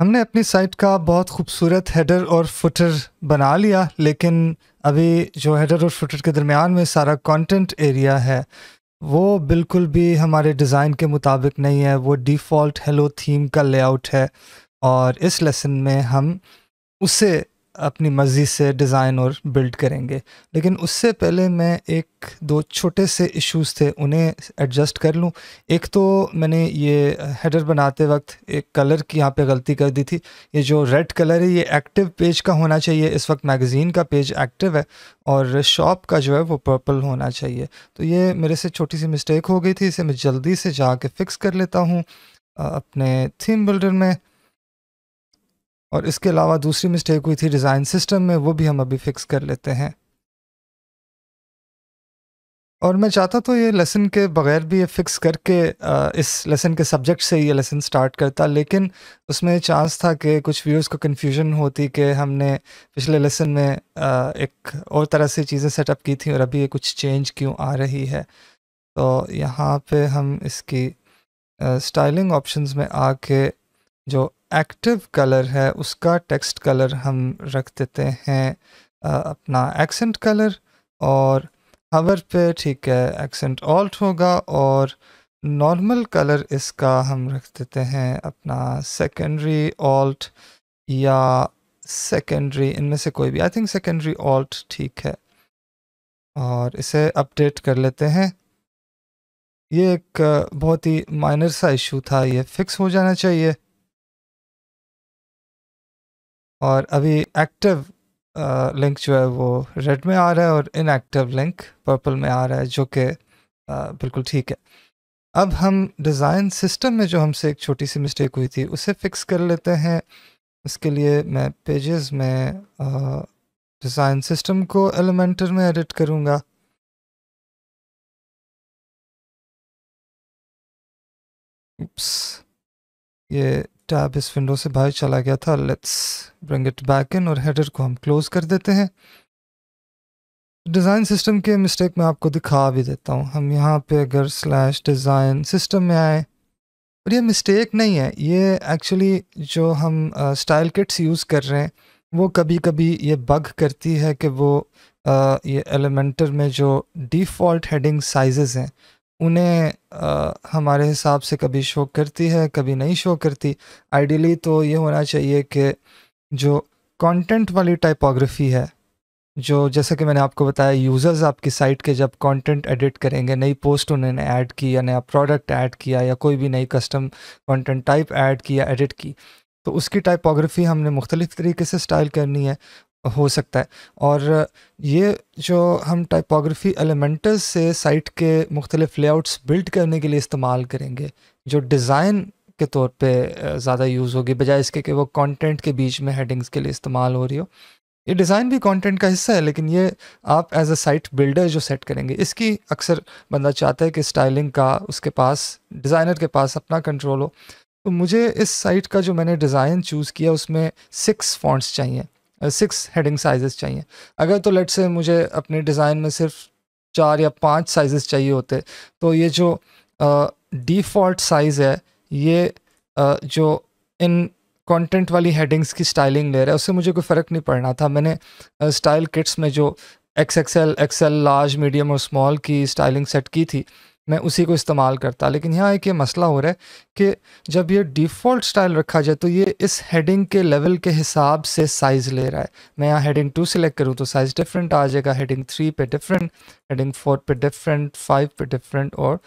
हमने अपनी साइट का बहुत खूबसूरत हेडर और फुटर बना लिया लेकिन अभी जो हेडर और फुटर के दरमियान में सारा कंटेंट एरिया है वो बिल्कुल भी हमारे डिज़ाइन के मुताबिक नहीं है वो डिफ़ॉल्ट हेलो थीम का लेआउट है और इस लेसन में हम उसे अपनी मर्ज़ी से डिज़ाइन और बिल्ड करेंगे लेकिन उससे पहले मैं एक दो छोटे से इश्यूज थे उन्हें एडजस्ट कर लूँ एक तो मैंने ये हेडर बनाते वक्त एक कलर की यहाँ पे गलती कर दी थी ये जो रेड कलर है ये एक्टिव पेज का होना चाहिए इस वक्त मैगज़ीन का पेज एक्टिव है और शॉप का जो है वो पर्पल होना चाहिए तो ये मेरे से छोटी सी मिस्टेक हो गई थी इसे मैं जल्दी से जा फिक्स कर लेता हूँ अपने थीम बिल्डर में और इसके अलावा दूसरी मिस्टेक हुई थी डिज़ाइन सिस्टम में वो भी हम अभी फिक्स कर लेते हैं और मैं चाहता तो ये लेसन के बगैर भी ये फिक्स करके इस लेसन के सब्जेक्ट से ये लेसन स्टार्ट करता लेकिन उसमें चांस था कि कुछ व्यूअर्स को कन्फ्यूजन होती कि हमने पिछले लेसन में एक और तरह से चीज़ें सेटअप की थी और अभी ये कुछ चेंज क्यों आ रही है तो यहाँ पे हम इसकी स्टाइलिंग ऑप्शंस में आके जो एक्टिव कलर है उसका टेक्स्ट कलर हम रख देते हैं अपना एक्सेंट कलर और हवर पे ठीक है एक्सेंट ऑल्ट होगा और नॉर्मल कलर इसका हम रख देते हैं अपना सेकेंडरी ऑल्ट या सेकेंडरी इनमें से कोई भी आई थिंक सेकेंडरी ऑल्ट ठीक है और इसे अपडेट कर लेते हैं ये एक बहुत ही माइनर सा इशू था ये फिक्स हो जाना चाहिए और अभी एक्टिव लिंक uh, जो है वो रेड में आ रहा है और इनएक्टिव लिंक पर्पल में आ रहा है जो कि uh, बिल्कुल ठीक है अब हम डिज़ाइन सिस्टम में जो हमसे एक छोटी सी मिस्टेक हुई थी उसे फिक्स कर लेते हैं इसके लिए मैं पेजेस में डिज़ाइन uh, सिस्टम को एलिमेंटर में एडिट करूँगा ये टैब इस विंडो से बाहर चला गया था let's bring it back in और हेडर को हम क्लोज कर देते हैं डिज़ाइन सिस्टम के मिस्टेक मैं आपको दिखा भी देता हूँ हम यहाँ पे अगर स्लैश डिज़ाइन सिस्टम में आए और ये मिस्टेक नहीं है ये एक्चुअली जो हम स्टाइल किट्स यूज़ कर रहे हैं वो कभी कभी ये बग करती है कि वो uh, ये एलिमेंटर में जो डिफ़ॉल्ट हेडिंग साइज़ हैं उन्हें आ, हमारे हिसाब से कभी शो करती है कभी नहीं शो करती आइडियली तो ये होना चाहिए कि जो कंटेंट वाली टाइपोग्राफी है जो जैसा कि मैंने आपको बताया यूज़र्स आपकी साइट के जब कंटेंट एडिट करेंगे नई पोस्ट उन्होंने ऐड की या नया प्रोडक्ट ऐड किया या कोई भी नई कस्टम कंटेंट टाइप ऐड किया एडिट की तो उसकी टाइपोग्राफी हमने मुख्तलिफ़ तरीके से स्टाइल करनी है हो सकता है और ये जो हम टाइपोग्राफी एलिमेंटस से साइट के मुख्तलिफ लेआउट्स बिल्ड करने के लिए इस्तेमाल करेंगे जो डिज़ाइन के तौर पे ज़्यादा यूज़ होगी बजाय इसके कि वो कंटेंट के बीच में हेडिंग्स के लिए इस्तेमाल हो रही हो ये डिज़ाइन भी कंटेंट का हिस्सा है लेकिन ये आप एज अ साइट बिल्डर जो सेट करेंगे इसकी अक्सर बंदा चाहता है कि स्टाइलिंग का उसके पास डिज़ाइनर के पास अपना कंट्रोल हो तो मुझे इस साइट का जो मैंने डिज़ाइन चूज़ किया उसमें सिक्स फॉन्ट्स चाहिए सिक्स हेडिंग साइजेस चाहिए अगर तो लेट से मुझे अपने डिज़ाइन में सिर्फ चार या पांच साइजेस चाहिए होते तो ये जो डिफ़ॉल्ट साइज़ है ये आ, जो इन कंटेंट वाली हेडिंग्स की स्टाइलिंग ले रहा है उससे मुझे कोई फ़र्क नहीं पड़ना था मैंने स्टाइल किट्स में जो X XL XL large medium और स्मॉल की स्टाइलिंग सेट की थी मैं उसी को इस्तेमाल करता लेकिन यहाँ एक ये मसला हो रहा है कि जब ये डिफ़ॉल्ट स्टाइल रखा जाए तो ये इस हेडिंग के लेवल के हिसाब से साइज़ ले रहा है मैं यहाँ हेडिंग टू सिलेक्ट करूँ तो साइज़ डिफरेंट आ जाएगा हेडिंग थ्री पे डिफरेंट हेडिंग फोर पे डिफरेंट फाइव पे डिफरेंट और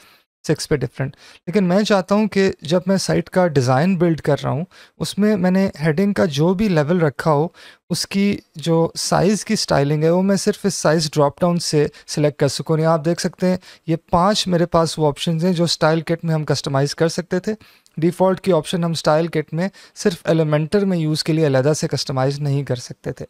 सिक्स पे डिफरेंट लेकिन मैं चाहता हूँ कि जब मैं साइट का डिज़ाइन बिल्ड कर रहा हूँ उसमें मैंने हेडिंग का जो भी लेवल रखा हो उसकी जो साइज़ की स्टाइलिंग है वो मैं सिर्फ इस साइज़ ड्रॉप डाउन से सिलेक्ट कर सकूँ आप देख सकते हैं ये पांच मेरे पास वो ऑप्शन हैं जो स्टाइल किट में हम कस्टमाइज़ कर सकते थे डिफ़ॉल्ट की ऑप्शन हम स्टाइल किट में सिर्फ एलिमेंटर में यूज़ के लिए अलहदा से कस्टमाइज़ नहीं कर सकते थे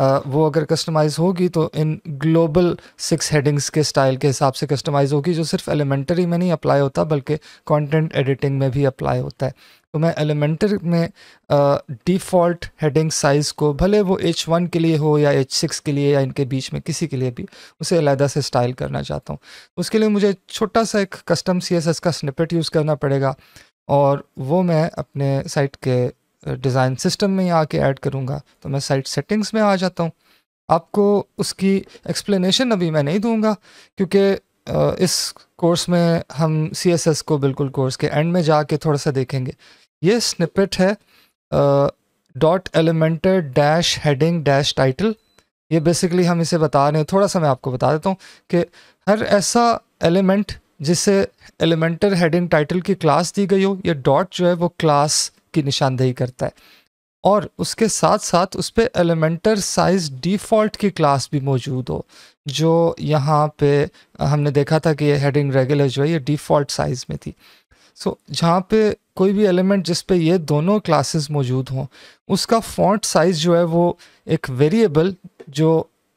वो अगर कस्टमाइज होगी तो इन ग्लोबल सिक्स हेडिंग्स के स्टाइल के हिसाब से कस्टमाइज होगी जो सिर्फ एलिमेंटरी में नहीं अप्लाई होता बल्कि कंटेंट एडिटिंग में भी अप्लाई होता है तो मैं एलिमेंटर में डिफ़ॉल्ट हेडिंग साइज़ को भले वो एच वन के लिए हो या एच सिक्स के लिए या इनके बीच में किसी के लिए भी उसे अलहदा से स्टाइल करना चाहता हूँ उसके लिए मुझे छोटा सा एक कस्टम सी एस एस का स्निपेट यूज़ करना पड़ेगा और वो मैं अपने साइट के डिज़ाइन सिस्टम में यहाँ आके ऐड करूँगा तो मैं साइट सेटिंग्स में आ जाता हूँ आपको उसकी एक्सप्लेनेशन अभी मैं नहीं दूँगा क्योंकि इस कोर्स में हम सी एस एस को बिल्कुल कोर्स के एंड में जाके थोड़ा सा देखेंगे ये स्निपेट है dot Elementor dash heading dash title ये बेसिकली हम इसे बता रहे हैं थोड़ा सा मैं आपको बता देता हूँ कि हर ऐसा एलिमेंट जिसे एलिमेंटर हेडिंग टाइटल की क्लास दी गई हो ये डॉट जो है वो क्लास की निशानदेही करता है और उसके साथ साथ उस पर एलिमेंटर साइज डिफ़ॉल्ट की क्लास भी मौजूद हो जो यहाँ पे हमने देखा था कि ये हेडिंग रेगुलर जो है ये डिफ़ॉल्ट साइज़ में थी सो so, जहाँ पे कोई भी एलिमेंट जिस पे ये दोनों क्लासेस मौजूद हों उसका फॉन्ट साइज़ जो है वो एक वेरिएबल जो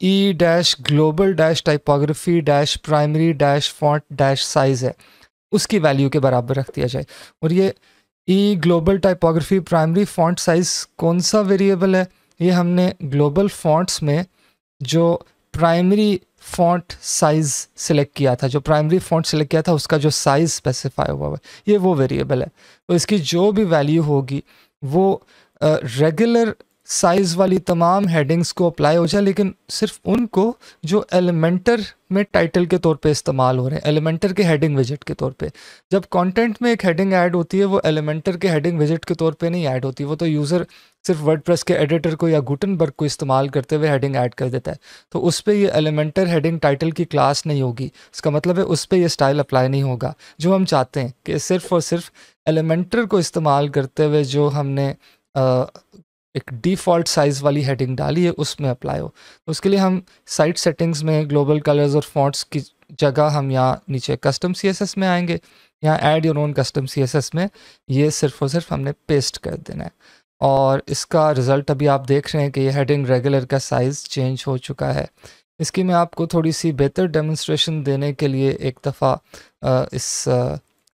e dash global dash typography dash primary dash font dash size है उसकी वैल्यू के बराबर रख दिया जाए और ये e global typography primary font size कौन सा वेरिएबल है ये हमने ग्लोबल फॉन्ट्स में जो प्राइमरी फॉन्ट साइज़ सिलेक्ट किया था जो प्राइमरी फॉन्ट सिलेक्ट किया था उसका जो साइज़ स्पेसिफाई हुआ है ये वो वेरिएबल है तो इसकी जो भी वैल्यू होगी वो रेगुलर साइज़ वाली तमाम हेडिंग्स को अप्लाई हो जाए लेकिन सिर्फ उनको जो एलिमेंटर में टाइटल के तौर पे इस्तेमाल हो रहे हैं एलिमेंटर के हेडिंग विजिट के तौर पे जब कंटेंट में एक हेडिंग ऐड होती है वो एलिमेंटर के हेडिंग विजिट के तौर पे नहीं ऐड होती वो तो यूज़र सिर्फ वर्डप्रेस के एडिटर को या गुटनबर्ग को इस्तेमाल करते हुए हेडिंग ऐड कर देता है तो उस पर यह एलिमेंटर हेडिंग टाइटल की क्लास नहीं होगी इसका मतलब है उस पर यह स्टाइल अप्लाई नहीं होगा जो हम चाहते हैं कि सिर्फ और सिर्फ एलिमेंटर को इस्तेमाल करते हुए जो हमने एक डिफ़ॉल्ट साइज़ वाली हेडिंग डाली है उसमें अप्लाई हो तो उसके लिए हम साइट सेटिंग्स में ग्लोबल कलर्स और फॉन्ट्स की जगह हम यहाँ नीचे कस्टम सी में आएंगे यहाँ add your own custom C में ये सिर्फ और सिर्फ हमने पेस्ट कर देना है और इसका रिज़ल्ट अभी आप देख रहे हैं कि ये हेडिंग रेगुलर का साइज़ चेंज हो चुका है इसकी मैं आपको थोड़ी सी बेहतर डेमोन्स्ट्रेशन देने के लिए एक दफ़ा इस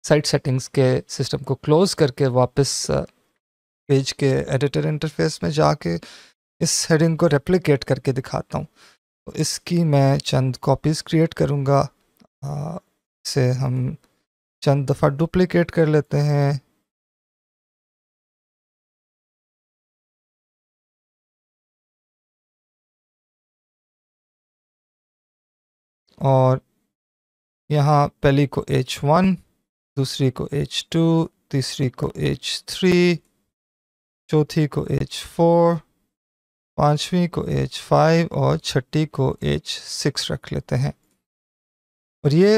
साइट सेटिंग्स के सिस्टम को क्लोज़ करके वापस पेज के एडिटर इंटरफेस में जाके इस हेडिंग को रेप्लिकेट करके दिखाता हूँ तो इसकी मैं चंद कॉपीज़ क्रिएट करूँगा इसे हम चंद दफ़ा डुप्लिकेट कर लेते हैं और यहाँ पहली को H1, दूसरी को H2, तीसरी को H3, चौथी को एच फोर पाँचवीं को एच फाइव और छठी को एच सिक्स रख लेते हैं और ये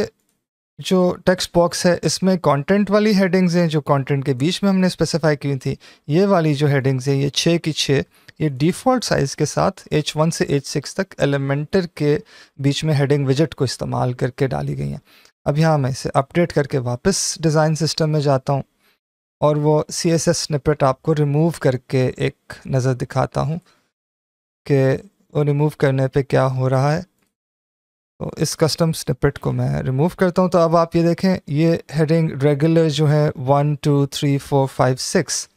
जो टेक्स्ट बॉक्स है इसमें कंटेंट वाली हेडिंग्स हैं जो कंटेंट के बीच में हमने स्पेसिफाई की थी ये वाली जो हेडिंग्स हैं ये छः की छः ये डिफ़ॉल्ट साइज़ के साथ एच वन से एच सिक्स तक एलिमेंटर के बीच में हेडिंग विजिट को इस्तेमाल करके डाली गई हैं अब यहाँ मैं इसे अपडेट करके वापस डिज़ाइन सिस्टम में जाता हूँ और वो सी एस एस स्निपेट आपको रिमूव करके एक नज़र दिखाता हूँ कि वो रिमूव करने पे क्या हो रहा है तो इस कस्टम स्निपेट को मैं रिमूव करता हूँ तो अब आप ये देखें ये हेडिंग रेगुलर जो है one two three four five six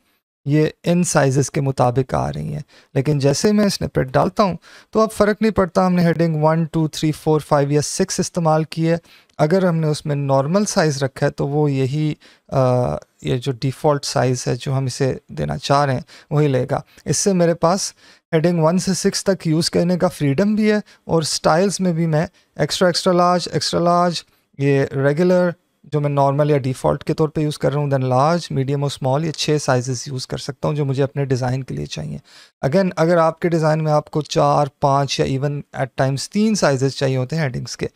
ये इन साइज़ के मुताबिक आ रही हैं लेकिन जैसे मैं स्निपेट डालता हूँ तो अब फ़र्क नहीं पड़ता हमने heading one two three four five या सिक्स इस्तेमाल की है अगर हमने उसमें नॉर्मल साइज़ रखा है तो वो यही आ, ये जो डिफ़ॉल्ट साइज़ है जो हम इसे देना चाह रहे हैं वही लेगा इससे मेरे पास हेडिंग वन से सिक्स तक यूज़ करने का फ्रीडम भी है और स्टाइल्स में भी मैं extra extra large extra large ये रेगुलर जो मैं नॉर्मल या डिफ़ॉल्ट के तौर पे यूज़ कर रहा हूँ देन लार्ज मीडियम और स्मॉल ये छः साइजेस यूज़ कर सकता हूँ जो मुझे अपने डिज़ाइन के लिए चाहिए अगेन अगर आपके डिज़ाइन में आपको चार पाँच या इवन एट टाइम्स तीन साइजेस चाहिए होते हैं हेडिंग्स के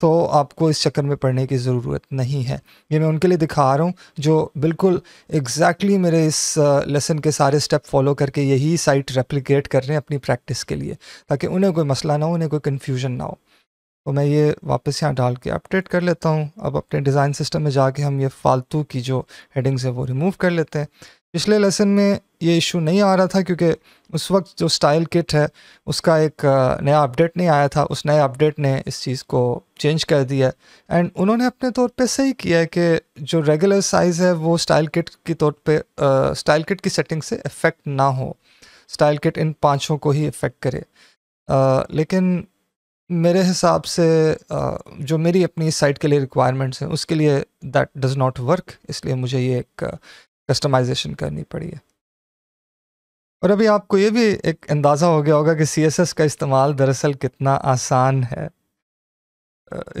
तो आपको इस चक्कर में पढ़ने की ज़रूरत नहीं है ये मैं उनके लिए दिखा रहा हूँ जो बिल्कुल एग्जैक्टली exactly मेरे इस लेसन के सारे स्टेप फॉलो करके यही साइट रेप्लीकेट कर रहे हैं अपनी प्रैक्टिस के लिए ताकि उन्हें कोई मसला ना हो उन्हें कोई कन्फ्यूजन ना हो तो मैं ये वापस यहाँ डाल के अपडेट कर लेता हूँ अब अपने डिज़ाइन सिस्टम में जाके हम ये फालतू की जो हेडिंग्स है वो रिमूव कर लेते हैं पिछले लेसन में ये इशू नहीं आ रहा था क्योंकि उस वक्त जो स्टाइल किट है उसका एक नया अपडेट नहीं आया था उस नए अपडेट ने इस चीज़ को चेंज कर दिया एंड उन्होंने अपने तौर पे सही किया है कि जो रेगुलर साइज़ है वो स्टाइल किट की तौर पे स्टाइल किट की सेटिंग से इफ़ेक्ट ना हो स्टाइल किट इन पाँचों को ही इफ़ेक्ट करे आ, लेकिन मेरे हिसाब से जो मेरी अपनी साइट के लिए रिक्वायरमेंट्स हैं उसके लिए दैट डज़ नॉट वर्क इसलिए मुझे ये एक कस्टमाइजेशन करनी पड़ी है और अभी आपको ये भी एक अंदाज़ा हो गया होगा कि सी का इस्तेमाल दरअसल कितना आसान है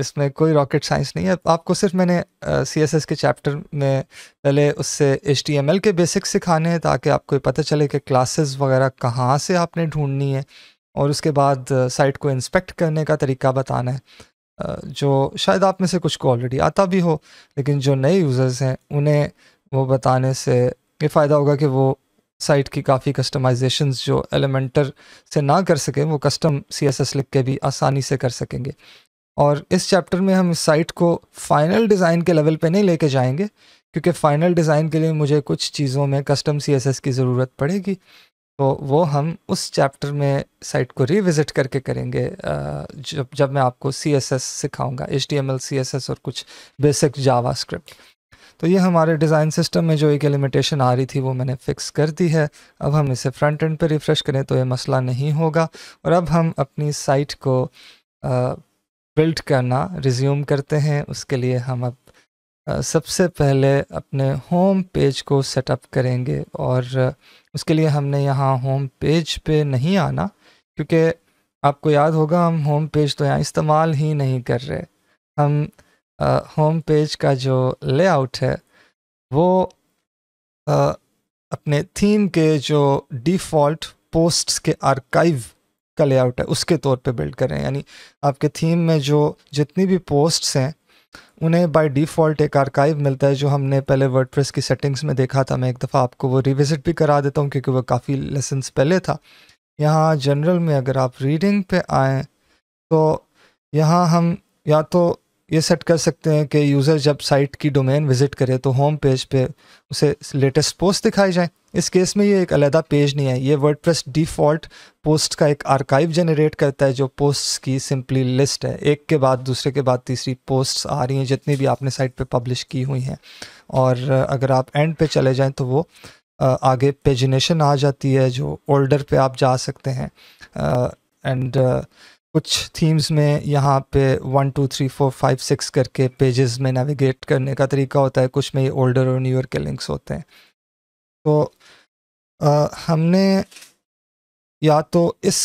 इसमें कोई रॉकेट साइंस नहीं है आपको सिर्फ मैंने सी एस एस के चैप्टर में पहले उससे एच टी एम एल के बेसिक्स सिखाने हैं ताकि आपको पता चले कि क्लासेस वगैरह कहाँ से आपने ढूंढनी है और उसके बाद साइट को इंस्पेक्ट करने का तरीका बताना है जो शायद आप में से कुछ को ऑलरेडी आता भी हो लेकिन जो नए यूज़र्स हैं उन्हें वो बताने से ये फ़ायदा होगा कि वो साइट की काफ़ी कस्टमाइजेशन जो एलिमेंटर से ना कर सकें वो कस्टम सी एस एस लिख के भी आसानी से कर सकेंगे और इस चैप्टर में हम इस साइट को फाइनल डिज़ाइन के लेवल पे नहीं लेके जाएंगे क्योंकि फ़ाइनल डिज़ाइन के लिए मुझे कुछ चीज़ों में कस्टम सी एस एस की ज़रूरत पड़ेगी तो वो हम उस चैप्टर में साइट को रिविज़िट करके करेंगे जब जब मैं आपको सी एस एस सिखाऊँगा H T M L C S S और कुछ बेसिक जावा स्क्रिप्ट तो ये हमारे डिज़ाइन सिस्टम में जो एक लिमिटेशन आ रही थी वो मैंने फिक्स कर दी है अब हम इसे फ्रंट एंड पर रिफ़्रेश करें तो ये मसला नहीं होगा और अब हम अपनी साइट को बिल्ड करना रिज्यूम करते हैं उसके लिए हम अब सबसे पहले अपने होम पेज को सेटअप करेंगे और उसके लिए हमने यहाँ होम पेज पे नहीं आना क्योंकि आपको याद होगा हम होम पेज तो यहाँ इस्तेमाल ही नहीं कर रहे हम आ, होम पेज का जो लेआउट है वो आ, अपने थीम के जो डिफ़ॉल्ट पोस्ट्स के आर्काइव का लेआउट है उसके तौर पे बिल्ड कर रहे हैं यानी आपके थीम में जो जितनी भी पोस्ट्स हैं उन्हें बाय डिफ़ॉल्ट एक आर्काइव मिलता है जो हमने पहले वर्डप्रेस की सेटिंग्स में देखा था मैं एक दफ़ा आपको वो रिविज़िट भी करा देता हूँ क्योंकि वो काफ़ी लेसन्स पहले था यहाँ जनरल में अगर आप रीडिंग पे आएँ तो यहाँ हम या तो ये सेट कर सकते हैं कि यूज़र जब साइट की डोमेन विज़िट करे तो होम पेज पे उसे लेटेस्ट पोस्ट दिखाई जाए इस केस में ये एक अलहदा पेज नहीं है ये वर्डप्रेस डिफ़ॉल्ट पोस्ट का एक आर्काइव जनरेट करता है जो पोस्ट्स की सिंपली लिस्ट है एक के बाद दूसरे के बाद तीसरी पोस्ट्स आ रही हैं जितनी भी आपने साइट पे पब्लिश की हुई हैं और अगर आप एंड पे चले जाएँ तो वो आगे पेजिनेशन आ जाती है जो ओल्डर पर आप जा सकते हैं एंड uh, कुछ थीम्स में यहाँ पे one two three four five six करके पेजेस में नेविगेट करने का तरीका होता है कुछ में ये ओल्डर और न्यूअर के लिंक्स होते हैं तो आ, हमने या तो इस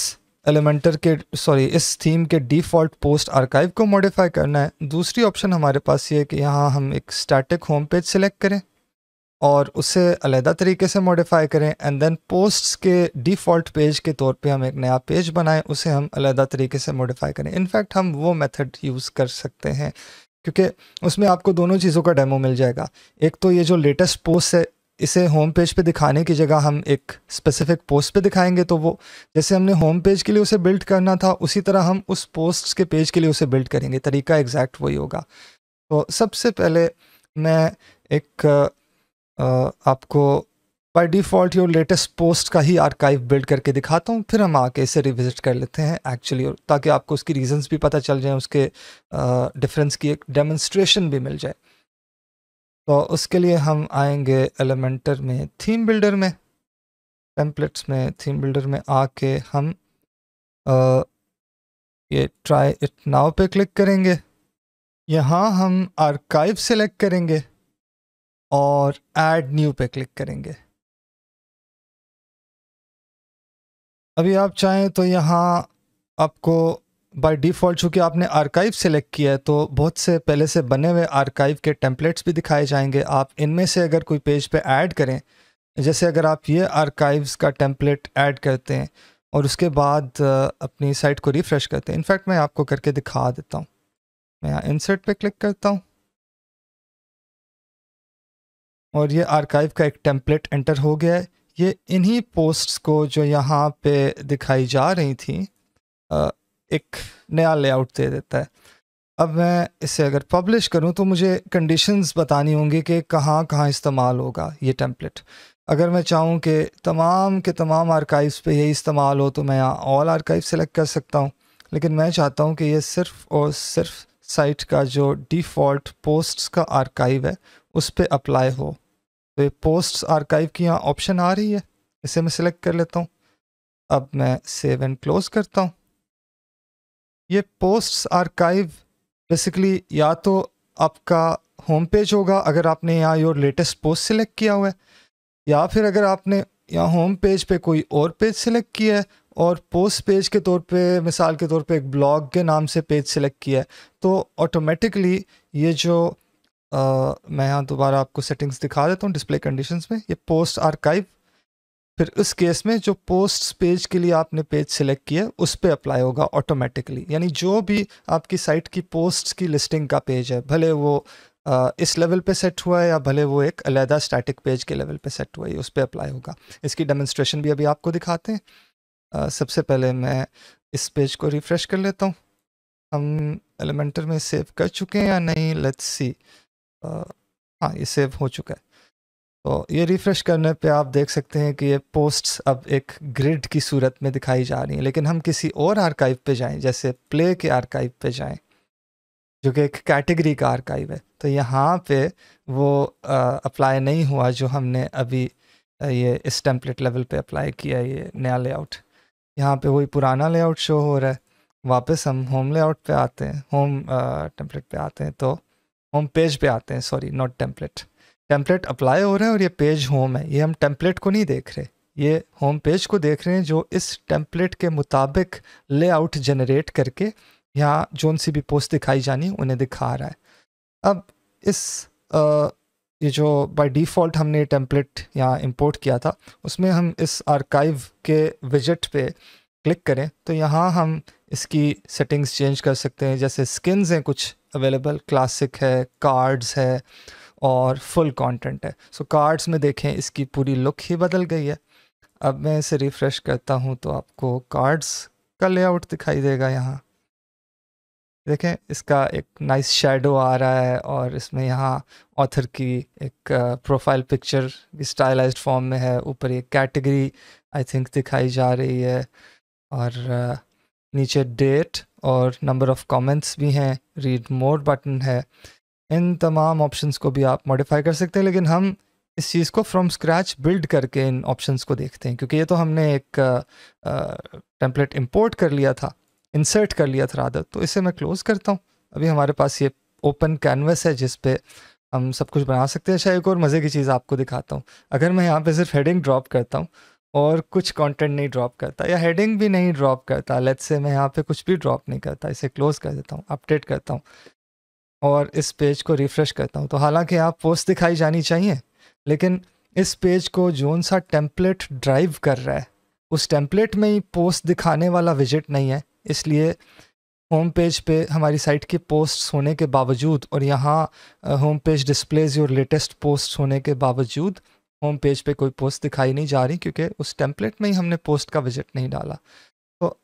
एलिमेंटर के सॉरी इस थीम के डिफ़ॉल्ट पोस्ट आर्काइव को मॉडिफाई करना है दूसरी ऑप्शन हमारे पास ये है कि यहाँ हम एक स्टैटिक होम पेज सेलेक्ट करें और उसे अलहदा तरीके से मॉडिफाई करें एंड देन पोस्ट्स के डिफ़ॉल्ट पेज के तौर पे हम एक नया पेज बनाएं उसे हम अलहदा तरीके से मॉडिफाई करें इनफैक्ट हम वो मेथड यूज़ कर सकते हैं क्योंकि उसमें आपको दोनों चीज़ों का डेमो मिल जाएगा एक तो ये जो लेटेस्ट पोस्ट है इसे होम पेज पे दिखाने की जगह हम एक स्पेसिफिक पोस्ट पे दिखाएंगे तो वो जैसे हमने होम पेज के लिए उसे बिल्ड करना था उसी तरह हम उस पोस्ट के पेज के लिए उसे बिल्ड करेंगे तरीका एग्जैक्ट वही होगा तो सबसे पहले मैं एक आपको by default your latest post का ही आर्काइव बिल्ड करके दिखाता हूँ फिर हम आके इसे रिविजिट कर लेते हैं एक्चुअली और ताकि आपको उसकी रीजंस भी पता चल जाए उसके डिफरेंस की एक डेमोन्स्ट्रेशन भी मिल जाए तो उसके लिए हम आएंगे एलिमेंटर में थीम बिल्डर में टेम्पलेट्स में थीम बिल्डर में आके हम आ, ये ट्राई इट नाव पे क्लिक करेंगे यहाँ हम आर्काइव सेलेक्ट करेंगे और ऐड न्यू पे क्लिक करेंगे अभी आप चाहें तो यहाँ आपको बाय डिफ़ॉल्ट चूँकि आपने आर्काइव सेलेक्ट किया है तो बहुत से पहले से बने हुए आर्काइव के टेम्पलेट्स भी दिखाए जाएंगे आप इनमें से अगर कोई पेज पे ऐड करें जैसे अगर आप ये आर्काइव्स का टेम्पलेट ऐड करते हैं और उसके बाद अपनी साइट को रिफ़्रेश करते हैं इनफैक्ट मैं आपको करके दिखा देता हूँ मैं यहाँ इंसर्ट पर क्लिक करता हूँ और ये आर्काइव का एक टेम्पलेट एंटर हो गया है ये इन्हीं पोस्ट्स को जो यहाँ पे दिखाई जा रही थी एक नया लेआउट दे देता है अब मैं इसे अगर पब्लिश करूँ तो मुझे कंडीशंस बतानी होंगी कि कहाँ कहाँ इस्तेमाल होगा ये टेम्पलेट अगर मैं चाहूँ कि तमाम के तमाम आर्काइव्स पे यही इस्तेमाल हो तो मैं यहाँ ऑल आर्काइव सेलेक्ट कर सकता हूँ लेकिन मैं चाहता हूँ कि ये सिर्फ और सिर्फ साइट का जो डिफ़ॉल्ट पोस्ट्स का आर्काइव है उस पर अप्लाई हो तो ये पोस्ट आर्काइव की यहाँ ऑप्शन आ रही है इसे मैं सिलेक्ट कर लेता हूँ अब मैं सेव एंड क्लोज करता हूँ ये पोस्ट आर्काइव बेसिकली या तो आपका होम पेज होगा अगर आपने यहाँ योर लेटेस्ट पोस्ट सिलेक्ट किया हुआ है या फिर अगर आपने यहाँ होम पेज पे कोई और पेज सिलेक्ट किया है और पोस्ट पेज के तौर पे मिसाल के तौर पे एक ब्लॉग के नाम से पेज सिलेक्ट किया है तो ऑटोमेटिकली ये जो आ, मैं यहाँ दोबारा आपको सेटिंग्स दिखा देता हूँ डिस्प्ले कंडीशंस में ये पोस्ट आर्काइव फिर उस केस में जो पोस्ट पेज के लिए आपने पेज सेलेक्ट किया उस पर अप्लाई होगा ऑटोमेटिकली यानी जो भी आपकी साइट की पोस्ट की लिस्टिंग का पेज है भले वो आ, इस लेवल पे सेट हुआ है या भले वो एक अलहदा स्टैटिक पेज के लेवल पे सेट हुआ है उस पर अप्लाई होगा इसकी डेमोन्स्ट्रेशन भी अभी आपको दिखाते हैं आ, सबसे पहले मैं इस पेज को रिफ़्रेश कर लेता हूँ हम एलिमेंटर में सेव कर चुके हैं या नहीं लेट्स सी हाँ ये सेव हो चुका है तो ये रिफ्रेश करने पे आप देख सकते हैं कि ये पोस्ट्स अब एक ग्रिड की सूरत में दिखाई जा रही हैं लेकिन हम किसी और आर्काइव पे जाएं जैसे प्ले के आर्काइव पे जाएं जो कि एक कैटेगरी का आर्काइव है तो यहाँ पे वो अप्लाई नहीं हुआ जो हमने अभी ये इस टेम्पलेट लेवल पे अप्लाई किया ये नया लेआउट यहाँ पे वही पुराना लेआउट शो हो रहा है वापस हम होम लेआउट पे आते हैं होम टेम्पलेट पे आते हैं तो होम पेज पे आते हैं sorry not template template apply हो रहा है और ये पेज होम है ये हम टेम्पलेट को नहीं देख रहे ये होम पेज को देख रहे हैं जो इस टेम्पलेट के मुताबिक लेआउट जनरेट करके यहाँ जोन सी भी पोस्ट दिखाई जानी उन्हें दिखा रहा है अब इस आ, ये जो बाय डिफ़ॉल्ट हमने टेम्पलेट यहाँ इंपोर्ट किया था उसमें हम इस आर्काइव के विजिट पे क्लिक करें तो यहाँ हम इसकी सेटिंग्स चेंज कर सकते हैं जैसे स्किन्स हैं कुछ अवेलेबल क्लासिक है कार्ड्स है और फुल कंटेंट है सो so, कार्ड्स में देखें इसकी पूरी लुक ही बदल गई है अब मैं इसे रिफ़्रेश करता हूँ तो आपको कार्ड्स का लेआउट दिखाई देगा यहाँ देखें इसका एक नाइस शेडो आ रहा है और इसमें यहाँ ऑथर की एक प्रोफाइल पिक्चर स्टाइलाइज फॉर्म में है ऊपर एक कैटेगरी आई थिंक दिखाई जा रही है और नीचे डेट और नंबर ऑफ़ कमेंट्स भी हैं रीड मोर बटन है इन तमाम ऑप्शंस को भी आप मॉडिफाई कर सकते हैं लेकिन हम इस चीज़ को फ्रॉम स्क्रैच बिल्ड करके इन ऑप्शंस को देखते हैं क्योंकि ये तो हमने एक टेम्पलेट इंपोर्ट कर लिया था इंसर्ट कर लिया था रादर तो इसे मैं क्लोज़ करता हूँ अभी हमारे पास ये ओपन कैनवस है जिस हम सब कुछ बना सकते हैं शायद एक और मज़े की चीज़ आपको दिखाता हूँ अगर मैं यहाँ पे सिर्फ हेडिंग ड्रॉप करता हूँ और कुछ कंटेंट नहीं ड्रॉप करता या हेडिंग भी नहीं ड्रॉप करता लेट्स से मैं यहाँ पे कुछ भी ड्रॉप नहीं करता इसे क्लोज कर देता हूँ अपडेट करता हूँ और इस पेज को रिफ़्रेश करता हूँ तो हालांकि आप पोस्ट दिखाई जानी चाहिए लेकिन इस पेज को जोन सा टेम्पलेट ड्राइव कर रहा है उस टेम्पलेट में ही पोस्ट दिखाने वाला विजिट नहीं है इसलिए होम पेज पे हमारी साइट की पोस्ट होने के बावजूद और यहाँ होम पेज डिस्प्लेज और लेटेस्ट पोस्ट होने के बावजूद होम पेज पे कोई पोस्ट दिखाई नहीं जा रही क्योंकि उस टेम्पलेट में ही हमने पोस्ट का विजिट नहीं डाला तो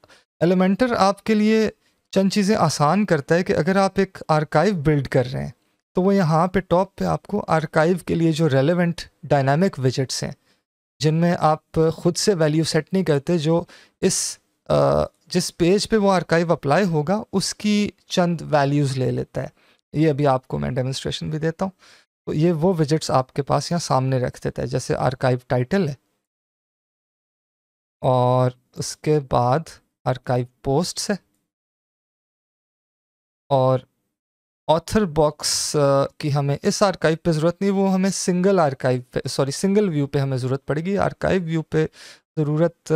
एलिमेंटर आपके लिए चंद चीज़ें आसान करता है कि अगर आप एक आर्काइव बिल्ड कर रहे हैं तो वो यहाँ पे टॉप पे आपको आर्काइव के लिए जो रेलेवेंट डायनामिक विजिट्स हैं जिनमें आप खुद से वैल्यू सेट नहीं करते जो इस जिस पेज पे वो आर्काइव अप्लाई होगा उसकी चंद वैल्यूज़ ले लेता है ये अभी आपको मैं डेमोस्ट्रेशन भी देता हूँ तो ये वो विजिट्स आपके पास यहाँ सामने रख देता है जैसे आर्काइव टाइटल है और उसके बाद आर्काइव पोस्ट है और ऑथर बॉक्स की हमें इस आर्काइव पे ज़रूरत नहीं वो हमें सिंगल आर्काइव पे सॉरी सिंगल व्यू पे हमें ज़रूरत पड़ेगी आर्काइव व्यू पे ज़रूरत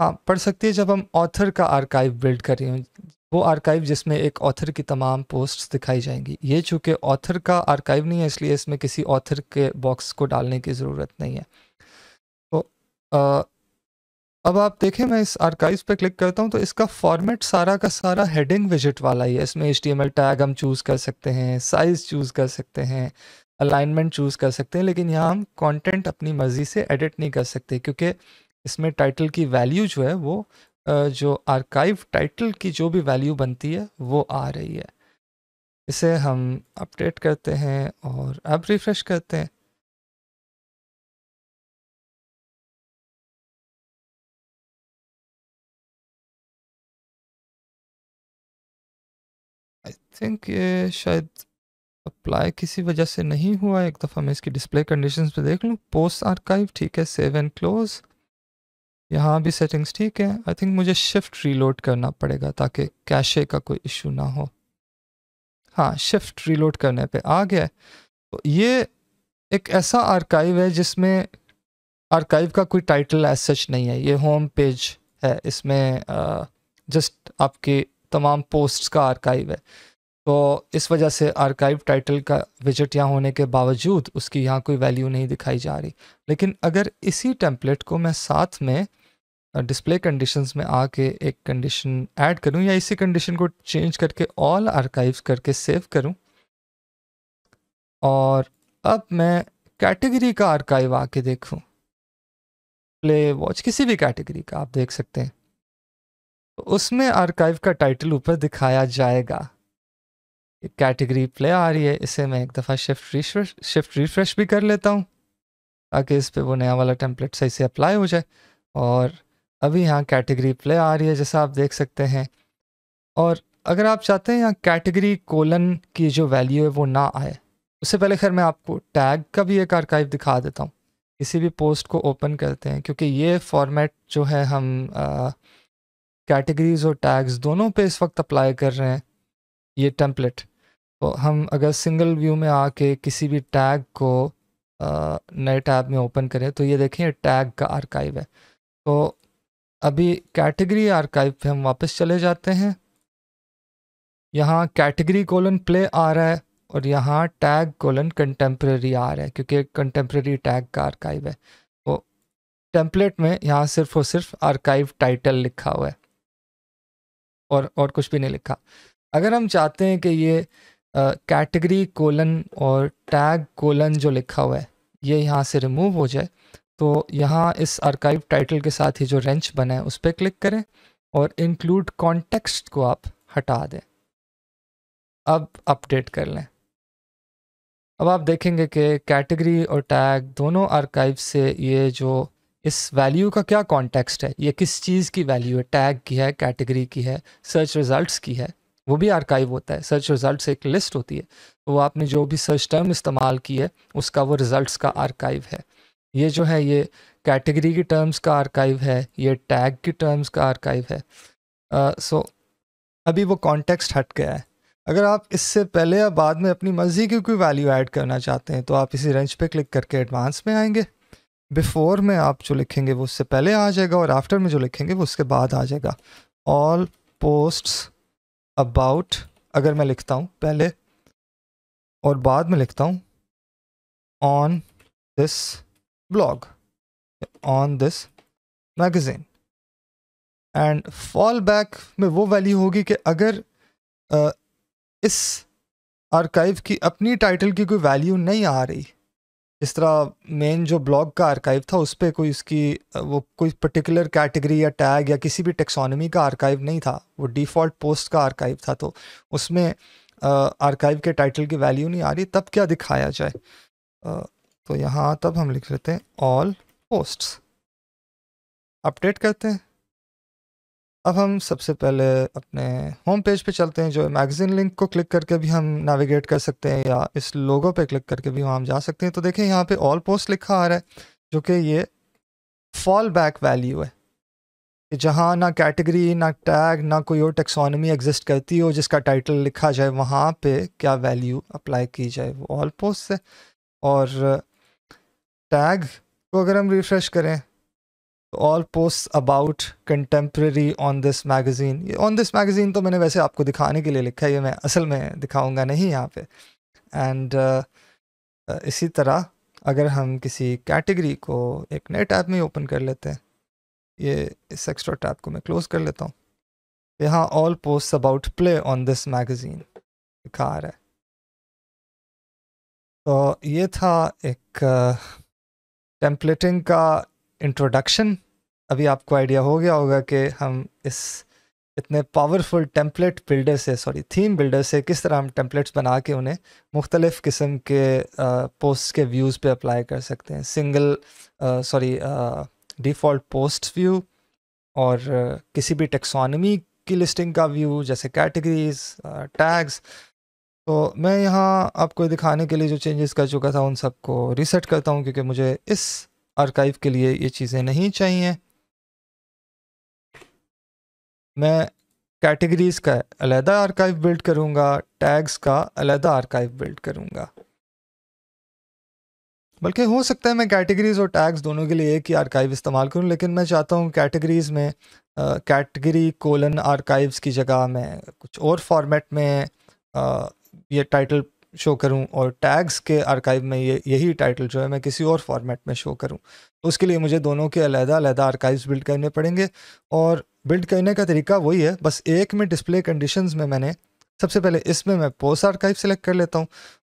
हाँ पड़ सकती है जब हम ऑथर का आर्काइव बिल्ड कर रहे हों वो आर्काइव जिसमें एक ऑथर की तमाम पोस्ट्स दिखाई जाएंगी ये चूंकि ऑथर का आर्काइव नहीं है इसलिए इसमें किसी ऑथर के बॉक्स को डालने की ज़रूरत नहीं है तो आ, अब आप देखें मैं इस आर्काइव पे क्लिक करता हूँ तो इसका फॉर्मेट सारा का सारा हेडिंग विजिट वाला ही है इसमें एच टैग हम चूज़ कर सकते हैं साइज़ चूज़ कर सकते हैं अलाइनमेंट चूज़ कर सकते हैं लेकिन यहाँ हम कॉन्टेंट अपनी मर्ज़ी से एडिट नहीं कर सकते क्योंकि इसमें टाइटल की वैल्यू जो है वो जो आर्काइव टाइटल की जो भी वैल्यू बनती है वो आ रही है इसे हम अपडेट करते हैं और अब रिफ्रेश करते हैं आई थिंक ये शायद अप्लाई किसी वजह से नहीं हुआ एक दफ़ा मैं इसकी डिस्प्ले कंडीशंस पे देख लूँ पोस्ट आर्काइव ठीक है सेव एंड क्लोज यहाँ भी सेटिंग्स ठीक है आई थिंक मुझे शिफ्ट रीलोड करना पड़ेगा ताकि कैशे का कोई इशू ना हो हाँ शिफ्ट रीलोड करने पे आ गया तो ये एक ऐसा आर्काइव है जिसमें आर्काइव का कोई टाइटल एज सच नहीं है ये होम पेज है इसमें जस्ट आपके तमाम पोस्ट्स का आर्काइव है तो इस वजह से आर्काइव टाइटल का विजिट यहाँ होने के बावजूद उसकी यहाँ कोई वैल्यू नहीं दिखाई जा रही लेकिन अगर इसी टेम्पलेट को मैं साथ में डिस्प्ले कंडीशंस में आके एक कंडीशन ऐड करूं या इसी कंडीशन को चेंज करके ऑल आर्काइव्स करके सेव करूं और अब मैं कैटेगरी का आर्काइव आके देखूं प्ले वॉच किसी भी कैटेगरी का आप देख सकते हैं उसमें आर्काइव का टाइटल ऊपर दिखाया जाएगा एक कैटेगरी प्ले आ रही है इसे मैं एक दफ़ा शिफ्ट रिफ्रेश शिफ्ट रिफ्रेश भी कर लेता हूँ ताकि इस पर वो नया वाला टेम्पलेट सही से अप्लाई हो जाए और अभी यहाँ कैटेगरी प्ले आ रही है जैसा आप देख सकते हैं और अगर आप चाहते हैं यहाँ कैटेगरी कोलन की जो वैल्यू है वो ना आए उससे पहले खैर मैं आपको टैग का भी एक आर्काइव दिखा देता हूँ किसी भी पोस्ट को ओपन करते हैं क्योंकि ये फॉर्मेट जो है हम कैटेगरीज और टैग्स दोनों पे इस वक्त अप्लाई कर रहे हैं ये टेम्पलेट तो हम अगर सिंगल व्यू में आके किसी भी टैग को आ, नए टैब में ओपन करें तो ये देखें टैग का आर्काइव है तो अभी कैटेगरी आर्काइव पे हम वापस चले जाते हैं यहाँ कैटेगरी कोलन प्ले आ रहा है और यहाँ टैग कोलन कंटेम्प्रेरी आ रहा है क्योंकि कंटेम्प्रेरी टैग का आर्काइव है वो टेम्पलेट में यहाँ सिर्फ और सिर्फ आर्काइव टाइटल लिखा हुआ है और और कुछ भी नहीं लिखा अगर हम चाहते हैं कि ये कैटेगरी कोलन और टैग कोलन जो लिखा हुआ है ये यहाँ से रिमूव हो जाए तो यहाँ इस आर्काइव टाइटल के साथ ही जो रेंच बना है उस पर क्लिक करें और इंक्लूड कॉन्टेक्स्ट को आप हटा दें अब अपडेट कर लें अब आप देखेंगे कि कैटेगरी और टैग दोनों आर्काइव से ये जो इस वैल्यू का क्या कॉन्टेक्स्ट है ये किस चीज़ की वैल्यू है टैग की है कैटेगरी की है सर्च रिज़ल्ट्स की है वो भी आर्काइव होता है सर्च रिज़ल्ट एक लिस्ट होती है तो वो आपने जो भी सर्च टर्म इस्तेमाल की है उसका वो रिज़ल्ट का आर्काइव है ये जो है ये कैटेगरी की टर्म्स का आर्काइव है ये टैग की टर्म्स का आर्काइव है सो uh, so, अभी वो कॉन्टेक्स्ट हट गया है अगर आप इससे पहले या बाद में अपनी मर्जी की कोई वैल्यू ऐड करना चाहते हैं तो आप इसी रेंज पे क्लिक करके एडवांस में आएंगे बिफोर में आप जो लिखेंगे वो उससे पहले आ जाएगा और आफ्टर में जो लिखेंगे वो उसके बाद आ जाएगा ऑल पोस्ट्स अबाउट अगर मैं लिखता हूँ पहले और बाद में लिखता हूँ on this blog on this magazine. And fall back में वो वैल्यू होगी कि अगर आ, इस आर्काइव की अपनी टाइटल की कोई वैल्यू नहीं आ रही इस तरह मेन जो ब्लॉग का आर्काइव था उस पर कोई उसकी वो कोई पर्टिकुलर कैटेगरी या टैग या किसी भी टेक्सोनॉमी का आर्काइव नहीं था वो डिफ़ॉल्ट पोस्ट का आर्काइव था तो उसमें आर्काइव के टाइटल की वैल्यू नहीं आ रही तब क्या दिखाया जाए तो यहाँ तब हम लिख लेते हैं ऑल पोस्ट्स अपडेट करते हैं अब हम सबसे पहले अपने होम पेज पे चलते हैं जो मैगज़ीन लिंक को क्लिक करके भी हम नेविगेट कर सकते हैं या इस लोगो पे क्लिक करके भी वहाँ हम जा सकते हैं तो देखें यहाँ पे ऑल पोस्ट लिखा आ रहा है जो कि ये फॉल बैक वैल्यू है कि जहाँ ना कैटेगरी ना टैग ना कोई और टेक्सोनमी एग्जिस्ट करती हो जिसका टाइटल लिखा जाए वहाँ पर क्या वैल्यू अप्लाई की जाए वो ऑल पोस्ट से और टैग को अगर हम रिफ्रेश करें तो all post about contemporary on this magazine ये ऑन दिस मैगज़ीन तो मैंने वैसे आपको दिखाने के लिए लिखा है ये मैं असल में दिखाऊंगा नहीं यहाँ पे एंड uh, uh, इसी तरह अगर हम किसी कैटेगरी को एक नए टैब में ओपन कर लेते हैं ये इस एक्स्ट्रा टैब को मैं क्लोज़ कर लेता हूँ यहाँ all post about play on this magazine दिखा रहा है तो ये था एक uh, टेम्पलेटिंग का इंट्रोडक्शन अभी आपको आइडिया हो गया होगा कि हम इस इतने पावरफुल टेम्पलेट बिल्डर से सॉरी थीम बिल्डर से किस तरह हम टेम्पलेट्स बना के उन्हें मुख्तलिफ़ किस्म के पोस्ट के व्यूज़ पे अप्लाई कर सकते हैं single sorry default post view और किसी भी टेक्सोनमी की लिस्टिंग का व्यू जैसे कैटेगरीज टैग्स तो मैं यहाँ आपको दिखाने के लिए जो चेंजेस कर चुका था उन सबको रिसेट करता हूँ क्योंकि मुझे इस आर्काइव के लिए ये चीज़ें नहीं चाहिए मैं कैटेगरीज का अलहदा आर्काइव बिल्ड करूँगा टैग्स का अलहदा आर्काइव बिल्ड करूँगा बल्कि हो सकता है मैं कैटेगरीज और टैग्स दोनों के लिए एक ही आर्काइव इस्तेमाल करूँ लेकिन मैं चाहता हूँ कैटेगरीज में कैटेगरी कोलन आर्काइव्स की जगह मैं कुछ और फॉर्मेट में ये टाइटल शो करूं और टैग्स के आर्काइव में ये यही टाइटल जो है मैं किसी और फॉर्मेट में शो करूं तो उसके लिए मुझे दोनों के अलहदा अलहदा आर्काइव्स बिल्ड करने पड़ेंगे और बिल्ड करने का तरीका वही है बस एक में डिस्प्ले कंडीशन में मैंने सबसे पहले इसमें मैं पोस्ट आर्काइव सेलेक्ट कर लेता हूँ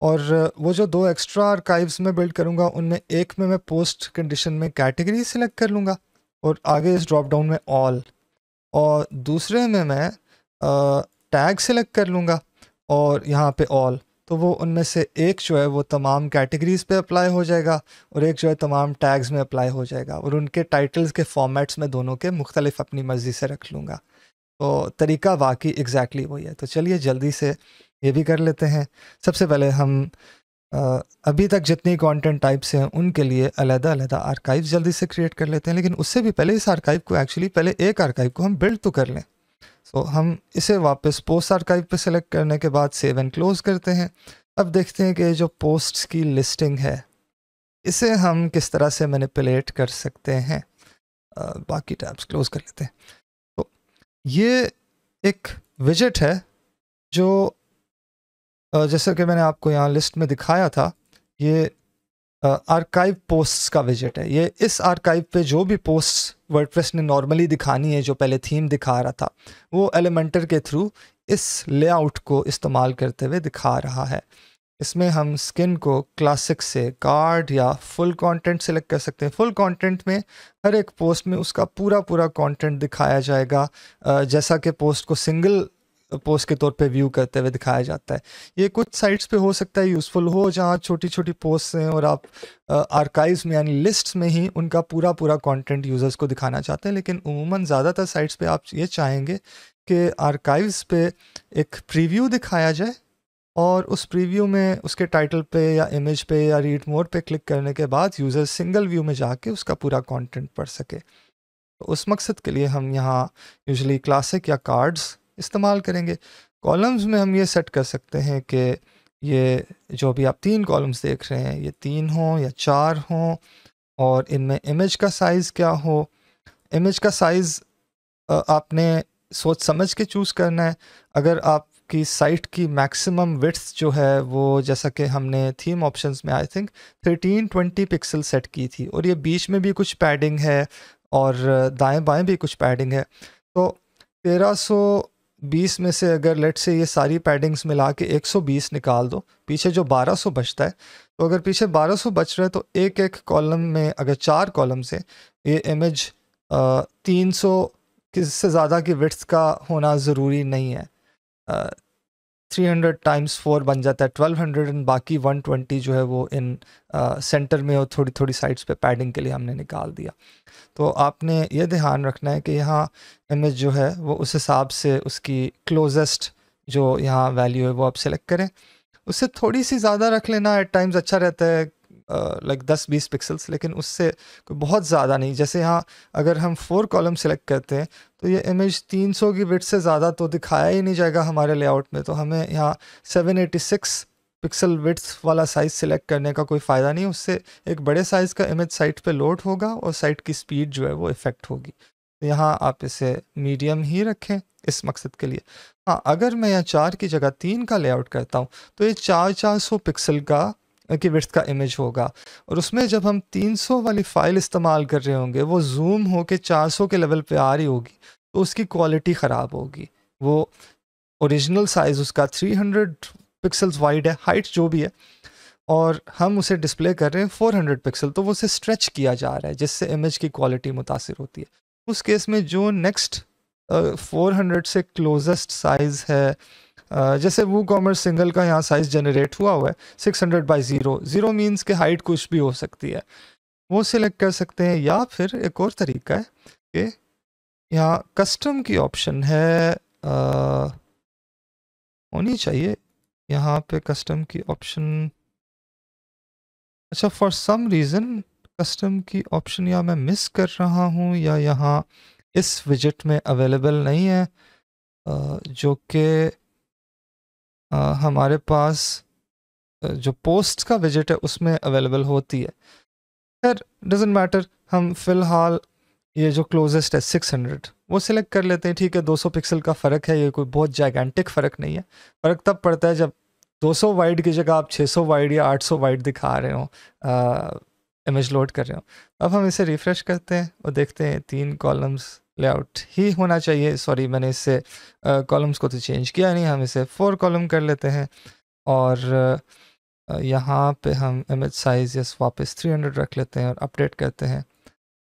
और वो जो दो एक्स्ट्रा आर्काइव्स में बिल्ड करूँगा उनमें एक में मैं पोस्ट कंडीशन में कैटेगरी सेलेक्ट कर लूँगा और आगे इस ड्रॉप डाउन में ऑल और दूसरे में मैं टैग सेलेक्ट कर लूँगा और यहाँ पे ऑल तो वो उनमें से एक जो है वो तमाम कैटेगरीज़ पे अप्लाई हो जाएगा और एक जो है तमाम टैग्स में अप्लाई हो जाएगा और उनके टाइटल्स के फॉर्मेट्स में दोनों के मुख्तलिफ अपनी मर्ज़ी से रख लूँगा तो तरीका वाकई एग्जैक्टली वही है तो चलिए जल्दी से ये भी कर लेते हैं सबसे पहले हम आ, अभी तक जितनी कॉन्टेंट टाइप्स हैं उनके लिए अलहदा अलहदा आर्काइव जल्दी से क्रिएट कर लेते हैं लेकिन उससे भी पहले इस आर्काइव को एक्चुअली पहले एक आर्काइव को हम बिल्ड तो कर लें सो तो so, हम इसे वापस पोस्ट आर्काइव पे सेलेक्ट करने के बाद सेव एंड क्लोज करते हैं अब देखते हैं कि जो पोस्ट्स की लिस्टिंग है इसे हम किस तरह से मैनिपुलेट कर सकते हैं आ, बाकी टैब्स क्लोज कर लेते हैं तो ये एक विजिट है जो जैसा कि मैंने आपको यहाँ लिस्ट में दिखाया था ये आर्काइव पोस्ट्स का विजिट है ये इस आर्काइव पे जो भी पोस्ट वर्डप्रेस ने नॉर्मली दिखानी है जो पहले थीम दिखा रहा था वो एलिमेंटर के थ्रू इस लेआउट को इस्तेमाल करते हुए दिखा रहा है इसमें हम स्किन को क्लासिक से कार्ड या फुल कंटेंट सेलेक्ट कर सकते हैं फुल कंटेंट में हर एक पोस्ट में उसका पूरा पूरा कंटेंट दिखाया जाएगा जैसा कि पोस्ट को सिंगल पोस्ट के तौर पे व्यू करते हुए दिखाया जाता है ये कुछ साइट्स पे हो सकता है यूज़फुल हो जहाँ छोटी छोटी पोस्ट हैं और आप आर्काइव्स में यानी लिस्ट्स में ही उनका पूरा पूरा कंटेंट यूज़र्स को दिखाना चाहते हैं लेकिन उमूमन ज़्यादातर साइट्स पे आप ये चाहेंगे कि आर्काइव्स पे एक प्रीव्यू दिखाया जाए और उस प्रीव्यू में उसके टाइटल पे या इमेज पे या रीड मोड पे क्लिक करने के बाद यूज़र सिंगल व्यू में जाके उसका पूरा कंटेंट पढ़ सके तो उस मकसद के लिए हम यहाँ यूजली क्लासिक या कार्ड्स इस्तेमाल करेंगे कॉलम्स में हम ये सेट कर सकते हैं कि ये जो भी आप तीन कॉलम्स देख रहे हैं ये तीन हों या चार हों और इनमें इमेज का साइज़ क्या हो इमेज का साइज़ आपने सोच समझ के चूज़ करना है अगर आपकी साइट की मैक्सिमम विड्थ जो है वो जैसा कि हमने थीम ऑप्शंस में आई थिंक 1320 पिक्सल सेट की थी और ये बीच में भी कुछ पैडिंग है और दाएं बाएं भी कुछ पैडिंग है तो सौ बीस में से अगर लेट से ये सारी पैडिंग्स मिला के एक सौ बीस निकाल दो पीछे जो बारह सौ बचता है तो अगर पीछे बारह सौ बच रहा है तो एक एक कॉलम में अगर चार कॉलम से ये इमेज तीन सौ से ज़्यादा की विथ्स का होना ज़रूरी नहीं है थ्री हंड्रेड टाइम्स फोर बन जाता है ट्वेल्व हंड्रेड एंड बाकी वन ट्वेंटी जो है वो इन सेंटर uh, में और थोड़ी थोड़ी साइड्स पे पैडिंग के लिए हमने निकाल दिया तो आपने ये ध्यान रखना है कि यहाँ इमेज जो है वो उस हिसाब से उसकी क्लोजेस्ट जो यहाँ वैल्यू है वो आप सेलेक्ट करें उससे थोड़ी सी ज़्यादा रख लेना एट टाइम्स अच्छा रहता है लाइक दस बीस पिक्सल्स लेकिन उससे बहुत ज़्यादा नहीं जैसे यहाँ अगर हम फोर कॉलम सेलेक्ट करते हैं तो ये इमेज 300 की बिट से ज़्यादा तो दिखाया ही नहीं जाएगा हमारे लेआउट में तो हमें यहाँ 786 पिक्सल विड्स वाला साइज़ सेलेक्ट करने का कोई फ़ायदा नहीं उससे एक बड़े साइज़ का इमेज साइट पे लोड होगा और साइट की स्पीड जो है वो इफ़ेक्ट होगी तो यहाँ आप इसे मीडियम ही रखें इस मकसद के लिए हाँ अगर मैं यहाँ चार की जगह तीन का लेआउट करता हूँ तो ये चार चार सौ पिक्सल का की विथ का इमेज होगा और उसमें जब हम 300 वाली फ़ाइल इस्तेमाल कर रहे होंगे वो जूम हो के 400 के लेवल पे आ रही होगी तो उसकी क्वालिटी ख़राब होगी वो ओरिजिनल साइज़ उसका 300 पिक्सल्स वाइड है हाइट जो भी है और हम उसे डिस्प्ले कर रहे हैं 400 पिक्सल तो वो उसे स्ट्रेच किया जा रहा है जिससे इमेज की क्वालिटी मुतासर होती है उस केस में जो नेक्स्ट फोर uh, हंड्रेड से क्लोजेस्ट साइज़ है जैसे वो कॉमर्स सिंगल का यहाँ साइज जनरेट हुआ हुआ है six hundred by zero zero means के हाइट कुछ भी हो सकती है वो सिलेक्ट कर सकते हैं या फिर एक और तरीका है कि यहाँ कस्टम की ऑप्शन है आ, होनी चाहिए यहाँ पे कस्टम की ऑप्शन अच्छा फॉर सम रीज़न कस्टम की ऑप्शन या मैं मिस कर रहा हूँ या यहाँ इस विजिट में अवेलेबल नहीं है जो कि हमारे पास जो पोस्ट का विजिट है उसमें अवेलेबल होती है खैर डजेंट मैटर हम फिलहाल ये जो क्लोजेस्ट है 600 वो सिलेक्ट कर लेते हैं ठीक है 200 पिक्सल का फ़र्क है ये कोई बहुत जैगेंटिक फ़र्क नहीं है फ़र्क तब पड़ता है जब 200 वाइड की जगह आप 600 वाइड या 800 वाइड दिखा रहे हो इमेज लोड कर रहे हो अब हम इसे रिफ़्रेश करते हैं और देखते हैं तीन कॉलम्स लेआउट ही होना चाहिए सॉरी मैंने इससे कॉलम्स को तो चेंज किया नहीं हम इसे फोर कॉलम कर लेते हैं और यहाँ पे हम एम एच साइज़ यस वापस 300 रख लेते हैं और अपडेट करते हैं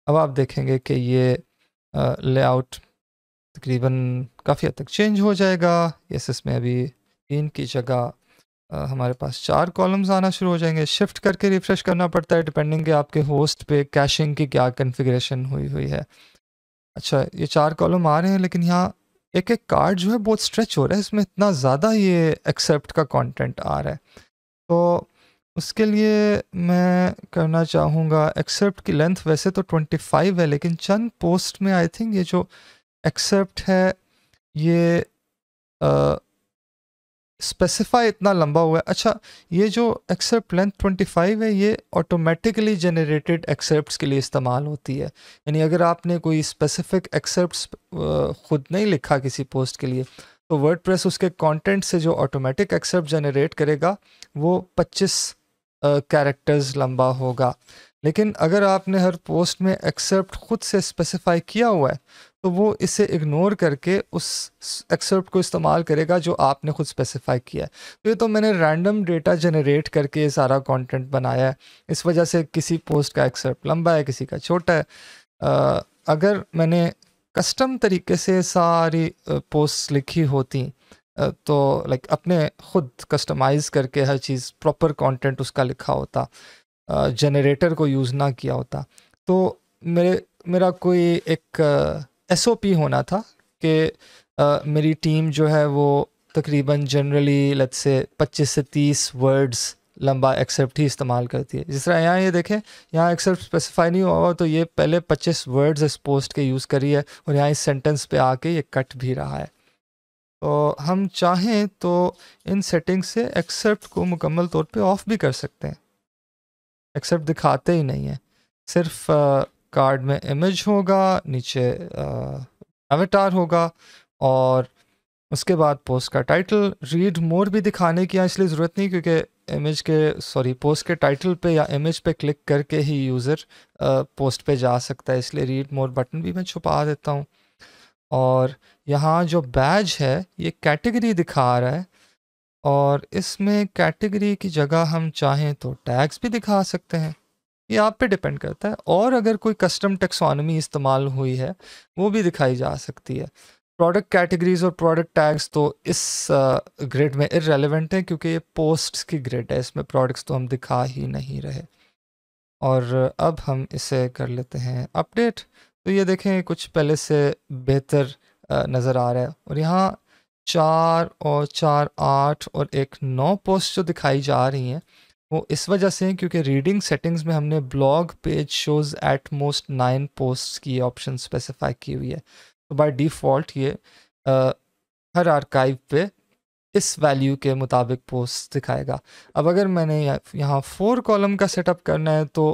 अब आप देखेंगे कि ये लेआउट तकरीबन काफ़ी हद तक चेंज हो जाएगा यस इसमें अभी तीन की जगह हमारे पास चार कॉलम्स आना शुरू हो जाएंगे शिफ्ट करके रिफ़्रेश करना पड़ता है डिपेंडिंग आपके होस्ट पे कैशिंग की क्या कन्फिग्रेशन हुई हुई है अच्छा ये चार कॉलम आ रहे हैं लेकिन यहाँ एक एक कार्ड जो है बहुत स्ट्रेच हो रहा है इसमें इतना ज़्यादा ये एक्सेप्ट का कंटेंट आ रहा है तो उसके लिए मैं करना चाहूँगा एक्सेप्ट की लेंथ वैसे तो 25 है लेकिन चंद पोस्ट में आई थिंक ये जो एक्सेप्ट है ये आ, स्पेसिफाई इतना लंबा हुआ है अच्छा ये जो एक्सेप्ट लेंथ 25 है ये ऑटोमेटिकली जनरेटेड एक्सेप्ट के लिए इस्तेमाल होती है यानी अगर आपने कोई स्पेसिफिक एक्सेप्ट ख़ुद नहीं लिखा किसी पोस्ट के लिए तो वर्ड उसके कॉन्टेंट से जो ऑटोमेटिक एक्सेप्ट जनरेट करेगा वो पच्चीस कैरेक्टर्स uh, लंबा होगा लेकिन अगर आपने हर पोस्ट में एक्सेप्ट खुद से स्पेसिफाई किया हुआ है तो वो इसे इग्नोर करके उस एक्सेप्ट को इस्तेमाल करेगा जो आपने खुद स्पेसिफाई किया है तो ये तो मैंने रैंडम डेटा जनरेट करके ये सारा कंटेंट बनाया है इस वजह से किसी पोस्ट का एक्सेप्ट लंबा है किसी का छोटा है आ, अगर मैंने कस्टम तरीके से सारी पोस्ट लिखी होती तो लाइक अपने खुद कस्टमाइज़ करके हर चीज़ प्रॉपर कंटेंट उसका लिखा होता जनरेटर को यूज़ ना किया होता तो मेरे मेरा कोई एक एस होना था कि मेरी टीम जो है वो तकरीबन जनरली लत से 25 से 30 वर्ड्स लंबा एक्सेप्ट ही इस्तेमाल करती है जिस तरह यहाँ ये देखें यहाँ एक्सेप्ट स्पेसिफाई नहीं हुआ तो ये पहले 25 वर्ड्स इस पोस्ट के यूज़ करी है और यहाँ इस सेंटेंस पे आके ये कट भी रहा है तो हम चाहें तो इन सेटिंग से एक्सेप्ट को मुकम्मल तौर पे ऑफ भी कर सकते हैं एक्सेप्ट दिखाते ही नहीं हैं सिर्फ कार्ड में इमेज होगा नीचे एवेटार होगा और उसके बाद पोस्ट का टाइटल रीड मोर भी दिखाने की यहाँ इसलिए ज़रूरत नहीं क्योंकि इमेज के सॉरी पोस्ट के टाइटल पे या इमेज पे क्लिक करके ही यूज़र पोस्ट पे जा सकता है इसलिए रीड मोर बटन भी मैं छुपा देता हूँ और यहाँ जो बैज है ये कैटेगरी दिखा रहा है और इसमें कैटेगरी की जगह हम चाहें तो टैग्स भी दिखा सकते हैं ये आप पे डिपेंड करता है और अगर कोई कस्टम टेक्सोनमी इस्तेमाल हुई है वो भी दिखाई जा सकती है प्रोडक्ट कैटेगरीज और प्रोडक्ट टैग्स तो इस ग्रेड में इरेलीवेंट है क्योंकि ये पोस्ट्स की ग्रेड है इसमें प्रोडक्ट्स तो हम दिखा ही नहीं रहे और अब हम इसे कर लेते हैं अपडेट तो ये देखें कुछ पहले से बेहतर नज़र आ रहा है और यहाँ चार और चार आठ और एक नौ पोस्ट जो दिखाई जा रही हैं वो इस वजह से क्योंकि रीडिंग सेटिंग्स में हमने blog page shows at most nine post की ऑप्शन स्पेसिफाई की हुई है तो बाय डिफ़ॉल्ट ये आ, हर आर्काइव पे इस वैल्यू के मुताबिक पोस्ट दिखाएगा अब अगर मैंने यहाँ फोर कॉलम का सेटअप करना है तो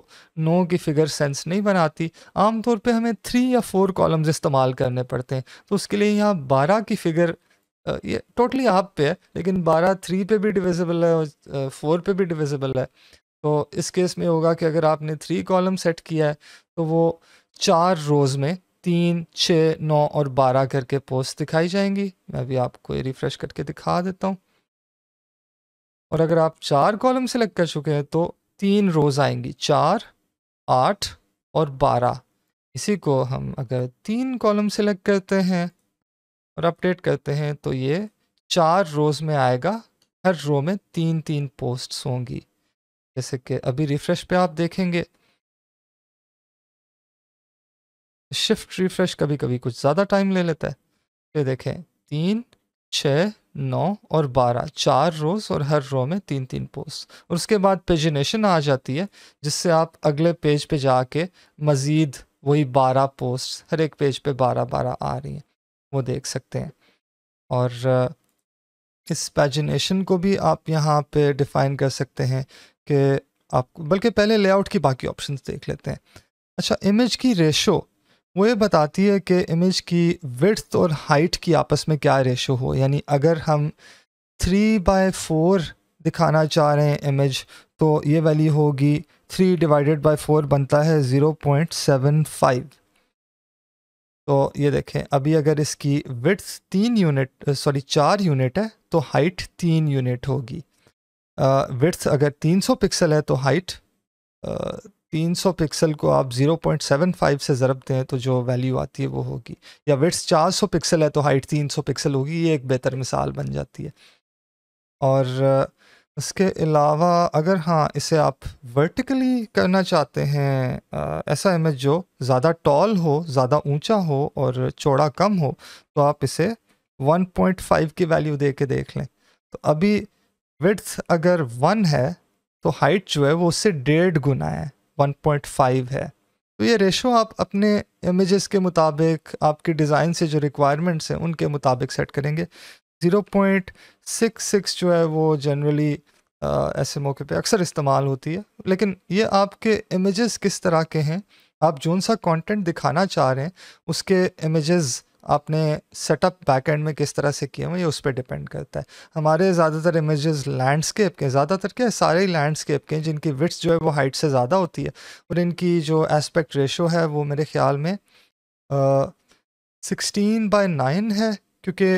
नो की फिगर सेंस नहीं बनाती आमतौर पे हमें थ्री या फोर कॉलम्स इस्तेमाल करने पड़ते हैं तो उसके लिए यहाँ बारह की फिगर ये टोटली आप पे है लेकिन बारह थ्री पे भी डिविजिबल है और फोर पे भी डिविजिबल है तो इस केस में होगा कि अगर आपने थ्री कॉलम सेट किया है तो वो चार रोज़ में तीन छः नौ और बारह करके पोस्ट दिखाई जाएंगी मैं अभी आपको ये रिफ़्रेश करके दिखा देता हूँ और अगर आप चार कॉलम सेलेक्ट कर चुके हैं तो तीन रोज़ आएंगी चार आठ और बारह इसी को हम अगर तीन कॉलम सेलेक्ट करते हैं और अपडेट करते हैं तो ये चार रोज़ में आएगा हर रो में तीन तीन पोस्ट्स होंगी जैसे कि अभी रिफ्रेश पे आप देखेंगे शिफ्ट रिफ्रेश कभी कभी कुछ ज़्यादा टाइम ले लेता है ये देखें तीन छ नौ और बारह चार रोज और हर रो में तीन तीन पोस्ट और उसके बाद पेजिनेशन आ जाती है जिससे आप अगले पेज पे जाके मज़ीद वही बारह पोस्ट हर एक पेज पे बारह बारह आ रही हैं वो देख सकते हैं और इस पैजिनेशन को भी आप यहाँ पे डिफ़ाइन कर सकते हैं कि आप बल्कि पहले लेआउट की बाकी ऑप्शंस देख लेते हैं अच्छा इमेज की रेशो वो ये बताती है कि इमेज की विड्थ और हाइट की आपस में क्या रेशो हो यानी अगर हम थ्री बाय फोर दिखाना चाह रहे हैं इमेज तो ये वैल्यू होगी थ्री डिवाइडेड बाई फोर बनता है ज़ीरो पॉइंट सेवन फाइव तो ये देखें अभी अगर इसकी विड्थ तीन यूनिट सॉरी चार यूनिट है तो हाइट तीन यूनिट होगी विड्थ अगर 300 पिक्सल है तो हाइट तीन सौ पिक्सल को आप 0.75 से ज़रब दें तो जो वैल्यू आती है वो होगी या विड्स 400 पिक्सल है तो हाइट 300 पिक्सल होगी ये एक बेहतर मिसाल बन जाती है और उसके अलावा अगर हाँ इसे आप वर्टिकली करना चाहते हैं ऐसा इमेज जो ज़्यादा टॉल हो ज़्यादा ऊंचा हो और चौड़ा कम हो तो आप इसे 1.5 की वैल्यू दे के देख लें तो अभी विड्थ अगर वन है तो हाइट जो है वो उससे डेढ़ गुना है 1.5 है तो ये रेशो आप अपने इमेजेस के मुताबिक आपके डिज़ाइन से जो रिक्वायरमेंट्स हैं उनके मुताबिक सेट करेंगे ज़ीरो पॉइंट सिक्स सिक्स जो है वो जनरली ऐसे मौके पे अक्सर इस्तेमाल होती है लेकिन ये आपके इमेजेस किस तरह के हैं आप जोन सा कंटेंट दिखाना चाह रहे हैं उसके इमेजेस आपने सेटअप बैकएंड में किस तरह से किए हुए ये उस पर डिपेंड करता है हमारे ज़्यादातर इमेजेस लैंडस्केप के ज़्यादातर क्या सारे ही लैंडस्केप के हैं जिनकी विट्स जो है वो हाइट से ज़्यादा होती है और इनकी जो एस्पेक्ट रेशो है वो मेरे ख्याल में सिक्सटीन बाई नाइन है क्योंकि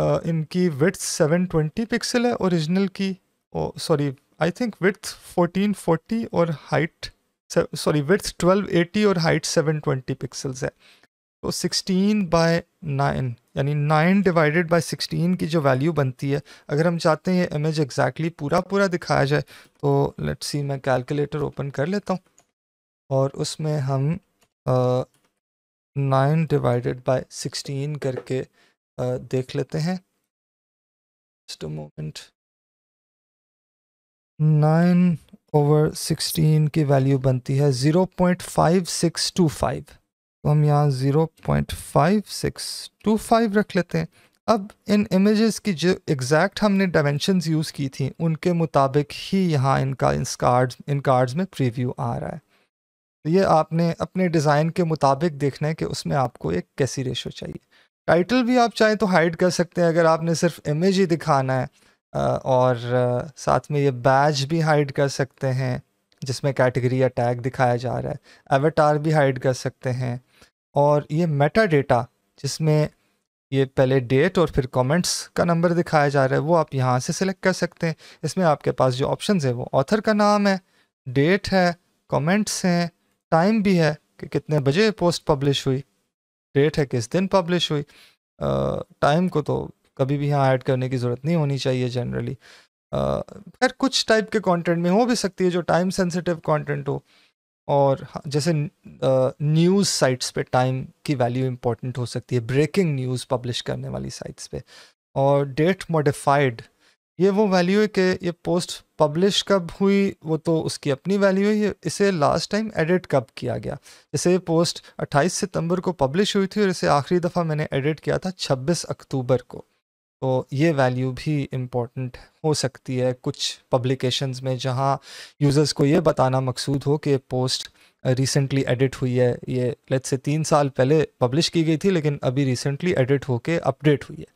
इनकी विथ 720 पिक्सल है ओरिजिनल की सॉरी आई थिंक विथ 1440 और हाइट सॉरी विथ 1280 और हाइट 720 पिक्सल्स है तो 16 बाय 9 यानी 9 डिवाइडेड बाय 16 की जो वैल्यू बनती है अगर हम चाहते हैं ये इमेज एग्जैक्टली पूरा पूरा दिखाया जाए तो लेट्स सी मैं कैलकुलेटर ओपन कर लेता हूँ और उसमें हम नाइन डिवाइडेड बाय सिक्सटीन करके देख लेते हैं just a moment nine over sixteen की वैल्यू बनती है zero point five six two five तो हम यहाँ zero point five six two five रख लेते हैं अब इन इमेजेस की जो एग्जैक्ट हमने डायमेंशन यूज़ की थी उनके मुताबिक ही यहाँ इनका इन कार्ड्स इन कार्ड्स में प्रीव्यू आ रहा है तो ये आपने अपने डिज़ाइन के मुताबिक देखना है कि उसमें आपको एक कैसी रेशो चाहिए टाइटल भी आप चाहें तो हाइड कर सकते हैं अगर आपने सिर्फ इमेज ही दिखाना है और साथ में ये बैज भी हाइड कर सकते हैं जिसमें कैटेगरी या टैग दिखाया जा रहा है एवेटार भी हाइड कर सकते हैं और ये मेटा डेटा जिसमें ये पहले डेट और फिर कमेंट्स का नंबर दिखाया जा रहा है वो आप यहाँ से सिलेक्ट कर सकते हैं इसमें आपके पास जो ऑप्शंस है वो ऑथर का नाम है डेट है कमेंट्स हैं टाइम भी है कि कितने बजे पोस्ट पब्लिश हुई डेट है किस दिन पब्लिश हुई टाइम को तो कभी भी यहाँ ऐड करने की ज़रूरत नहीं होनी चाहिए जनरली खैर कुछ टाइप के कंटेंट में हो भी सकती है जो टाइम सेंसिटिव कंटेंट हो और हाँ, जैसे न्यूज़ साइट्स पे टाइम की वैल्यू इम्पोर्टेंट हो सकती है ब्रेकिंग न्यूज़ पब्लिश करने वाली साइट्स पे और डेट मॉडिफाइड ये वो वैल्यू है कि ये पोस्ट पब्लिश कब हुई वो तो उसकी अपनी वैल्यू है इसे लास्ट टाइम एडिट कब किया गया जैसे ये पोस्ट 28 सितंबर को पब्लिश हुई थी और इसे आखिरी दफ़ा मैंने एडिट किया था 26 अक्टूबर को तो ये वैल्यू भी इम्पॉर्टेंट हो सकती है कुछ पब्लिकेशंस में जहाँ यूज़र्स को ये बताना मकसूद हो कि ये पोस्ट रिसेंटली एडिट हुई है ये लेट से तीन साल पहले पब्लिश की गई थी लेकिन अभी रिसेंटली एडिट होके अपडेट हुई है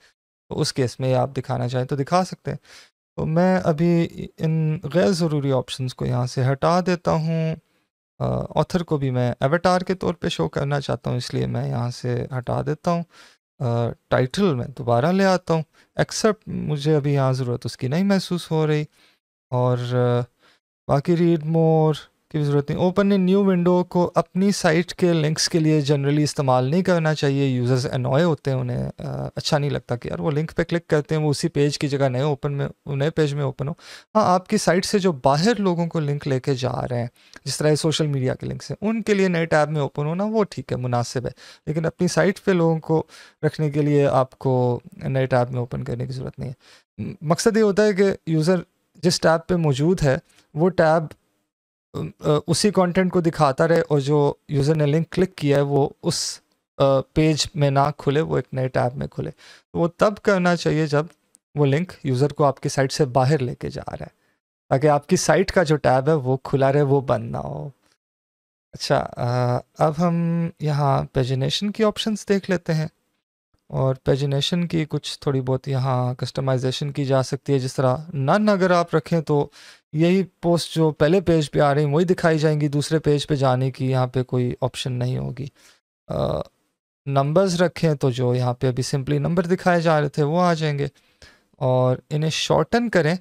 तो उस केस में आप दिखाना चाहें तो दिखा सकते हैं तो मैं अभी इन गैर ज़रूरी ऑप्शंस को यहाँ से हटा देता हूँ ऑथर को भी मैं एवेटार के तौर पे शो करना चाहता हूँ इसलिए मैं यहाँ से हटा देता हूँ टाइटल मैं दोबारा ले आता हूँ एक्सेप्ट मुझे अभी यहाँ ज़रूरत उसकी नहीं महसूस हो रही और बाकी रीड मोर की भी ज़रूरत नहीं ओपन ने न्यू विंडो को अपनी साइट के लिंक्स के लिए जनरली इस्तेमाल नहीं करना चाहिए यूज़र्स अनॉय होते हैं उन्हें अच्छा नहीं लगता कि यार वो लिंक पे क्लिक करते हैं वो उसी पेज की जगह नए ओपन में नए पेज में ओपन हो हाँ आपकी साइट से जो बाहर लोगों को लिंक लेके जा रहे हैं जिस तरह सोशल मीडिया के लिंक्स हैं उनके लिए नए टैब में ओपन होना वो ठीक है मुनासिब है लेकिन अपनी साइट पर लोगों को रखने के लिए आपको नए टैब में ओपन करने की ज़रूरत नहीं है मकसद ये होता है कि यूज़र जिस टैब पे मौजूद है वो टैब उसी कंटेंट को दिखाता रहे और जो यूज़र ने लिंक क्लिक किया है वो उस पेज में ना खुले वो एक नए टैब में खुले तो वो तब करना चाहिए जब वो लिंक यूज़र को आपकी साइट से बाहर लेके जा रहा है ताकि आपकी साइट का जो टैब है वो खुला रहे वो बंद ना हो अच्छा अब हम यहाँ पेजिनेशन की ऑप्शंस देख लेते हैं और पेजिनेशन की कुछ थोड़ी बहुत यहाँ कस्टमाइजेशन की जा सकती है जिस तरह नन अगर आप रखें तो यही पोस्ट जो पहले पेज पे आ रही वही दिखाई जाएंगी दूसरे पेज पे जाने की यहाँ पे कोई ऑप्शन नहीं होगी नंबर्स रखें तो जो यहाँ पे अभी सिंपली नंबर दिखाए जा रहे थे वो आ जाएंगे और इन्हें शॉर्टन करें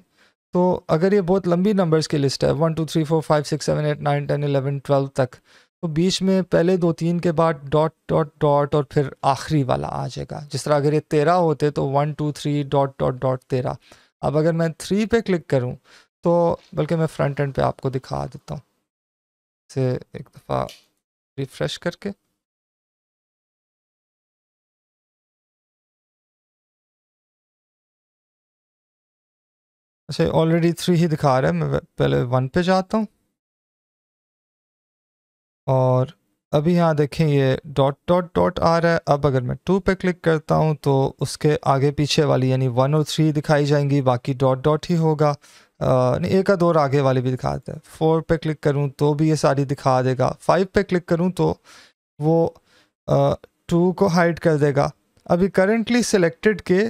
तो अगर ये बहुत लंबी नंबर्स की लिस्ट है one two three four five six seven eight nine ten eleven twelve तक तो बीच में पहले दो तीन के बाद डॉट डॉट डॉट और फिर आखिरी वाला आ जाएगा जिस तरह अगर ये तेरह होते तो one two three dot dot dot तेरह अब अगर मैं थ्री पे क्लिक करूँ तो बल्कि मैं फ्रंट एंड पे आपको दिखा देता हूँ इसे एक दफ़ा रिफ्रेश करके अच्छा ऑलरेडी थ्री ही दिखा रहा है मैं पहले वन पे जाता हूँ और अभी यहाँ देखें ये डॉट डॉट डॉट आ रहा है अब अगर मैं टू पे क्लिक करता हूँ तो उसके आगे पीछे वाली यानी वन और थ्री दिखाई जाएंगी बाकी डॉट डॉट ही होगा एक या दो आगे वाले भी दिखाते हैं फोर पे क्लिक करूँ तो भी ये सारी दिखा देगा फाइव पे क्लिक करूँ तो वो टू को हाइड कर देगा अभी करेंटली सिलेक्टेड के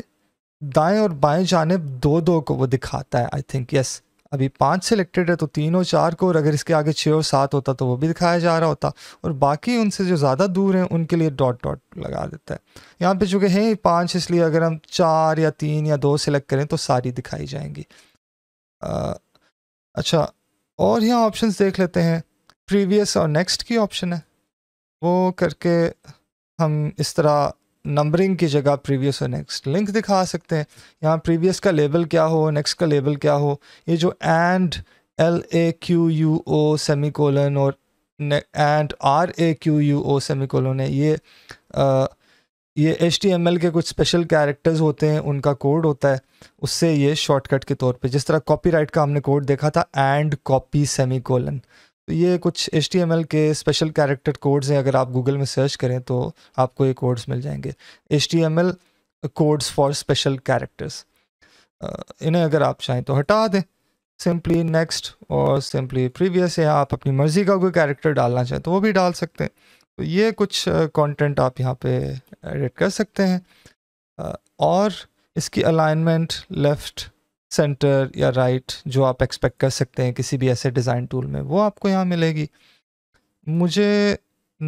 दाएं और बाएं जानब दो दो को वो दिखाता है आई थिंक यस अभी पांच सिलेक्टेड है तो तीन और चार को और अगर इसके आगे छः और सात होता तो वो भी दिखाया जा रहा होता और बाकी उनसे जो ज़्यादा दूर हैं उनके लिए डॉट डॉट लगा देता है यहाँ पे चूँकि हैं पाँच इसलिए अगर हम चार या तीन या दो सिलेक्ट करें तो सारी दिखाई जाएंगी आ, अच्छा और यहाँ ऑप्शंस देख लेते हैं प्रीवियस और नेक्स्ट की ऑप्शन है वो करके हम इस तरह नंबरिंग की जगह प्रीवियस और नेक्स्ट लिंक दिखा सकते हैं यहाँ प्रीवियस का लेबल क्या हो नेक्स्ट का लेबल क्या हो ये जो and L A Q U O semicolon और and R A Q U O semicolon है ये ये एच के कुछ स्पेशल कैरेक्टर्स होते हैं उनका कोड होता है उससे ये शॉर्टकट के तौर पे जिस तरह कॉपीराइट का हमने कोड देखा था एंड कॉपी सेमी कोलन तो ये कुछ एच के स्पेशल कैरेक्टर कोड्स हैं अगर आप गूगल में सर्च करें तो आपको ये कोड्स मिल जाएंगे H codes for special characters इन्हें अगर आप चाहें तो हटा दें सिंपली नेक्स्ट और सिंपली प्रीवियस या आप अपनी मर्ज़ी का कोई कैरेक्टर डालना चाहें तो वो भी डाल सकते हैं तो ये कुछ कंटेंट आप यहाँ पे एडिट कर सकते हैं और इसकी अलाइनमेंट लेफ़्ट सेंटर या राइट right, जो आप एक्सपेक्ट कर सकते हैं किसी भी ऐसे डिज़ाइन टूल में वो आपको यहाँ मिलेगी मुझे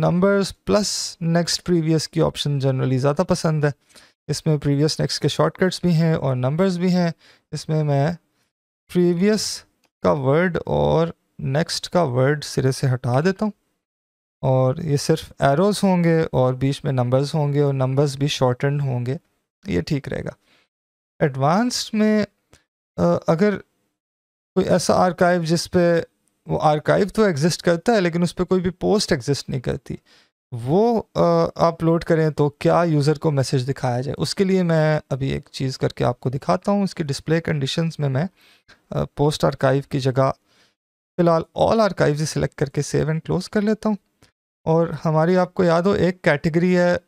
नंबर्स प्लस नेक्स्ट प्रीवियस की ऑप्शन जनरली ज़्यादा पसंद है इसमें प्रीवियस नेक्स्ट के शॉर्टकट्स भी हैं और नंबर्स भी हैं इसमें मैं प्रीवियस का वर्ड और नेक्स्ट का वर्ड सिरे से हटा देता हूँ और ये सिर्फ एरोज होंगे और बीच में नंबर्स होंगे और नंबर्स भी शॉर्टन होंगे ये ठीक रहेगा एडवांस्ड में अगर कोई ऐसा आर्काइव जिस पे वो आर्काइव तो एग्जिस्ट करता है लेकिन उस पर कोई भी पोस्ट एग्जिस्ट नहीं करती वो अपलोड करें तो क्या यूज़र को मैसेज दिखाया जाए उसके लिए मैं अभी एक चीज़ करके आपको दिखाता हूँ उसकी डिस्प्ले कंडीशंस में मैं पोस्ट आर्काइव की जगह फ़िलहाल ऑल आर्काइव ही सिलेक्ट करके सेव एंड क्लोज कर लेता हूँ और हमारी आपको याद हो एक कैटेगरी है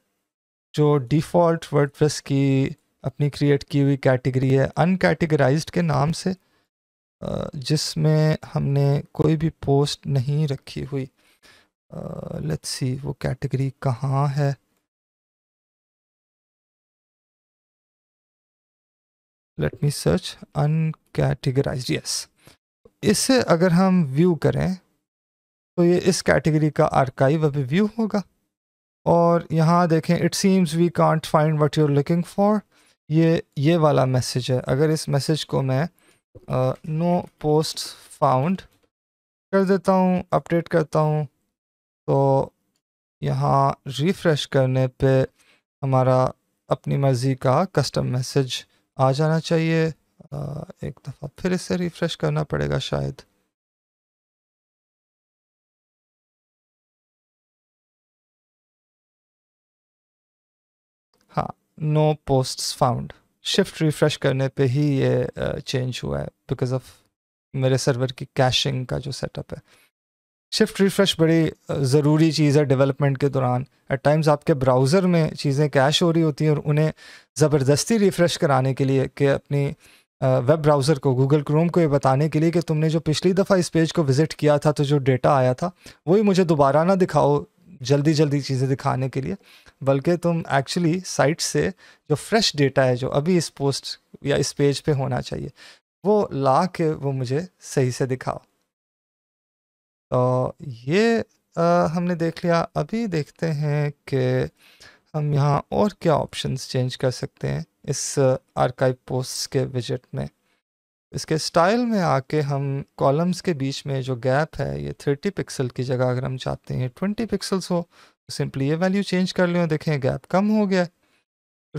जो डिफ़ॉल्ट वर्डप्रेस की अपनी क्रिएट की हुई कैटेगरी है अनकैटेगराइज्ड के नाम से जिसमें हमने कोई भी पोस्ट नहीं रखी हुई लेट्स सी वो कैटेगरी कहाँ है let me search uncategorized yes इसे अगर हम व्यू करें तो ये इस कैटेगरी का आर्काइव अभी व्यू होगा और यहाँ देखें it seems we can't find what you are looking for ये ये वाला मैसेज है अगर इस मैसेज को मैं नो पोस्ट फाउंड कर देता हूँ अपडेट करता हूँ तो यहाँ रिफ़्रेश करने पे हमारा अपनी मर्ज़ी का कस्टम मैसेज आ जाना चाहिए आ, एक दफ़ा फिर इसे रिफ़्रेश करना पड़ेगा शायद no post found shift refresh करने पे ही ये चेंज हुआ है बिकॉज ऑफ मेरे सर्वर की कैशिंग का जो सेटअप है शिफ्ट रिफ्रेश बड़ी ज़रूरी चीज़ है डेवलपमेंट के दौरान एट टाइम्स आपके ब्राउज़र में चीज़ें कैश हो रही होती हैं और उन्हें ज़बरदस्ती रिफ़्रेश कराने के लिए कि अपनी वेब ब्राउज़र को गूगल क्रोम को ये बताने के लिए कि तुमने जो पिछली दफ़ा इस पेज को विज़िट किया था तो जो डेटा आया था वही मुझे दोबारा ना दिखाओ जल्दी जल्दी चीज़ें दिखाने के लिए बल्कि तुम एक्चुअली साइट से जो फ्रेश डेटा है जो अभी इस पोस्ट या इस पेज पे होना चाहिए वो ला के वो मुझे सही से दिखाओ तो ये आ, हमने देख लिया अभी देखते हैं कि हम यहाँ और क्या ऑप्शंस चेंज कर सकते हैं इस आर्काइव पोस्ट के विजिट में इसके स्टाइल में आके हम कॉलम्स के बीच में जो गैप है ये थर्टी पिक्सल की जगह अगर हम चाहते हैं ट्वेंटी पिक्सल्स हो सिंपली तो ये वैल्यू चेंज कर लें देखें गैप कम हो गया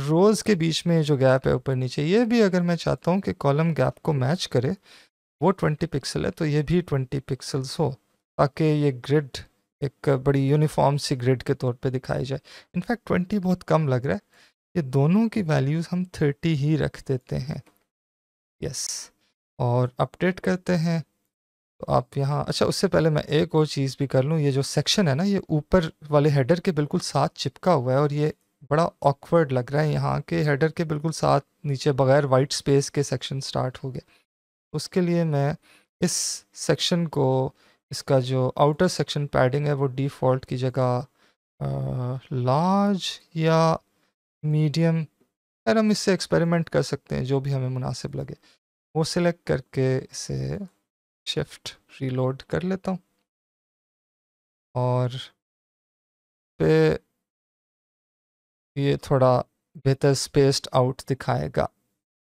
रोज़ के बीच में जो गैप है ऊपर नीचे ये भी अगर मैं चाहता हूँ कि कॉलम गैप को मैच करे वो ट्वेंटी पिक्सल है तो ये भी ट्वेंटी पिक्सल्स हो ताकि ये ग्रिड एक बड़ी यूनिफॉर्म सी ग्रिड के तौर पे दिखाई जाए इनफैक्ट ट्वेंटी बहुत कम लग रहा है ये दोनों की वैल्यूज़ हम थर्टी ही रख देते हैं यस yes. और अपडेट करते हैं तो आप यहाँ अच्छा उससे पहले मैं एक और चीज़ भी कर लूँ ये जो सेक्शन है ना ये ऊपर वाले हेडर के बिल्कुल साथ चिपका हुआ है और ये बड़ा ऑकवर्ड लग रहा है यहाँ के हेडर के बिल्कुल साथ नीचे बगैर वाइट स्पेस के सेक्शन स्टार्ट हो गए उसके लिए मैं इस सेक्शन को इसका जो आउटर सेक्शन पैडिंग है वो डिफ़ॉल्ट की जगह लार्ज या मीडियम अगर हम इससे एक्सपेरिमेंट कर सकते हैं जो भी हमें मुनासिब लगे वो सिलेक्ट करके इसे शिफ्ट रीलोड कर लेता हूँ और पे ये थोड़ा बेहतर स्पेस्ड आउट दिखाएगा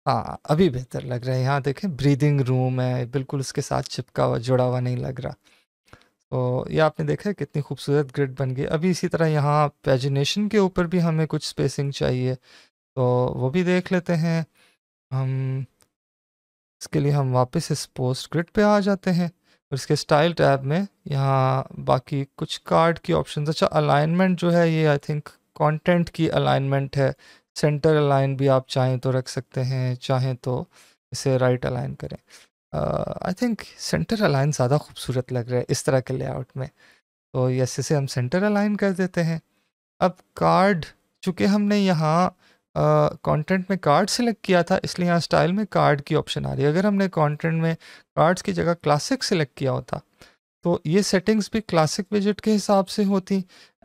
हाँ अभी बेहतर लग रहा है यहाँ देखें ब्रीदिंग रूम है बिल्कुल उसके साथ चिपका हुआ जुड़ा हुआ नहीं लग रहा तो ये आपने देखा है कितनी खूबसूरत ग्रिड बन गई अभी इसी तरह यहाँ पेजिनेशन के ऊपर भी हमें कुछ स्पेसिंग चाहिए तो वो भी देख लेते हैं हम इसके लिए हम वापस इस पोस्ट ग्रिड पे आ जाते हैं और इसके स्टाइल टैब में यहाँ बाकी कुछ कार्ड की ऑप्शन अच्छा अलाइनमेंट जो है ये आई थिंक कंटेंट की अलाइनमेंट है सेंटर अलाइन भी आप चाहें तो रख सकते हैं चाहें तो इसे राइट right अलाइन करें आई थिंक सेंटर अलाइन ज़्यादा खूबसूरत लग रहा है इस तरह के लेआउट में तो ये से हम सेंटर अलाइन कर देते हैं अब कार्ड चूँकि हमने यहाँ कंटेंट में कार्ड सेलेक्ट किया था इसलिए यहाँ स्टाइल में कार्ड की ऑप्शन आ रही है अगर हमने कंटेंट में कार्ड्स की जगह क्लासिक सेलेक्ट किया होता तो ये सेटिंग्स भी क्लासिक विजिट के हिसाब से होती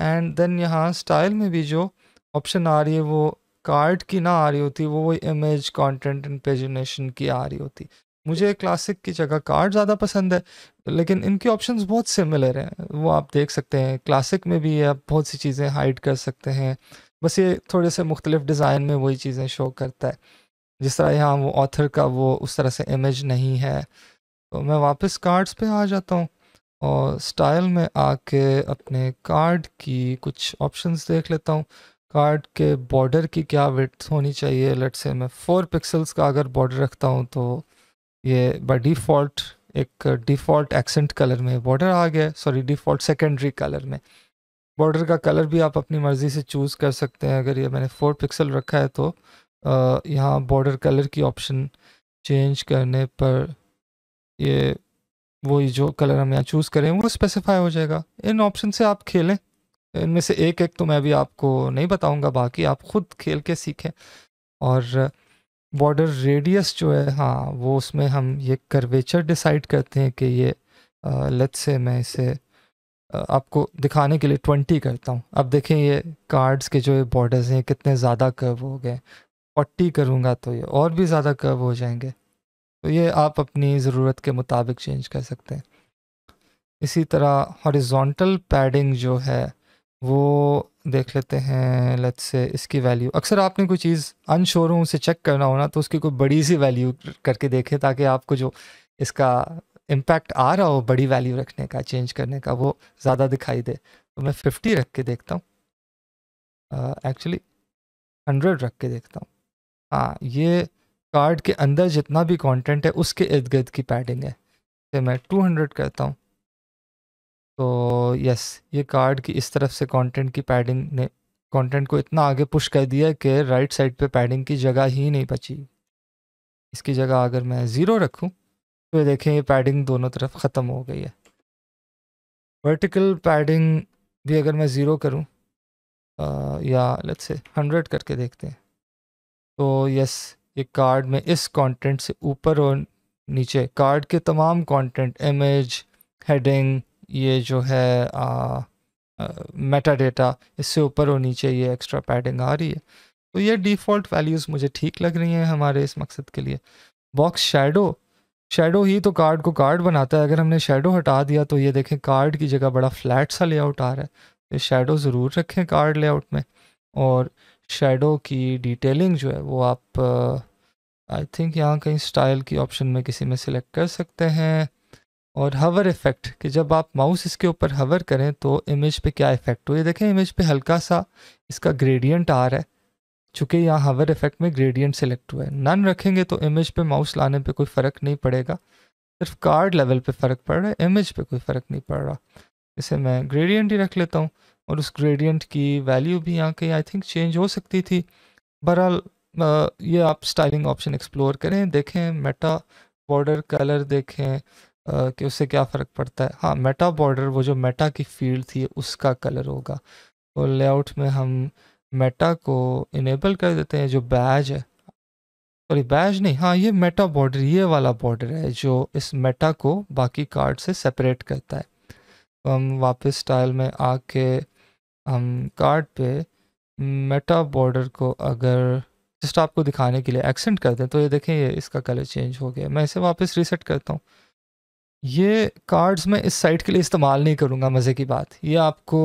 एंड देन यहाँ स्टाइल में भी जो ऑप्शन आ रही है वो कार्ड की ना आ रही होती वो वही इमेज कॉन्टेंट एंड पेजनेशन की आ रही होती मुझे क्लासिक की जगह कार्ड ज़्यादा पसंद है लेकिन इनके ऑप्शंस बहुत सिमिलर हैं वो आप देख सकते हैं क्लासिक में भी आप बहुत सी चीज़ें हाइड कर सकते हैं बस ये थोड़े से मुख्तलिफ डिज़ाइन में वही चीज़ें शो करता है जिस तरह यहाँ वो ऑथर का वो उस तरह से इमेज नहीं है तो मैं वापस कार्ड्स पे आ जाता हूँ और स्टाइल में आके अपने कार्ड की कुछ ऑप्शंस देख लेता हूँ कार्ड के बॉर्डर की क्या विथ होनी चाहिए लेट से मैं फोर पिक्सल्स का अगर बॉर्डर रखता हूँ तो ये बाई डिफ़ॉल्ट एक डिफ़ॉल्ट एक्सेंट कलर में बॉर्डर आ गया सॉरी डिफ़ॉल्ट सेकेंडरी कलर में बॉर्डर का कलर भी आप अपनी मर्ज़ी से चूज़ कर सकते हैं अगर ये मैंने फोर पिक्सल रखा है तो यहाँ बॉर्डर कलर की ऑप्शन चेंज करने पर ये वही जो कलर हम यहाँ चूज़ करें वो स्पेसिफाई हो जाएगा इन ऑप्शन से आप खेलें इनमें से एक एक तो मैं भी आपको नहीं बताऊंगा बाकी आप खुद खेल के सीखें और बॉर्डर रेडियस जो है हाँ वो उसमें हम ये करवेचर डिसाइड करते हैं कि ये लेट्स से मैं इसे आपको दिखाने के लिए ट्वेंटी करता हूँ अब देखें ये कार्ड्स के जो ये बॉर्डर्स हैं कितने ज़्यादा कर्व हो गए फोर्टी करूँगा तो ये और भी ज़्यादा कर्व हो जाएंगे तो ये आप अपनी ज़रूरत के मुताबिक चेंज कर सकते हैं इसी तरह हॉरिजॉन्टल पैडिंग जो है वो देख लेते हैं लत से इसकी वैल्यू अक्सर आपने कोई चीज़ अनशोरूम से चेक करना हो ना तो उसकी कोई बड़ी सी वैल्यू करके देखें ताकि आपको जो इसका इम्पैक्ट आ रहा हो बड़ी वैल्यू रखने का चेंज करने का वो ज़्यादा दिखाई दे तो मैं फिफ्टी रख के देखता हूँ एक्चुअली हंड्रेड रख के देखता हूँ हाँ ये कार्ड के अंदर जितना भी कंटेंट है उसके इर्द गिर्द की पैडिंग है तो मैं टू हंड्रेड करता हूँ तो यस ये कार्ड की इस तरफ से कंटेंट की पैडिंग ने कंटेंट को इतना आगे पुश कर दिया कि राइट साइड पे पैडिंग की जगह ही नहीं बची इसकी जगह अगर मैं ज़ीरो रखूँ तो देखें ये पैडिंग दोनों तरफ ख़त्म हो गई है वर्टिकल पैडिंग भी अगर मैं ज़ीरो करूं आ, या लेट्स से हंड्रेड करके देखते हैं तो यस ये कार्ड में इस कंटेंट से ऊपर और नीचे कार्ड के तमाम कंटेंट इमेज हेडिंग ये जो है मेटा डेटा इससे ऊपर और नीचे ये एक्स्ट्रा पैडिंग आ रही है तो ये डिफ़ॉल्ट वैल्यूज़ मुझे ठीक लग रही हैं हमारे इस मकसद के लिए बॉक्स शेडो शेडो ही तो कार्ड को कार्ड बनाता है अगर हमने शेडो हटा दिया तो ये देखें कार्ड की जगह बड़ा फ्लैट सा लेआउट आ रहा है तो शेडो ज़रूर रखें कार्ड लेआउट में और शेडो की डिटेलिंग जो है वो आप आई uh, थिंक यहाँ कहीं स्टाइल की ऑप्शन में किसी में सिलेक्ट कर सकते हैं और हवर इफ़ेक्ट कि जब आप माउस इसके ऊपर हवर करें तो इमेज पे क्या इफ़ेक्ट हो ये देखें इमेज पे हल्का सा इसका ग्रेडियंट आ रहा है चूंकि यहाँ हवर इफेक्ट में ग्रेडियंट सेलेक्ट हुआ है नन रखेंगे तो इमेज पे माउस लाने पे कोई फ़र्क नहीं पड़ेगा सिर्फ कार्ड लेवल पे फ़र्क पड़ रहा है इमेज पे कोई फ़र्क नहीं पड़ रहा इसे मैं ग्रेडियंट ही रख लेता हूँ और उस ग्रेडियंट की वैल्यू भी यहाँ के आई थिंक चेंज हो सकती थी बहरहाल ये आप स्टाइलिंग ऑप्शन एक्सप्लोर करें देखें मेटा बॉर्डर कलर देखें आ, कि उससे क्या फ़र्क पड़ता है हाँ मेटा बॉर्डर वो जो मेटा की फील्ड थी उसका कलर होगा तो लेआउट में हम मेटा को इनेबल कर देते हैं जो बैज है सॉरी बैज नहीं हाँ ये मेटा बॉर्डर ये वाला बॉर्डर है जो इस मेटा को बाकी कार्ड से सेपरेट करता है तो हम वापस स्टाइल में आके हम कार्ड पे मेटा बॉर्डर को अगर जस्ट आपको दिखाने के लिए एक्सेंट कर दें तो ये देखें ये इसका कलर चेंज हो गया मैं इसे वापस रीसेट करता हूँ ये कार्ड्स मैं इस साइट के लिए इस्तेमाल नहीं करूँगा मज़े की बात ये आपको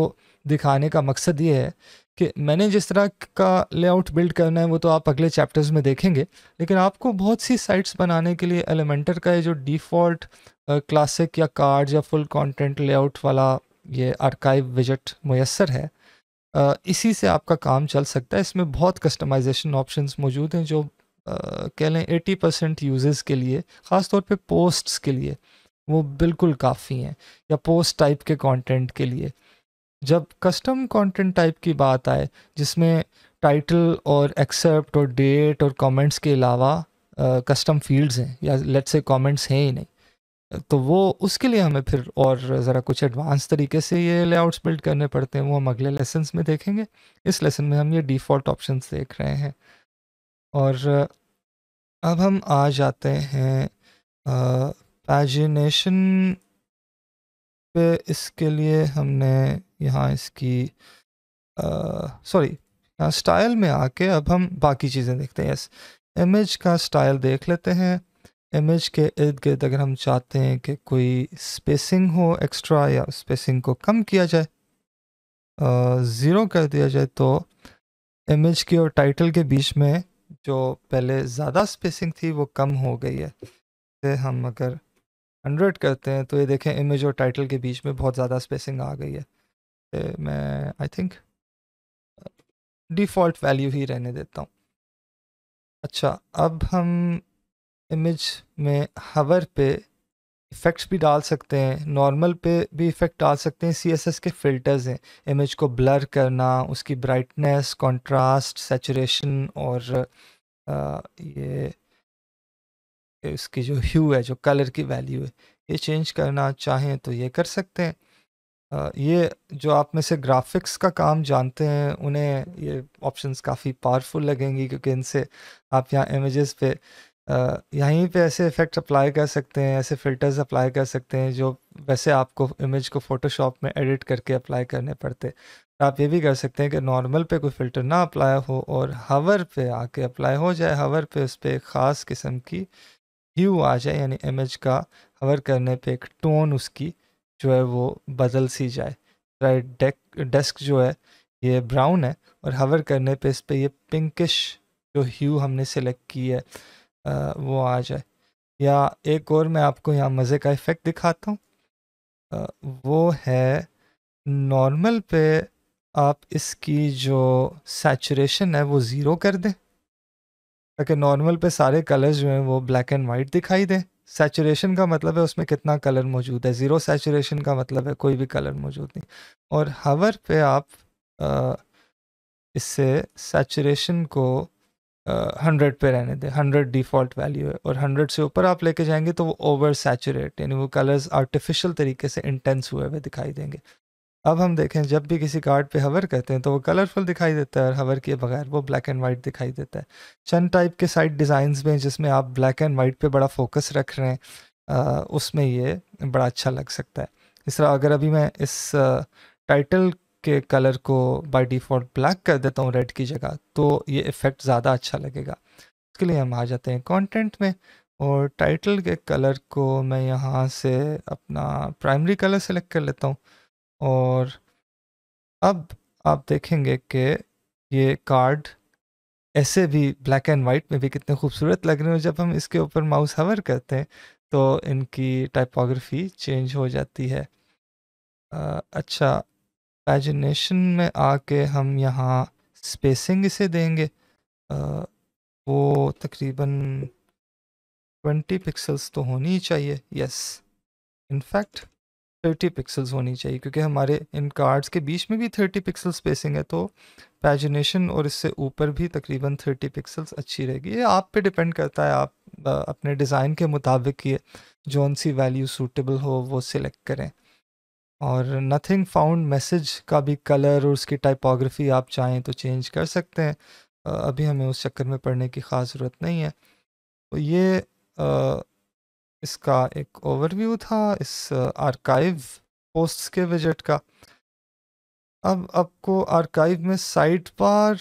दिखाने का मकसद ये है कि मैंने जिस तरह का लेआउट बिल्ड करना है वो तो आप अगले चैप्टर्स में देखेंगे लेकिन आपको बहुत सी साइट्स बनाने के लिए एलिमेंटर का ये जो डिफ़ॉल्ट क्लासिक या कार्ड या फुल कंटेंट लेआउट वाला ये आर्काइव विजट मैसर है आ, इसी से आपका काम चल सकता है इसमें बहुत कस्टमाइजेशन ऑप्शन मौजूद हैं जो कह लें एटी परसेंट यूज़र्स के लिए ख़ास तौर पर पोस्ट्स के लिए वो बिल्कुल काफ़ी हैं या पोस्ट टाइप के कॉन्टेंट के लिए जब कस्टम कंटेंट टाइप की बात आए जिसमें टाइटल और एक्सेप्ट और डेट और कमेंट्स के अलावा कस्टम फील्ड्स हैं या लेट्स से कमेंट्स हैं ही नहीं तो वो उसके लिए हमें फिर और ज़रा कुछ एडवांस तरीके से ये लेआउट्स बिल्ड करने पड़ते हैं वो हम अगले लेसन में देखेंगे इस लेसन में हम ये डिफ़ॉल्ट ऑप्शन देख रहे हैं और अब हम आ जाते हैं पैजिनेशन पे इसके लिए हमने यहाँ इसकी सॉरी यहाँ स्टाइल में आके अब हम बाकी चीज़ें देखते हैं यस इमेज का स्टाइल देख लेते हैं इमेज के इर्द गिर्द अगर हम चाहते हैं कि कोई स्पेसिंग हो एक्स्ट्रा या स्पेसिंग को कम किया जाए ज़ीरो कर दिया जाए तो इमेज की और टाइटल के बीच में जो पहले ज़्यादा स्पेसिंग थी वो कम हो गई है हम अगर हंड्रेड करते हैं तो ये देखें इमेज और टाइटल के बीच में बहुत ज़्यादा स्पेसिंग आ गई है तो मैं आई थिंक डिफ़ॉल्ट वैल्यू ही रहने देता हूँ अच्छा अब हम इमेज में हवर पे इफ़ेक्ट्स भी डाल सकते हैं नॉर्मल पे भी इफ़ेक्ट डाल सकते हैं सीएसएस के फ़िल्टर्स हैं इमेज को ब्लर करना उसकी ब्राइटनेस कंट्रास्ट सेचुरेशन और आ, ये इसकी जो ह्यू है जो कलर की वैल्यू है ये चेंज करना चाहें तो ये कर सकते हैं ये जो आप में से ग्राफिक्स का काम जानते हैं उन्हें ये ऑप्शंस काफ़ी पावरफुल लगेंगी क्योंकि इनसे आप यहाँ इमेजेस पे यहीं पे ऐसे इफ़ेक्ट अप्लाई कर सकते हैं ऐसे फ़िल्टर्स अप्लाई कर सकते हैं जो वैसे आपको इमेज को फ़ोटोशॉप में एडिट करके अप्लाई करने पड़ते आप ये भी कर सकते हैं कि नॉर्मल पे कोई फ़िल्टर ना अप्लाई हो और हवर पे आके अप्लाई हो जाए हवर पे उस पर ख़ास किस्म की ह्यू आ जाए यानी इमेज का हवर करने पे एक टोन उसकी जो है वो बदल सी जाए राइट डेक डेस्क जो है ये ब्राउन है और हवर करने पे इस पर यह पिंकिश जो ह्यू हमने सेलेक्ट की है वो आ जाए या एक और मैं आपको यहाँ मज़े का इफ़ेक्ट दिखाता हूँ वो है नॉर्मल पे आप इसकी जो सैचुरेशन है वो ज़ीरो कर दें ताकि नॉर्मल पे सारे कलर्स जो हैं वो ब्लैक एंड वाइट दिखाई दें सेचुरेशन का मतलब है उसमें कितना कलर मौजूद है ज़ीरो सेचुरेशन का मतलब है कोई भी कलर मौजूद नहीं और हवर पे आप इससे सेचुरेशन को हंड्रेड पे रहने दें हंड्रेड डिफ़ॉल्ट वैल्यू है और हंड्रेड से ऊपर आप लेके जाएंगे तो वो ओवर सैचुरेट यानी वो कलर्स आर्टिफिशियल तरीके से इंटेंस हुए हुए दिखाई देंगे अब हम देखें जब भी किसी कार्ड पे हवर कहते हैं तो वो कलरफुल दिखाई देता है और हवर किए बगैर वो ब्लैक एंड वाइट दिखाई देता है चंद टाइप के साइड डिज़ाइंस में जिसमें आप ब्लैक एंड वाइट पे बड़ा फोकस रख रहे हैं आ, उसमें ये बड़ा अच्छा लग सकता है इस तरह अगर अभी मैं इस टाइटल के कलर को बाई डिफ़ॉल्ट ब्लैक कर देता हूँ रेड की जगह तो ये इफ़ेक्ट ज़्यादा अच्छा लगेगा उसके लिए हम आ जाते हैं कॉन्टेंट में और टाइटल के कलर को मैं यहाँ से अपना प्राइमरी कलर सेलेक्ट कर लेता हूँ और अब आप देखेंगे कि ये कार्ड ऐसे भी ब्लैक एंड वाइट में भी कितने खूबसूरत लग रहे हैं जब हम इसके ऊपर माउस हवर करते हैं तो इनकी टाइपोग्राफी चेंज हो जाती है आ, अच्छा पैजिनेशन में आके हम यहाँ स्पेसिंग इसे देंगे आ, वो तकरीबन ट्वेंटी पिक्सल्स तो होनी ही चाहिए यस इनफैक्ट थर्टी पिक्सल्स होनी चाहिए क्योंकि हमारे इन कार्ड्स के बीच में भी थर्टी पिक्सल स्पेसिंग है तो पैजिनेशन और इससे ऊपर भी तकरीबन थर्टी पिक्सल्स अच्छी रहेगी ये आप पे डिपेंड करता है आप अपने डिज़ाइन के मुताबिक ये जौन सी वैल्यू सूटेबल हो वो सिलेक्ट करें और नथिंग फाउंड मैसेज का भी कलर और उसकी टाइपोग्राफी आप चाहें तो चेंज कर सकते हैं अभी हमें उस चक्कर में पढ़ने की ख़ास ज़रूरत नहीं है तो ये इसका एक ओवरव्यू था इस आर्काइव पोस्ट्स के विजिट का अब आपको आर्काइव में साइट बार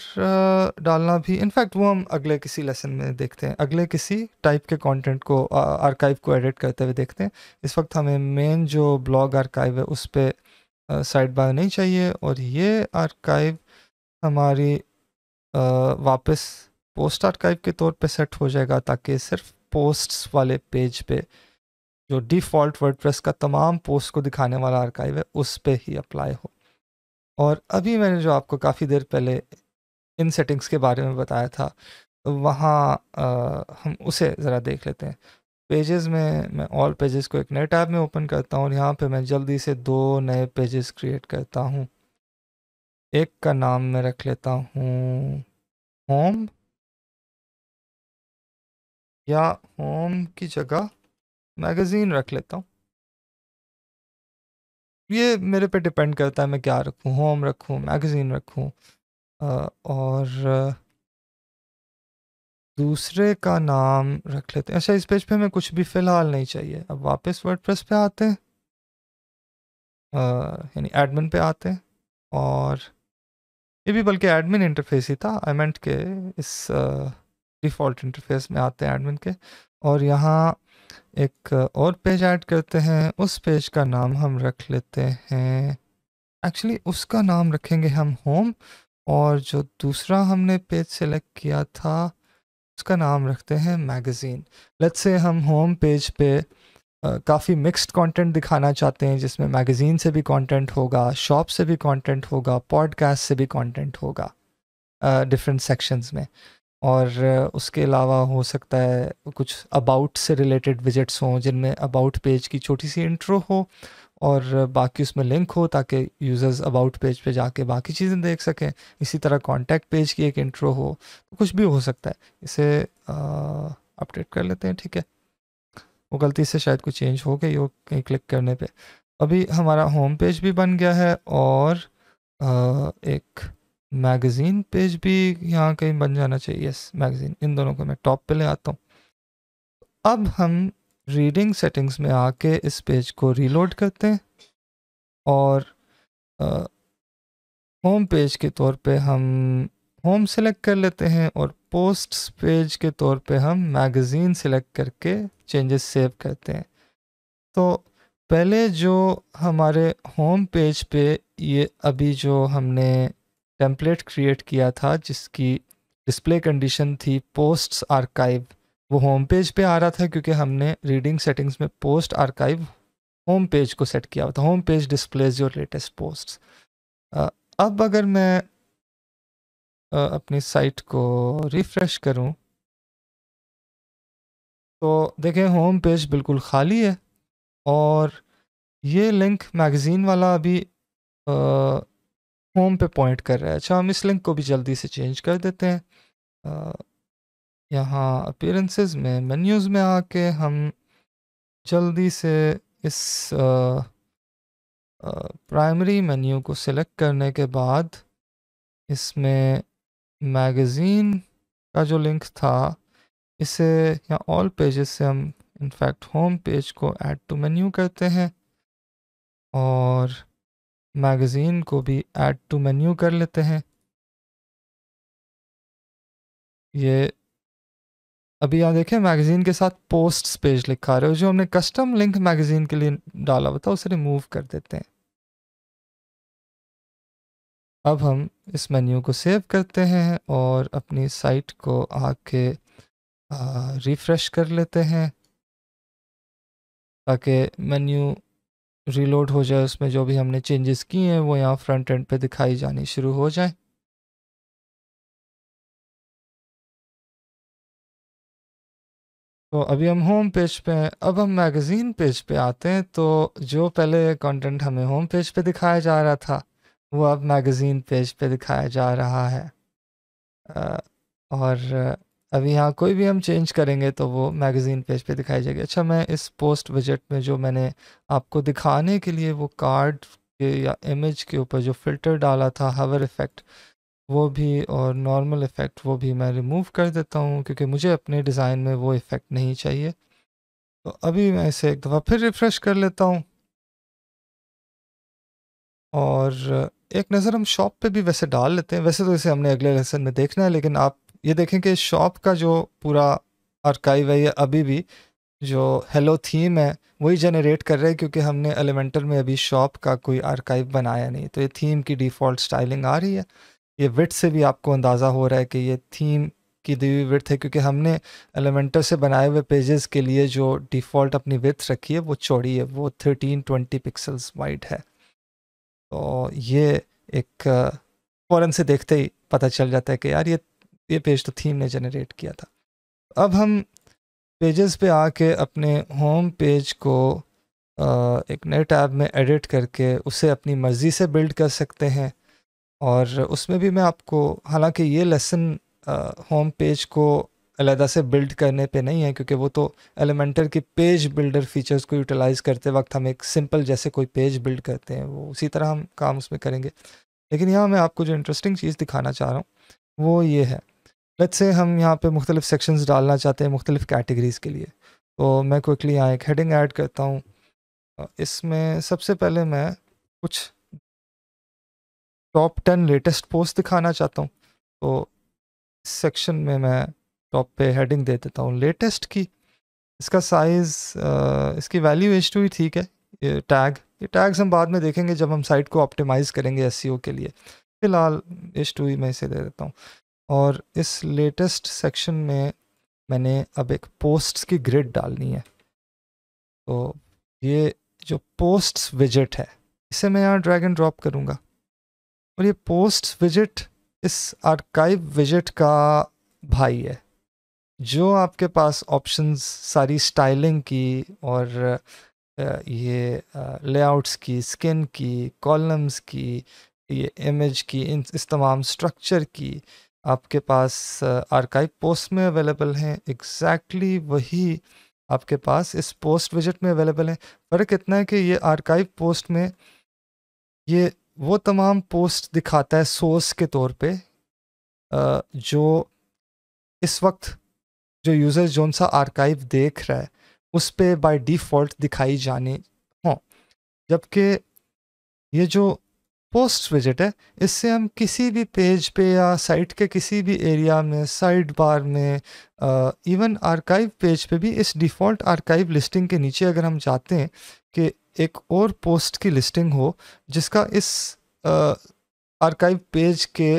डालना भी इनफैक्ट वो हम अगले किसी लेसन में देखते हैं अगले किसी टाइप के कंटेंट को आर्काइव को एडिट करते हुए देखते हैं इस वक्त हमें मेन जो ब्लॉग आर्काइव है उस पर साइड बार नहीं चाहिए और ये आर्काइव हमारी आ, वापस पोस्ट आर्काइव के तौर पे सेट हो जाएगा ताकि सिर्फ पोस्ट्स वाले पेज पे जो डिफ़ॉल्ट वर्डप्रेस का तमाम पोस्ट को दिखाने वाला आर्काइव है उस पर ही अप्लाई हो और अभी मैंने जो आपको काफ़ी देर पहले इन सेटिंग्स के बारे में बताया था तो वहाँ हम उसे ज़रा देख लेते हैं पेजेस में मैं ऑल पेजेस को एक नए टैब में ओपन करता हूँ और यहाँ पे मैं जल्दी से दो नए पेजेस क्रिएट करता हूँ एक का नाम मैं रख लेता हूँ होम या होम की जगह मैगज़ीन रख लेता हूँ ये मेरे पे डिपेंड करता है मैं क्या रखूँ होम रखूँ मैगज़ीन रखूँ और दूसरे का नाम रख लेते हैं अच्छा इस पेज पे हमें कुछ भी फ़िलहाल नहीं चाहिए अब वापस वर्डप्रेस पे आते हैं यानी एडमिन पे आते हैं और ये भी बल्कि एडमिन इंटरफेस ही था आई मेंट के इस आ, डिफ़ॉल्ट इंटरफेस में आते हैं एडमिन के और यहाँ एक और पेज ऐड करते हैं उस पेज का नाम हम रख लेते हैं एक्चुअली उसका नाम रखेंगे हम होम और जो दूसरा हमने पेज सेलेक्ट किया था उसका नाम रखते हैं मैगज़ीन लेट्स से हम होम पेज पे काफ़ी मिक्स्ड कंटेंट दिखाना चाहते हैं जिसमें मैगज़ीन से भी कंटेंट होगा शॉप से भी कंटेंट होगा पॉडकास्ट से भी कंटेंट होगा डिफरेंट uh, सेक्शंस में और उसके अलावा हो सकता है कुछ अबाउट से रिलेटेड विजिट्स हों जिनमें अबाउट पेज की छोटी सी इंट्रो हो और बाकी उसमें लिंक हो ताकि यूज़र्स अबाउट पेज पे जाके बाकी चीज़ें देख सकें इसी तरह कांटेक्ट पेज की एक इंट्रो हो तो कुछ भी हो सकता है इसे अपडेट कर लेते हैं ठीक है वो गलती से शायद कुछ चेंज हो गई हो कहीं क्लिक करने पे अभी हमारा होम पेज भी बन गया है और आ, एक मैगज़ीन पेज भी यहाँ कहीं बन जाना चाहिए यस मैगज़ीन इन दोनों को मैं टॉप पे ले आता हूँ अब हम रीडिंग सेटिंग्स में आके इस पेज को रीलोड करते हैं और आ, होम पेज के तौर पे हम होम सेलेक्ट कर लेते हैं और पोस्ट पेज के तौर पे हम मैगज़ीन सेलेक्ट करके चेंजेस सेव करते हैं तो पहले जो हमारे होम पेज पे ये अभी जो हमने टेम्पलेट क्रिएट किया था जिसकी डिस्प्ले कंडीशन थी पोस्ट्स आर्काइव वो होम पेज पे आ रहा था क्योंकि हमने रीडिंग सेटिंग्स में पोस्ट आर्काइव होम पेज को सेट किया हुआ था home page displays your latest post अब अगर मैं अपनी साइट को रिफ्रेश करूं तो देखें होम पेज बिल्कुल खाली है और ये लिंक मैगज़ीन वाला अभी होम पे पॉइंट कर रहा है अच्छा हम इस लिंक को भी जल्दी से चेंज कर देते हैं यहाँ अपीयरेंसेस में मेन्यूज़ में आके हम जल्दी से इस प्राइमरी मेन्यू को सिलेक्ट करने के बाद इसमें मैगज़ीन का जो लिंक था इसे या ऑल पेजेस से हम इनफैक्ट होम पेज को ऐड टू मेन्यू करते हैं और मैगज़ीन को भी ऐड टू मेन्यू कर लेते हैं ये अभी यहाँ देखें मैगज़ीन के साथ पोस्ट्स पेज लिखा रहे हो जो हमने कस्टम लिंक मैगज़ीन के लिए डाला हुआ था उसे रिमूव कर देते हैं अब हम इस मेन्यू को सेव करते हैं और अपनी साइट को आके रिफ़्रेश कर लेते हैं ताकि मेन्यू रीलोड हो जाए उसमें जो भी हमने चेंजेस किए हैं वो यहाँ फ्रंट एंड पे दिखाई जानी शुरू हो जाए तो अभी हम होम पेज पे हैं अब हम मैगज़ीन पेज पे आते हैं तो जो पहले कंटेंट हमें होम पेज पे दिखाया जा रहा था वो अब मैगज़ीन पेज पे दिखाया जा रहा है और अभी यहाँ कोई भी हम चेंज करेंगे तो वो मैगज़ीन पेज पे दिखाई जाएगी अच्छा मैं इस पोस्ट बजट में जो मैंने आपको दिखाने के लिए वो कार्ड के या इमेज के ऊपर जो फ़िल्टर डाला था हवर इफ़ेक्ट वो भी और नॉर्मल इफ़ेक्ट वो भी मैं रिमूव कर देता हूँ क्योंकि मुझे अपने डिज़ाइन में वो इफ़ेक्ट नहीं चाहिए तो अभी मैं इसे एक दफ़ा फिर रिफ़्रेश कर लेता हूँ और एक नज़र हम शॉप पे भी वैसे डाल लेते हैं वैसे तो इसे हमने अगले लेसन में देखना है लेकिन आप ये देखें कि शॉप का जो पूरा आर्काइव है ये अभी भी जो हेलो थीम है वही जनरेट कर रहे हैं क्योंकि हमने एलिमेंटल में अभी शॉप का कोई आर्काइव बनाया नहीं तो ये थीम की डिफ़ॉल्ट स्टाइलिंग आ रही है ये विथ से भी आपको अंदाज़ा हो रहा है कि ये थीम की दी हुई विथ है क्योंकि हमने एलिमेंटर से बनाए हुए पेजेस के लिए जो डिफ़ॉल्ट अपनी विथ रखी है वो चौड़ी है वो थर्टीन ट्वेंटी पिक्सल्स वाइड है तो ये एक फ़ौरन से देखते ही पता चल जाता है कि यार ये ये पेज तो थीम ने जनरेट किया था अब हम पेजेस पे आके अपने होम पेज को एक नए टैब में एडिट करके उसे अपनी मर्ज़ी से बिल्ड कर सकते हैं और उसमें भी मैं आपको हालांकि ये लेसन होम पेज को अलहदा से बिल्ड करने पे नहीं है क्योंकि वो तो एलिमेंटर के पेज बिल्डर फीचर्स को यूटिलाइज़ करते वक्त हम एक सिंपल जैसे कोई पेज बिल्ड करते हैं वो उसी तरह हम काम उसमें करेंगे लेकिन यहाँ मैं आपको जो इंटरेस्टिंग चीज़ दिखाना चाह रहा हूँ वो ये है लेट्स से हम यहाँ पे मुख्तलिफ सेक्शंस डालना चाहते हैं मुख्तलिफ कैटेगरीज़ के लिए तो मैं क्विकली यहाँ एक हेडिंग ऐड करता हूँ इसमें सबसे पहले मैं कुछ टॉप टेन लेटेस्ट पोस्ट दिखाना चाहता हूँ तो सेक्शन में मैं टॉप पे हेडिंग दे देता हूँ लेटेस्ट की इसका साइज़ इसकी वैल्यू एच टू ही ठीक है ये टैग ये टैग्स हम बाद में देखेंगे जब हम साइट को ऑप्टिमाइज़ करेंगे एस e के लिए फ़िलहाल एच टू ही मैं इसे दे देता हूँ और इस लेटेस्ट सेक्शन में मैंने अब एक पोस्ट्स की ग्रिड डालनी है तो ये जो पोस्ट्स विजिट है इसे मैं यहाँ ड्रैग एंड ड्रॉप करूँगा और ये पोस्ट्स विजिट इस आर्काइव विजिट का भाई है जो आपके पास ऑप्शंस सारी स्टाइलिंग की और ये लेआउट्स की स्किन की कॉलम्स की ये इमेज की इन इस तमाम स्ट्रक्चर की आपके पास आर्काइव पोस्ट में अवेलेबल हैं एग्जैक्टली वही आपके पास इस पोस्ट विजिट में अवेलेबल हैं फ़र्क इतना है कि ये आर्काइव पोस्ट में ये वो तमाम पोस्ट दिखाता है सोर्स के तौर पे जो इस वक्त जो यूज़र जोन सा आर्काइव देख रहा है उस पर बाई डिफ़ॉल्ट दिखाई जाने हों जबकि ये जो पोस्ट विजिट है इससे हम किसी भी पेज पे या साइट के किसी भी एरिया में साइड बार में आ, इवन आर्काइव पेज पे भी इस डिफ़ॉल्ट आर्काइव लिस्टिंग के नीचे अगर हम चाहते हैं कि एक और पोस्ट की लिस्टिंग हो जिसका इस आर्काइव पेज के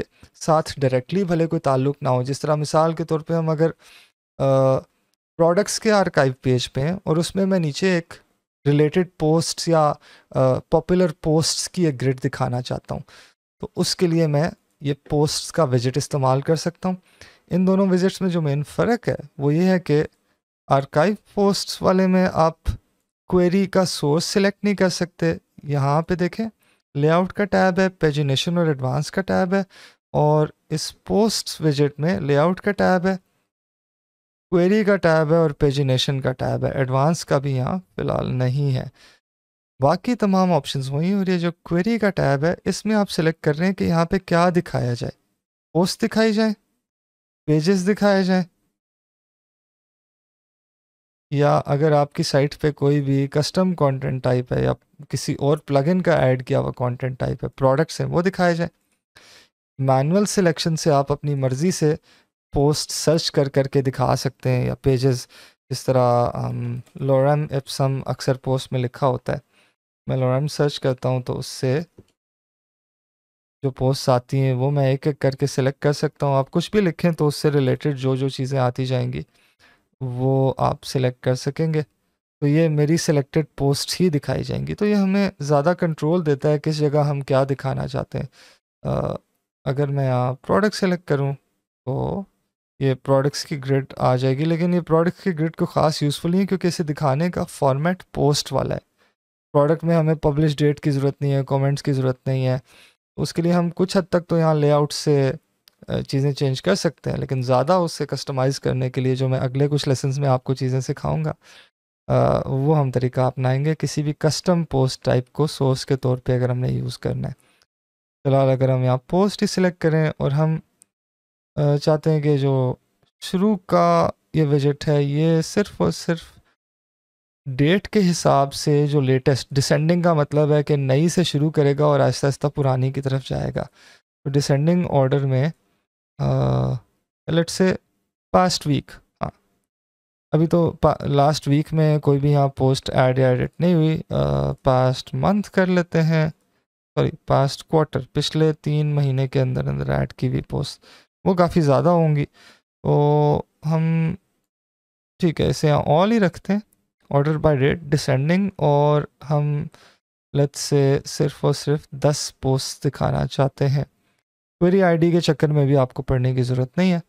साथ डायरेक्टली भले कोई ताल्लुक ना हो जिस तरह मिसाल के तौर पे हम अगर प्रोडक्ट्स के आर्काइव पेज पे हैं और उसमें मैं नीचे एक रिलेटेड पोस्ट्स या पॉपुलर पोस्ट्स की एक ग्रिड दिखाना चाहता हूँ तो उसके लिए मैं ये पोस्ट्स का विजिट इस्तेमाल कर सकता हूँ इन दोनों विजिट्स में जो मेन फ़र्क है वो ये है कि आर्काइव पोस्ट्स वाले में आप क्वेरी का सोर्स सिलेक्ट नहीं कर सकते यहाँ पे देखें लेआउट का टैब है पेजिनेशन और एडवांस का टैब है और इस पोस्ट विजिट में लेआउट का टैब है क्वेरी का टैब है और पेजिनेशन का टैब है एडवांस का भी यहाँ फ़िलहाल नहीं है बाकी तमाम ऑप्शंस वहीं और ये जो क्वेरी का टैब है इसमें आप सिलेक्ट कर रहे हैं कि यहाँ पे क्या दिखाया जाए पोस्ट दिखाई जाए पेजेस दिखाए जाए या अगर आपकी साइट पे कोई भी कस्टम कंटेंट टाइप है या किसी और प्लगइन का ऐड किया हुआ कंटेंट टाइप है प्रोडक्ट्स हैं वो दिखाए जाए मैनुअल सिलेक्शन से आप अपनी मर्ज़ी से पोस्ट सर्च कर करके दिखा सकते हैं या पेजेस जिस तरह लोरम um, एप्सम अक्सर पोस्ट में लिखा होता है मैं लोरम सर्च करता हूँ तो उससे जो पोस्ट आती हैं वो मैं एक एक करके सेलेक्ट कर सकता हूँ आप कुछ भी लिखें तो उससे रिलेटेड जो जो चीज़ें आती जाएंगी वो आप सिलेक्ट कर सकेंगे तो ये मेरी सिलेक्टेड पोस्ट ही दिखाई जाएंगी तो ये हमें ज़्यादा कंट्रोल देता है किस जगह हम क्या दिखाना चाहते हैं आ, अगर मैं यहाँ प्रोडक्ट सेलेक्ट करूँ तो ये प्रोडक्ट्स की ग्रिड आ जाएगी लेकिन ये प्रोडक्ट्स की ग्रिड को ख़ास यूज़फुल नहीं है क्योंकि इसे दिखाने का फॉर्मेट पोस्ट वाला है प्रोडक्ट में हमें पब्लिश डेट की ज़रूरत नहीं है कमेंट्स की ज़रूरत नहीं है उसके लिए हम कुछ हद तक तो यहाँ लेआउट से चीज़ें चेंज कर सकते हैं लेकिन ज़्यादा उससे कस्टमाइज़ करने के लिए जो मैं अगले कुछ लेसन में आपको चीज़ें सिखाऊँगा वो हम तरीका अपनाएंगे किसी भी कस्टम पोस्ट टाइप को सोर्स के तौर पर अगर हमने यूज़ करना है फिलहाल अगर हम यहाँ पोस्ट ही सिलेक्ट करें और हम चाहते हैं कि जो शुरू का ये विजिट है ये सिर्फ और सिर्फ डेट के हिसाब से जो लेटेस्ट डिसेंडिंग का मतलब है कि नई से शुरू करेगा और आहिस्ता आहिस्ता पुरानी की तरफ जाएगा तो डिसेंडिंग ऑर्डर में लेट से पास्ट वीक हाँ अभी तो लास्ट वीक में कोई भी यहाँ पोस्ट ऐड या एडिट नहीं हुई पास्ट मंथ कर लेते हैं सॉरी पास्ट क्वार्टर पिछले तीन महीने के अंदर अंदर ऐड की हुई पोस्ट वो काफ़ी ज़्यादा होंगी तो हम ठीक है इसे यहाँ ऑल ही रखते हैं ऑर्डर बाय रेट डिसेंडिंग और हम लत से सिर्फ और सिर्फ दस पोस्ट दिखाना चाहते हैं क्वेरी आईडी के चक्कर में भी आपको पढ़ने की ज़रूरत नहीं है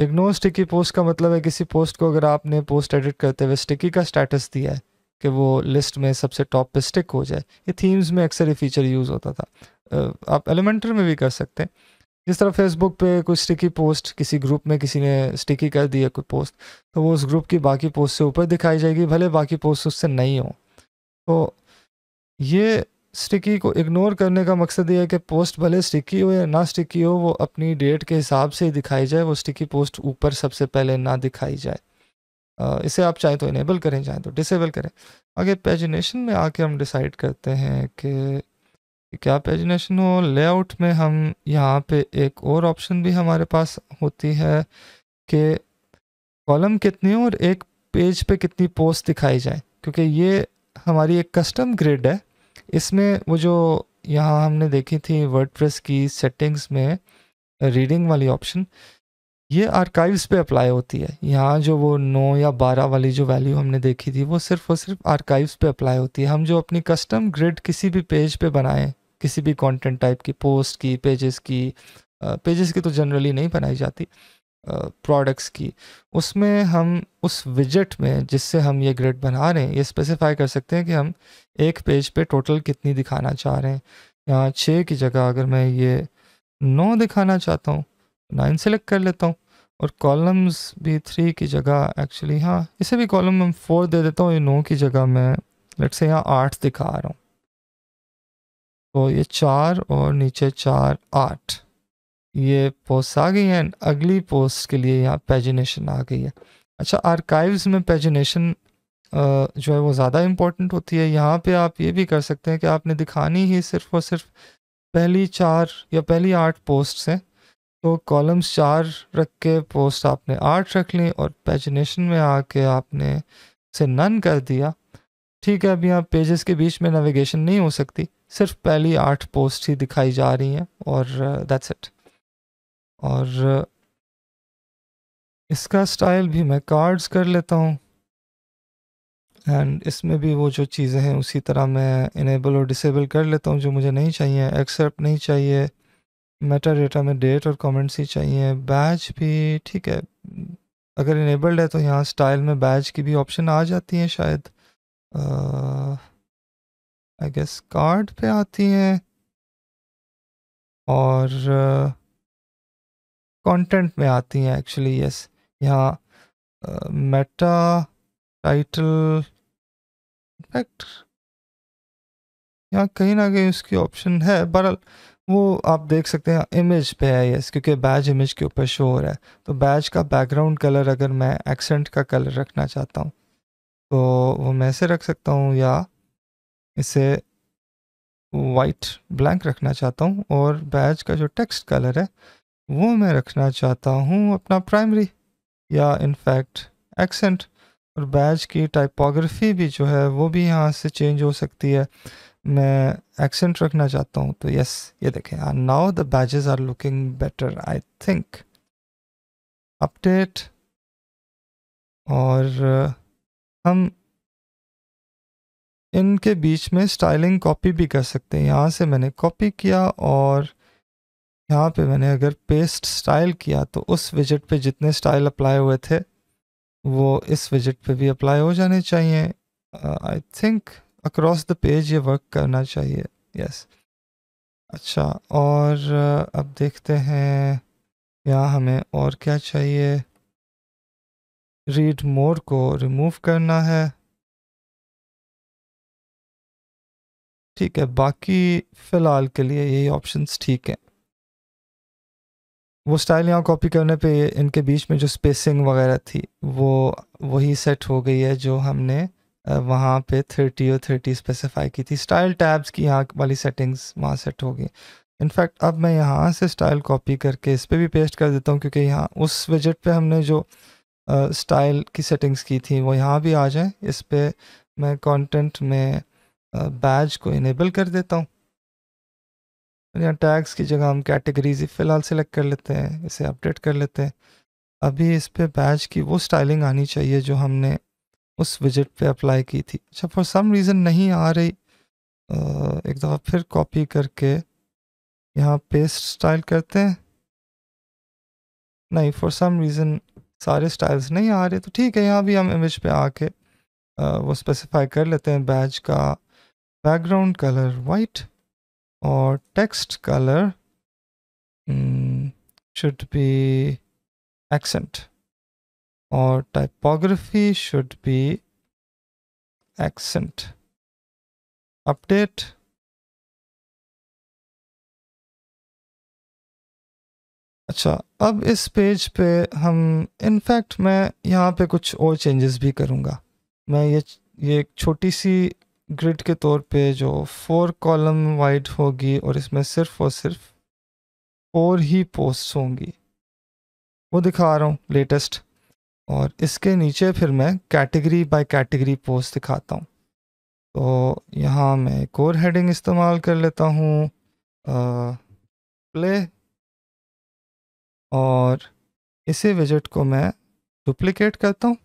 इग्नोर स्टिकी पोस्ट का मतलब है किसी पोस्ट को अगर आपने पोस्ट एडिट करते हुए स्टिकी का स्टेटस दिया है कि वो लिस्ट में सबसे टॉप पे स्टिक हो जाए ये थीम्स में अक्सर ये फीचर यूज़ होता था आप एलिमेंटर में भी कर सकते हैं जिस तरह फेसबुक पे कोई स्टिकी पोस्ट किसी ग्रुप में किसी ने स्टिकी कर दिया कोई पोस्ट तो वो उस ग्रुप की बाकी पोस्ट से ऊपर दिखाई जाएगी भले बाकी पोस्ट उससे नहीं हो तो ये स्टिकी को इग्नोर करने का मकसद ये है कि पोस्ट भले स्टिकी हो या ना स्टिकी हो वो अपनी डेट के हिसाब से ही दिखाई जाए वो स्टिकी पोस्ट ऊपर सबसे पहले ना दिखाई जाए इसे आप चाहें तो इनेबल करें चाहें तो डिसेबल करें आगे पेजिनेशन में आके हम डिसाइड करते हैं कि क्या पेजिनेशन हो लेआउट में हम यहाँ पे एक और ऑप्शन भी हमारे पास होती है कि कॉलम कितनी और एक पेज पे कितनी पोस्ट दिखाई जाए क्योंकि ये हमारी एक कस्टम ग्रिड है इसमें वो जो यहाँ हमने देखी थी वर्डप्रेस की सेटिंग्स में रीडिंग वाली ऑप्शन ये आर्काइव्स पे अप्लाई होती है यहाँ जो वो नौ या बारह वाली जो वैल्यू हमने देखी थी वो सिर्फ और सिर्फ आर्काइव्स पे अप्लाई होती है हम जो अपनी कस्टम ग्रिड किसी भी पेज पे बनाएं किसी भी कंटेंट टाइप की पोस्ट की पेजेस की पेजेस की तो जनरली नहीं बनाई जाती प्रोडक्ट्स की उसमें हम उस विजेट में जिससे हम ये ग्रिड बना रहे हैं ये स्पेसिफाई कर सकते हैं कि हम एक पेज पे टोटल कितनी दिखाना चाह रहे हैं यहाँ छः की जगह अगर मैं ये नौ दिखाना चाहता हूँ नाइन सेलेक्ट कर लेता हूँ और कॉलम्स भी थ्री की जगह एक्चुअली हाँ इसे भी कॉलम हम फोर दे देता हूँ ये नौ की जगह मैं लेट से यहाँ आठ दिखा रहा हूँ तो ये चार और नीचे चार आठ ये पोस्ट आ गई हैं अगली पोस्ट के लिए यहाँ पेजिनेशन आ गई है अच्छा आर्काइव्स में पेजिनेशन जो है वो ज़्यादा इम्पोर्टेंट होती है यहाँ पे आप ये भी कर सकते हैं कि आपने दिखानी ही सिर्फ और सिर्फ पहली चार या पहली आठ पोस्ट हैं तो कॉलम्स चार रख के पोस्ट आपने आठ रख ली और पेजिनेशन में आके आपने से नन कर दिया ठीक है अब यहाँ पेजेस के बीच में नेविगेशन नहीं हो सकती सिर्फ पहली आठ पोस्ट ही दिखाई जा रही हैं और दैट्स uh, इट और uh, इसका स्टाइल भी मैं कार्ड्स कर लेता हूँ एंड इसमें भी वो जो चीज़ें हैं उसी तरह मैं इनेबल और डिसेबल कर लेता हूँ जो मुझे नहीं चाहिए एक्सेप्ट नहीं चाहिए मेटा डेटा में डेट और कमेंट्स ही चाहिए बैच भी ठीक है अगर इनेबल्ड है तो यहाँ स्टाइल में बैच की भी ऑप्शन आ जाती हैं शायद आ, uh, आई गेस कार्ड पे आती हैं और कंटेंट uh, में आती हैं एक्चुअली यस यहाँ मेटा टाइटल इनफैक्ट यहाँ कहीं ना कहीं उसकी ऑप्शन है बर वो आप देख सकते हैं इमेज पे है यस क्योंकि बैज इमेज के ऊपर शो हो रहा है तो बैज का बैकग्राउंड कलर अगर मैं एक्सेंट का कलर रखना चाहता हूँ तो वो मैं ऐसे रख सकता हूँ या इसे वाइट ब्लैंक रखना चाहता हूँ और बैज का जो टेक्स्ट कलर है वो मैं रखना चाहता हूँ अपना प्राइमरी या इनफैक्ट एक्सेंट और बैज की टाइपोग्राफी भी जो है वो भी यहाँ से चेंज हो सकती है मैं एक्सेंट रखना चाहता हूँ तो यस ये देखें now the badges are looking better I think update और हम इनके बीच में स्टाइलिंग कॉपी भी कर सकते हैं यहाँ से मैंने कॉपी किया और यहाँ पे मैंने अगर पेस्ट स्टाइल किया तो उस विजिट पे जितने स्टाइल अप्लाई हुए थे वो इस विजिट पे भी अप्लाई हो जाने चाहिए I think across the page ये वर्क करना चाहिए यस yes. अच्छा और uh, अब देखते हैं यहाँ हमें और क्या चाहिए रीड मोर को रिमूव करना है ठीक है बाकी फ़िलहाल के लिए यही ऑप्शंस ठीक हैं वो स्टाइल यहाँ कॉपी करने पे इनके बीच में जो स्पेसिंग वगैरह थी वो वही सेट हो गई है जो हमने वहाँ पे थर्टी और थर्टी स्पेसिफाई की थी स्टाइल टैब्स की यहाँ वाली सेटिंग्स वहाँ सेट हो गई इनफैक्ट अब मैं यहाँ से स्टाइल कॉपी करके इस पर भी पेस्ट कर देता हूँ क्योंकि यहाँ उस विजिट पे हमने जो स्टाइल की सेटिंग्स की थी वो यहाँ भी आ जाए इस पर मैं कॉन्टेंट में बैज को इनेबल कर देता हूँ यहाँ टैग्स की जगह हम कैटेगरीज फ़िलहाल सेलेक्ट कर लेते हैं इसे अपडेट कर लेते हैं अभी इस पर बैज की वो स्टाइलिंग आनी चाहिए जो हमने उस विजिट पे अप्लाई की थी अच्छा फॉर सम रीज़न नहीं आ रही एक दफ़ा फिर कॉपी करके यहाँ पेस्ट स्टाइल करते हैं नहीं फॉर सम रीज़न सारे स्टाइल्स नहीं आ रहे तो ठीक है यहाँ भी हम इमेज पे आके वो स्पेसिफाई कर लेते हैं बैज का background color white or text color um, should be accent or typography should be accent update अच्छा अब इस पेज पे हम इनफैक्ट मैं यहाँ पे कुछ और चेंजेस भी करूँगा मैं ये ये एक छोटी सी ग्रिड के तौर पे जो फोर कॉलम वाइड होगी और इसमें सिर्फ और सिर्फ फोर ही पोस्ट होंगी वो दिखा रहा हूँ लेटेस्ट और इसके नीचे फिर मैं कैटेगरी बाय कैटेगरी पोस्ट दिखाता हूँ तो यहाँ मैं एक और हेडिंग इस्तेमाल कर लेता हूँ प्ले और इसी विजिट को मैं डुप्लिकेट करता हूँ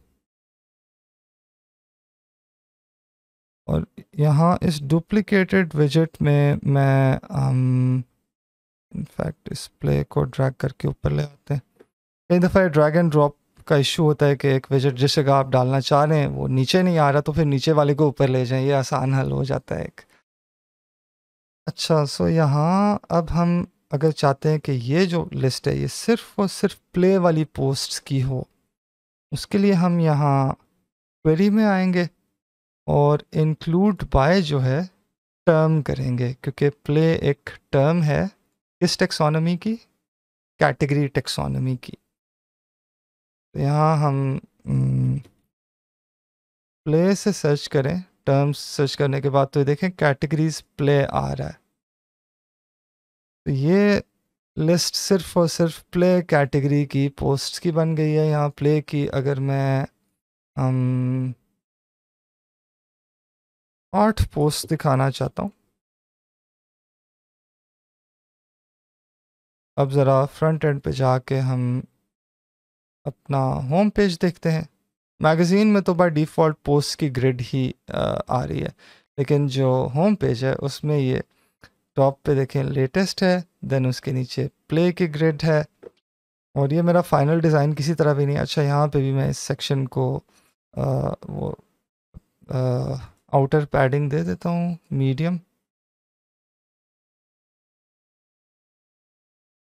और यहाँ इस डुप्लिकेटेड विजट में मैं हम um, इनफैक्ट इस प्ले को ड्रैग करके ऊपर ले आते हैं कई दफ़ा ये ड्रैग एंड ड्रॉप का इशू होता है कि एक विजट जिस जगह आप डालना चाह रहे हैं वो नीचे नहीं आ रहा तो फिर नीचे वाले को ऊपर ले जाएं ये आसान हल हो जाता है एक अच्छा सो यहाँ अब हम अगर चाहते हैं कि ये जो लिस्ट है ये सिर्फ और सिर्फ प्ले वाली पोस्ट्स की हो उसके लिए हम यहाँ क्वेरी में आएंगे और इंक्लूड बाय जो है टर्म करेंगे क्योंकि प्ले एक टर्म है किस टेक्सोनॉमी की कैटेगरी टेक्सोनॉमी की तो यहाँ हम प्ले हम्म, से सर्च करें टर्म्स सर्च करने के बाद तो देखें कैटेगरीज प्ले आ रहा है तो ये लिस्ट सिर्फ और सिर्फ प्ले कैटेगरी की पोस्ट की बन गई है यहाँ प्ले की अगर मैं हम आठ पोस्ट दिखाना चाहता हूँ अब ज़रा फ्रंट एंड पे जाके हम अपना होम पेज देखते हैं मैगज़ीन में तो बाय डिफ़ॉल्ट पोस्ट की ग्रिड ही आ, आ रही है लेकिन जो होम पेज है उसमें ये टॉप पे देखें लेटेस्ट है देन उसके नीचे प्ले की ग्रिड है और ये मेरा फाइनल डिज़ाइन किसी तरह भी नहीं अच्छा यहाँ पे भी मैं इस सेक्शन को आ, वो आ, आउटर पैडिंग दे देता हूँ मीडियम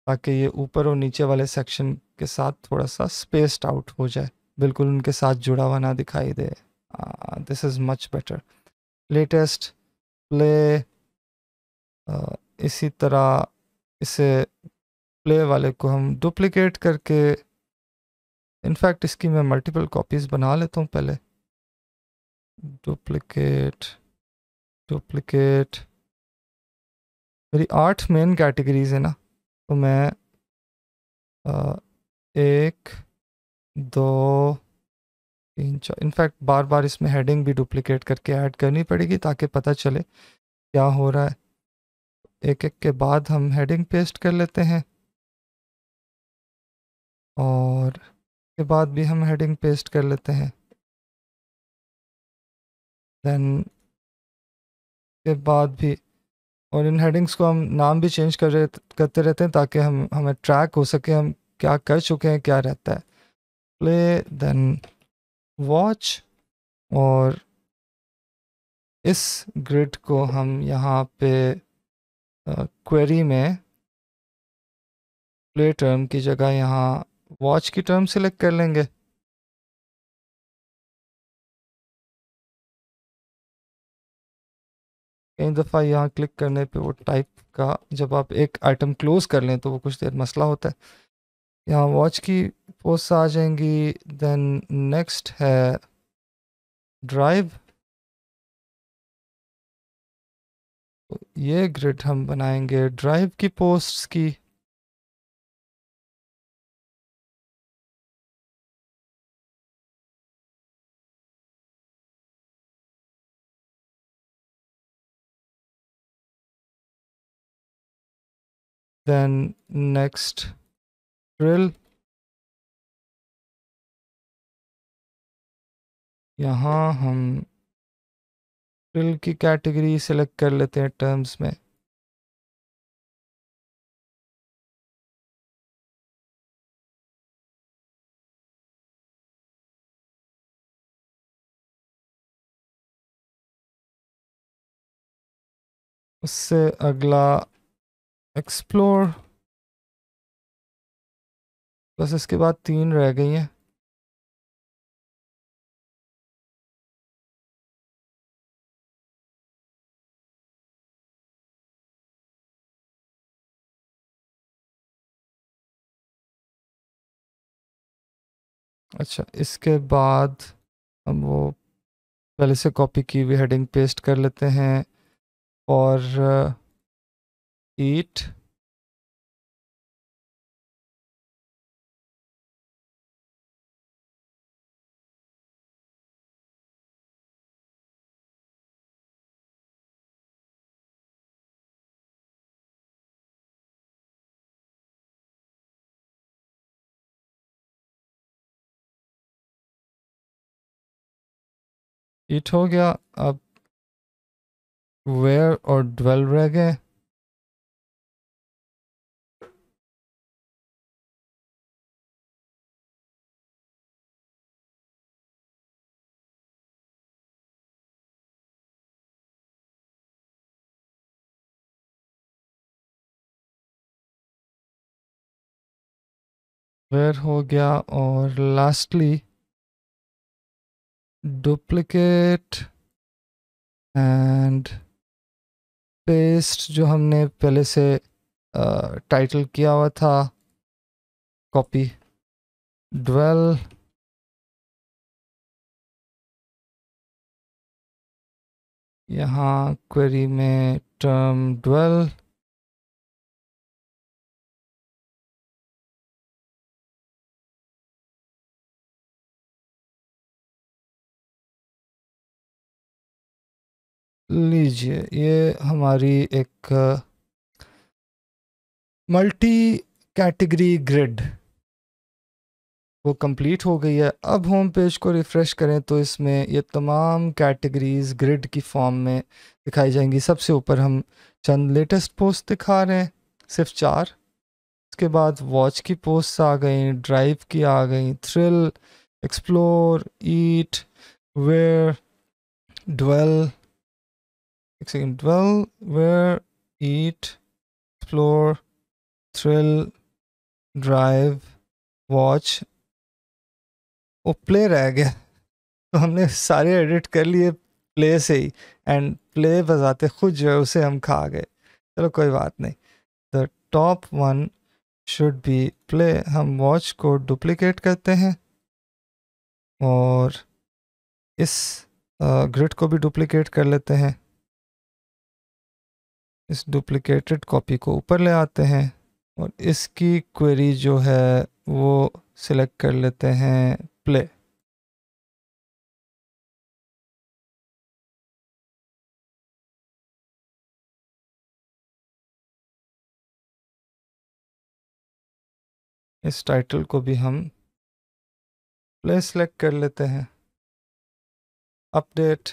ताकि ये ऊपर और नीचे वाले सेक्शन के साथ थोड़ा सा स्पेस्ड आउट हो जाए बिल्कुल उनके साथ जुड़ा हुआ ना दिखाई दे this is much better latest play इसी तरह इसे प्ले वाले को हम डुप्लिकेट करके इनफैक्ट इसकी मैं मल्टीपल कॉपीज़ बना लेता हूँ पहले डुप्लीकेट डुप्लीकेट मेरी आठ मेन कैटेगरीज है ना तो मैं आ, एक दो तीन चार इनफैक्ट बार बार इसमें हेडिंग भी डुप्लीकेट करके ऐड करनी पड़ेगी ताकि पता चले क्या हो रहा है एक एक के बाद हम हेडिंग पेस्ट कर लेते हैं और के बाद भी हम हेडिंग पेस्ट कर लेते हैं देन के बाद भी और इन हेडिंग्स को हम नाम भी चेंज कर रहे करते रहते हैं ताकि हम हमें ट्रैक हो सके हम क्या कर चुके हैं क्या रहता है प्ले देन वॉच और इस ग्रिड को हम यहाँ पे क्वेरी में प्ले टर्म की जगह यहाँ वॉच की टर्म सेलेक्ट कर लेंगे कई दफ़ा यहाँ क्लिक करने पे वो टाइप का जब आप एक आइटम क्लोज कर लें तो वो कुछ देर मसला होता है यहाँ वॉच की पोस्ट आ जाएंगी देन नेक्स्ट है ड्राइव ये ग्रिड हम बनाएंगे ड्राइव की पोस्ट की then next drill यहाँ हम ड्रिल की कैटेगरी सेलेक्ट कर लेते हैं टर्म्स में उससे अगला एक्सप्लोर बस इसके बाद तीन रह गई हैं अच्छा इसके बाद हम वो पहले से कॉपी की हुई हेडिंग पेस्ट कर लेते हैं और eight एट हो गया अब वेयर और ड्वेल्व रह गए वेयर हो गया और लास्टली डुप्लीकेट एंड पेस्ट जो हमने पहले से टाइटल uh, किया हुआ था कॉपी डवेल यहाँ क्वेरी में टर्म डवेल लीजिए ये हमारी एक मल्टी कैटेगरी ग्रिड वो कंप्लीट हो गई है अब होम पेज को रिफ़्रेश करें तो इसमें ये तमाम कैटेगरीज ग्रिड की फॉर्म में दिखाई जाएंगी सबसे ऊपर हम चंद लेटेस्ट पोस्ट दिखा रहे हैं सिर्फ चार उसके बाद वॉच की पोस्ट आ गई ड्राइव की आ गई thrill explore eat wear dwell second dwell, wear eat, explore, thrill, drive, watch. वो प्ले रह गया तो हमने सारे एडिट कर लिए प्ले से ही एंड प्ले बजाते खुद जो है उसे हम खा गए चलो कोई बात नहीं the top one should be play हम वॉच को डुप्लीकेट करते हैं और इस ग्रिड uh, को भी डुप्लीकेट कर लेते हैं इस डुप्लिकेटेड कॉपी को ऊपर ले आते हैं और इसकी क्वेरी जो है वो सिलेक्ट कर लेते हैं प्ले इस टाइटल को भी हम प्ले सेलेक्ट कर लेते हैं अपडेट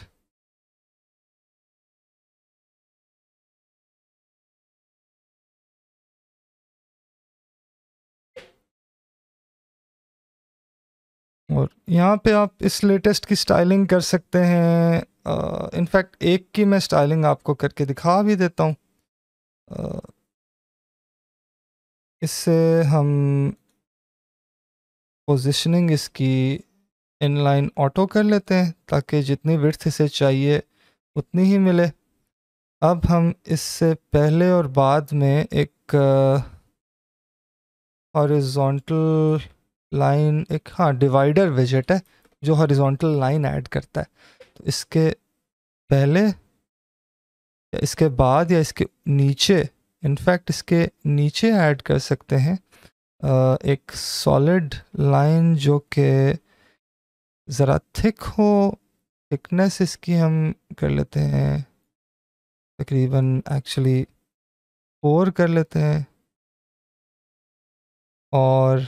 और यहाँ पे आप इस लेटेस्ट की स्टाइलिंग कर सकते हैं इनफैक्ट uh, एक की मैं स्टाइलिंग आपको करके दिखा भी देता हूँ uh, इससे हम पोजीशनिंग इसकी इनलाइन ऑटो कर लेते हैं ताकि जितनी विर्थ इसे चाहिए उतनी ही मिले अब हम इससे पहले और बाद में एक हॉरिजॉन्टल uh, लाइन एक हाँ डिवाइडर विजेट है जो हॉरिजॉन्टल लाइन ऐड करता है तो इसके पहले या इसके बाद या इसके नीचे इनफैक्ट इसके नीचे ऐड कर सकते हैं एक सॉलिड लाइन जो कि ज़रा थिक हो थिकनेस इसकी हम कर लेते हैं तकरीबन एक्चुअली फोर कर लेते हैं और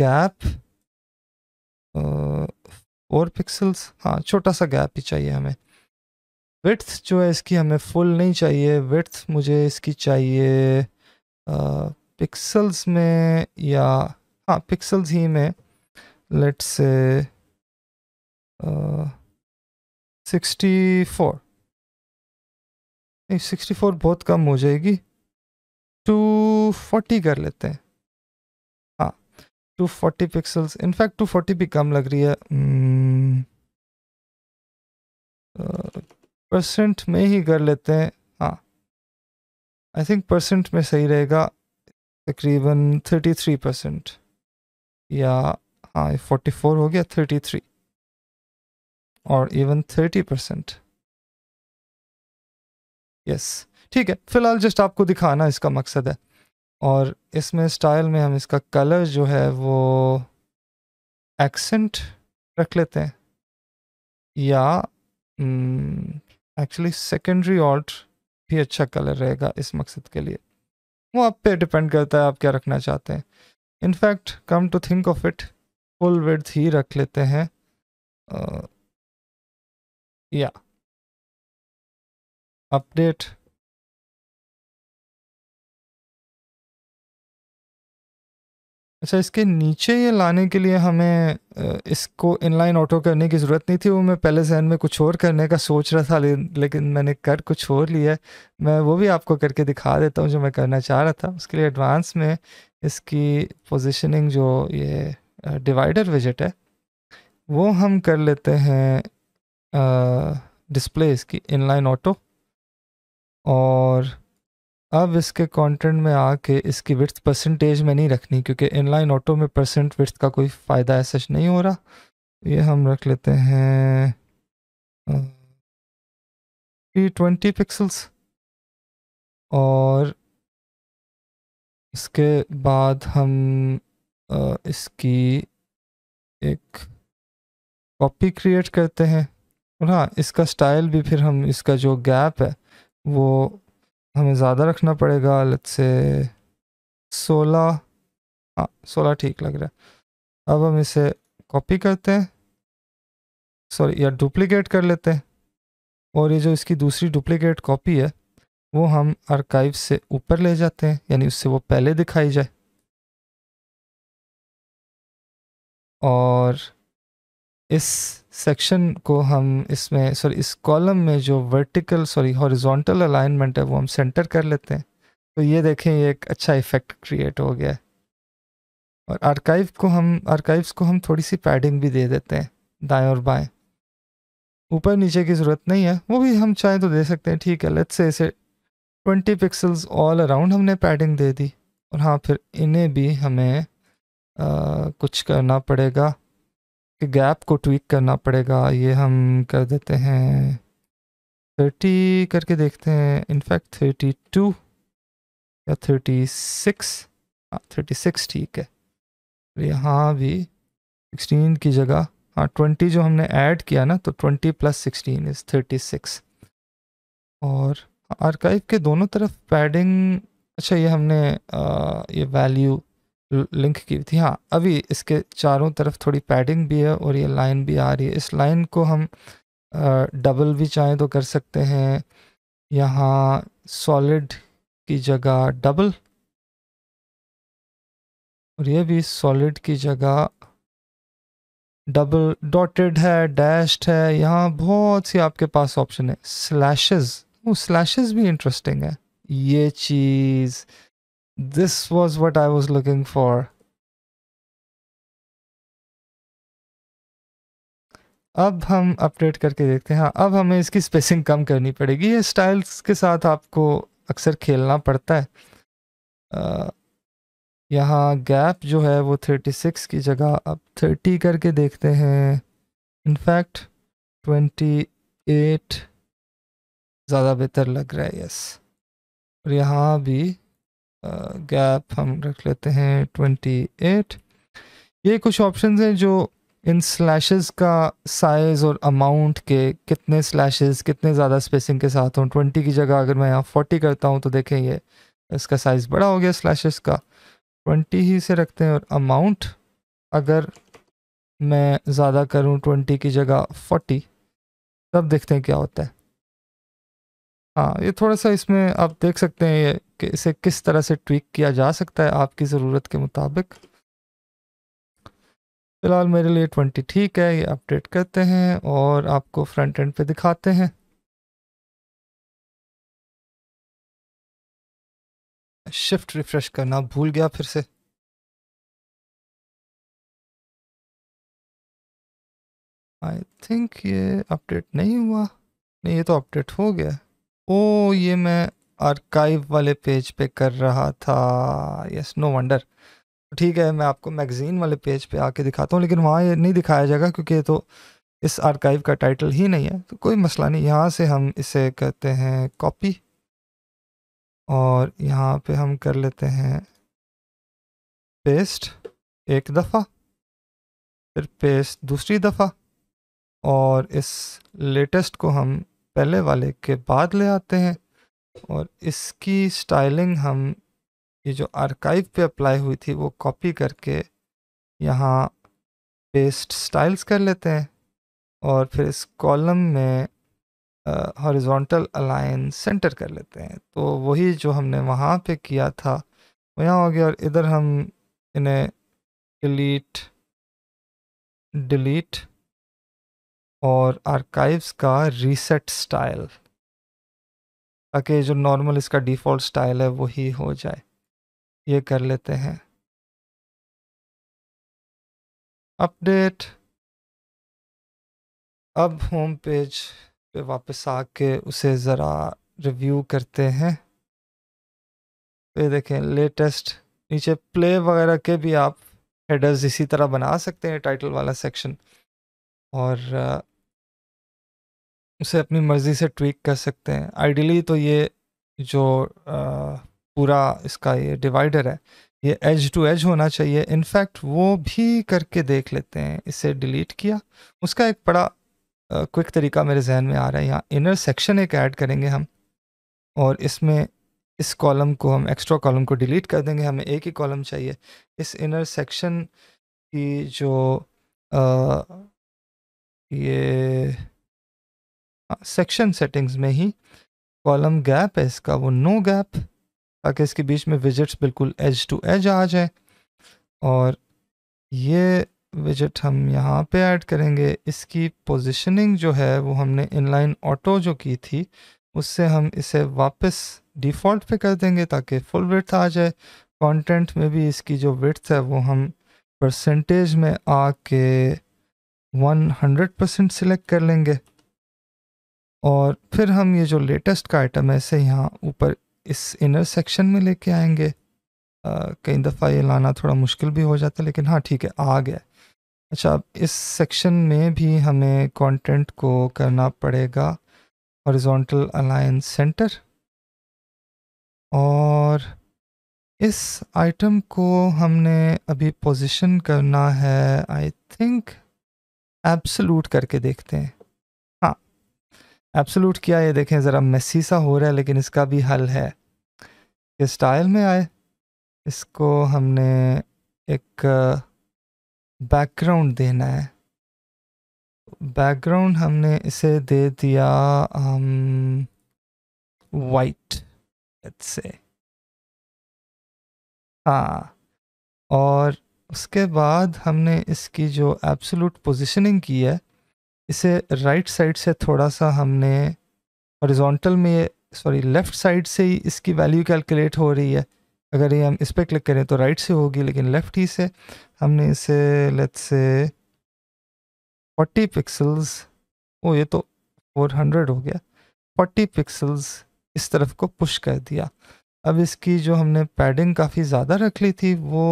गैप फोर पिक्सल्स हाँ छोटा सा गैप ही चाहिए हमें विथ जो है इसकी हमें फुल नहीं चाहिए विथ मुझे इसकी चाहिए पिक्सल्स में या हाँ पिक्सल्स ही में लेट से सिक्सटी फोर नहीं सिक्सटी फोर बहुत कम हो जाएगी टू फोर्टी कर लेते हैं two forty pixels in fact two forty भी कम लग रही है परसेंट hmm. uh, में ही कर लेते हैं हाँ आई थिंक परसेंट में सही रहेगा तकरीबन थर्टी थ्री परसेंट या हाँ फोर्टी फोर हो गया थर्टी थ्री और इवन थर्टी परसेंट यस ठीक है फिलहाल जस्ट आपको दिखाना इसका मकसद है और इसमें स्टाइल में हम इसका कलर जो है वो एक्सेंट रख लेते हैं या एक्चुअली सेकेंडरी ऑल्ट भी अच्छा कलर रहेगा इस मकसद के लिए वो आप पे डिपेंड करता है आप क्या रखना चाहते हैं in fact come to think of it full width ही रख लेते हैं या अपडेट अच्छा इसके नीचे ये लाने के लिए हमें इसको इनलाइन ऑटो करने की ज़रूरत नहीं थी वो मैं पहले जहन में कुछ और करने का सोच रहा था लेकिन लेकिन मैंने कर कुछ और लिया है मैं वो भी आपको करके दिखा देता हूँ जो मैं करना चाह रहा था उसके लिए एडवांस में इसकी पोजीशनिंग जो ये डिवाइडर विजिट है वो हम कर लेते हैं डिस्प्ले इसकी इनलाइन ऑटो और अब इसके कंटेंट में आके इसकी विथ्थ परसेंटेज में नहीं रखनी क्योंकि इनलाइन ऑटो में परसेंट विथ का कोई फ़ायदा ऐसा नहीं हो रहा ये हम रख लेते हैं ट्वेंटी पिक्सल्स और इसके बाद हम इसकी एक कॉपी क्रिएट करते हैं और हाँ इसका स्टाइल भी फिर हम इसका जो गैप है वो हमें ज़्यादा रखना पड़ेगा लत से सोलह हाँ सोलह ठीक लग रहा है अब हम इसे कॉपी करते हैं सॉरी या डुप्लीकेट कर लेते हैं और ये जो इसकी दूसरी डुप्लीकेट कॉपी है वो हम आर्काइव से ऊपर ले जाते हैं यानी उससे वो पहले दिखाई जाए और इस सेक्शन को हम इसमें सॉरी इस कॉलम में जो वर्टिकल सॉरी हॉरिजॉन्टल अलाइनमेंट है वो हम सेंटर कर लेते हैं तो ये देखें ये एक अच्छा इफेक्ट क्रिएट हो गया है और आर्काइव को हम आर्काइव्स को हम थोड़ी सी पैडिंग भी दे देते हैं दाएं और बाएं ऊपर नीचे की ज़रूरत नहीं है वो भी हम चाहें तो दे सकते हैं ठीक है लेट्स से इसे ट्वेंटी पिक्सल्स ऑल अराउंड हमने पैडिंग दे दी और हाँ फिर इन्हें भी हमें आ, कुछ करना पड़ेगा गैप को ट्विक करना पड़ेगा ये हम कर देते हैं थर्टी करके देखते हैं इनफैक्ट थर्टी टू या थर्टी सिक्स हाँ थर्टी सिक्स ठीक है यहाँ भी सिक्सटीन की जगह हाँ ट्वेंटी जो हमने ऐड किया ना तो twenty plus sixteen is thirty six और आर्काइव के दोनों तरफ पैडिंग अच्छा ये हमने आ, ये वैल्यू लिंक की थी हाँ अभी इसके चारों तरफ थोड़ी पैडिंग भी है और ये लाइन भी आ रही है इस लाइन को हम डबल भी चाहें तो कर सकते हैं यहाँ सॉलिड की जगह डबल और ये भी सॉलिड की जगह डबल डॉटेड है डैश्ड है यहाँ बहुत सी आपके पास ऑप्शन है स्लैशेस वो स्लैशेस भी इंटरेस्टिंग है ये चीज़ This was what I was looking for. अब हम अपडेट करके देखते हैं हाँ, अब हमें इसकी स्पेसिंग कम करनी पड़ेगी ये स्टाइल्स के साथ आपको अक्सर खेलना पड़ता है यहाँ गैप जो है वो 36 की जगह अब 30 करके देखते हैं इनफैक्ट 28 ज़्यादा बेहतर लग रहा है यस और यहाँ भी गैप हम रख लेते हैं ट्वेंटी एट ये कुछ ऑप्शन हैं जो इन स्लैशेस का साइज़ और अमाउंट के कितने स्लैशेस कितने ज़्यादा स्पेसिंग के साथ हों ट्वेंटी की जगह अगर मैं यहाँ फोर्टी करता हूँ तो देखें ये इसका साइज़ बड़ा हो गया स्लैशेस का ट्वेंटी ही से रखते हैं और अमाउंट अगर मैं ज़्यादा करूँ ट्वेंटी की जगह फोर्टी तब देखते हैं क्या होता है हाँ ये थोड़ा सा इसमें आप देख सकते हैं ये कि इसे किस तरह से ट्विक किया जा सकता है आपकी ज़रूरत के मुताबिक फ़िलहाल मेरे लिए ट्वेंटी ठीक है ये अपडेट करते हैं और आपको फ्रंट एंड पे दिखाते हैं शिफ्ट रिफ्रेश करना भूल गया फिर से आई थिंक ये अपडेट नहीं हुआ नहीं ये तो अपडेट हो गया ओ ये मैं आर्काइव वाले पेज पे कर रहा था यस नो वंडर ठीक है मैं आपको मैगज़ीन वाले पेज पे आके दिखाता हूँ लेकिन वहाँ ये नहीं दिखाया जाएगा क्योंकि ये तो इस आर्काइव का टाइटल ही नहीं है तो कोई मसला नहीं यहाँ से हम इसे कहते हैं कॉपी और यहाँ पे हम कर लेते हैं पेस्ट एक दफ़ा फिर पेस्ट दूसरी दफ़ा और इस लेटेस्ट को हम पहले वाले के बाद ले आते हैं और इसकी स्टाइलिंग हम ये जो आर्काइव पे अप्लाई हुई थी वो कॉपी करके यहाँ पेस्ट स्टाइल्स कर लेते हैं और फिर इस कॉलम में हॉरिजॉन्टल अलाइन सेंटर कर लेते हैं तो वही जो हमने वहाँ पे किया था वो यहाँ हो गया और इधर हम इन्हें डिलीट डिलीट और आर्काइव्स का रीसेट स्टाइल ताकि जो नॉर्मल इसका डिफ़ॉल्ट स्टाइल है वही हो जाए ये कर लेते हैं अपडेट अब होम पेज पे वापस आके उसे ज़रा रिव्यू करते हैं ये देखें लेटेस्ट नीचे प्ले वगैरह के भी आप हेडर्स इसी तरह बना सकते हैं टाइटल वाला सेक्शन और उसे अपनी मर्ज़ी से ट्वीक कर सकते हैं आइडियली तो ये जो आ, पूरा इसका ये डिवाइडर है ये एज टू एज होना चाहिए इनफैक्ट वो भी करके देख लेते हैं इसे डिलीट किया उसका एक बड़ा क्विक तरीका मेरे जहन में आ रहा है यहाँ इनर सेक्शन एक ऐड करेंगे हम और इसमें इस कॉलम को हम एक्स्ट्रा कॉलम को डिलीट कर देंगे हमें एक ही कॉलम चाहिए इस इनर सेक्शन की जो आ, ये सेक्शन सेटिंग्स में ही कॉलम गैप है इसका वो नो गैप ताकि इसके बीच में विजिट्स बिल्कुल एज टू एज आ जाए और ये विजिट हम यहाँ पे ऐड करेंगे इसकी पोजीशनिंग जो है वो हमने इनलाइन ऑटो जो की थी उससे हम इसे वापस डिफ़ॉल्ट पे कर देंगे ताकि फुल विथ आ जाए कंटेंट में भी इसकी जो विथ है वो हम परसेंटेज में आके 100 परसेंट सिलेक्ट कर लेंगे और फिर हम ये जो लेटेस्ट का आइटम है इसे यहाँ ऊपर इस इनर सेक्शन में लेके आएंगे कई दफ़ा ये लाना थोड़ा मुश्किल भी हो जाता है लेकिन हाँ ठीक है आ गया अच्छा अब इस सेक्शन में भी हमें कंटेंट को करना पड़ेगा हॉरिजॉन्टल अलाइंस सेंटर और इस आइटम को हमने अभी पोजीशन करना है आई थिंक एब्सलूट करके देखते हैं एब्सोलूट किया ये देखें ज़रा मेसी सा हो रहा है लेकिन इसका भी हल है ये स्टाइल में आए इसको हमने एक बैकग्राउंड uh, देना है बैकग्राउंड हमने इसे दे दिया हम वाइट से हाँ और उसके बाद हमने इसकी जो एब्सोलूट पोजीशनिंग की है इसे राइट साइड से थोड़ा सा हमने हॉरिजॉन्टल में सॉरी लेफ़्ट साइड से ही इसकी वैल्यू कैलकुलेट हो रही है अगर ये हम इस पर क्लिक करें तो राइट से होगी लेकिन लेफ़्ट ही से हमने इसे लेट से 40 पिक्सल्स ओ ये तो 400 हो गया 40 पिक्सल्स इस तरफ को पुश कर दिया अब इसकी जो हमने पैडिंग काफ़ी ज़्यादा रख ली थी वो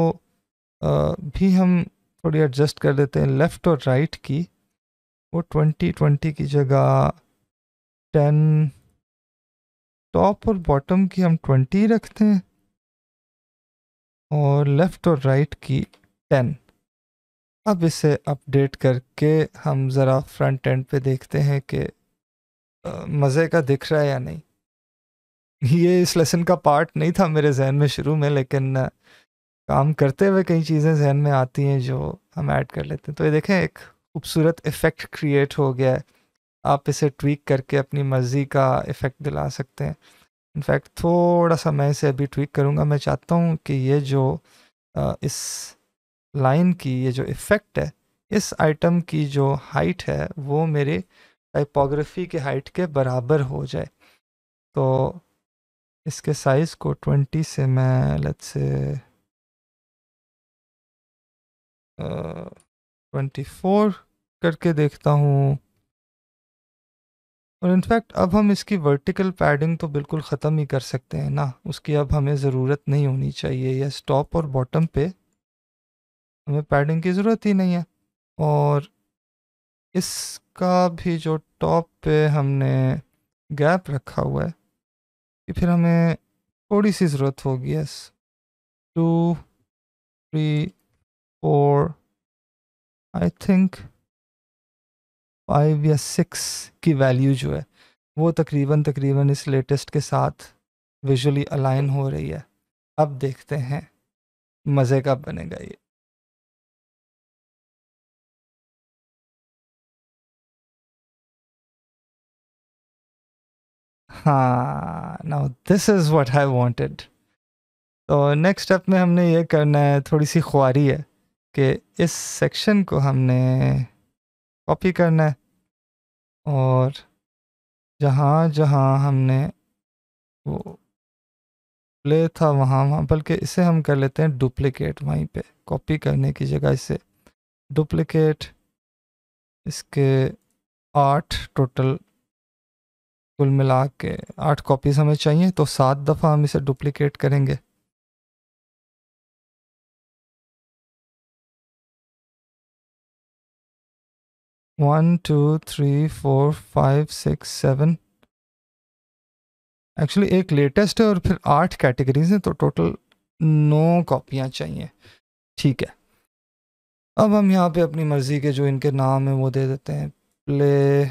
आ, भी हम थोड़ी एडजस्ट कर देते हैं लेफ़्ट और राइट की वो ट्वेंटी ट्वेंटी की जगह टेन टॉप और बॉटम की हम ट्वेंटी रखते हैं और लेफ़्ट और राइट की टेन अब इसे अपडेट करके हम ज़रा फ्रंट एंड पे देखते हैं कि मज़े का दिख रहा है या नहीं ये इस लेसन का पार्ट नहीं था मेरे जहन में शुरू में लेकिन काम करते हुए कई चीज़ें जहन में आती हैं जो हम ऐड कर लेते हैं तो ये देखें एक खूबसूरत इफ़ेक्ट क्रिएट हो गया है आप इसे ट्वीक करके अपनी मर्ज़ी का इफ़ेक्ट दिला सकते हैं इनफैक्ट थोड़ा सा मैं इसे अभी ट्वीक करूँगा मैं चाहता हूँ कि ये जो इस लाइन की ये जो इफ़ेक्ट है इस आइटम की जो हाइट है वो मेरे टाइपोग्राफी के हाइट के बराबर हो जाए तो इसके साइज़ को ट्वेंटी से मैं लेट से ट्वेंटी फोर करके देखता हूँ और इनफैक्ट अब हम इसकी वर्टिकल पैडिंग तो बिल्कुल ख़त्म ही कर सकते हैं ना उसकी अब हमें ज़रूरत नहीं होनी चाहिए या टॉप और बॉटम पे हमें पैडिंग की ज़रूरत ही नहीं है और इसका भी जो टॉप पे हमने गैप रखा हुआ है कि फिर हमें थोड़ी सी ज़रूरत होगी yes two three four I think five या सिक्स की वैल्यू जो है वो तकरीबन तकरीबन इस लेटेस्ट के साथ विजुअली अलाइन हो रही है अब देखते हैं मज़े का बनेगा ये हाँ now this is what I wanted तो नेक्स्ट स्टेप में हमने ये करना है थोड़ी सी खुआरी है कि इस सेक्शन को हमने कॉपी करना है और जहाँ जहाँ हमने वो प्ले था वहाँ वहाँ बल्कि इसे हम कर लेते हैं डुप्लिकेट वहीं पे कॉपी करने की जगह इसे डुप्लिकेट इसके आठ टोटल कुल मिला के आठ कॉपीज़ हमें चाहिए तो सात दफ़ा हम इसे डुप्लिकेट करेंगे one two three four five six seven actually एक लेटेस्ट है और फिर आठ कैटेगरीज हैं तो टोटल नौ कॉपियाँ चाहिए ठीक है अब हम यहाँ पे अपनी मर्ज़ी के जो इनके नाम हैं वो दे देते हैं play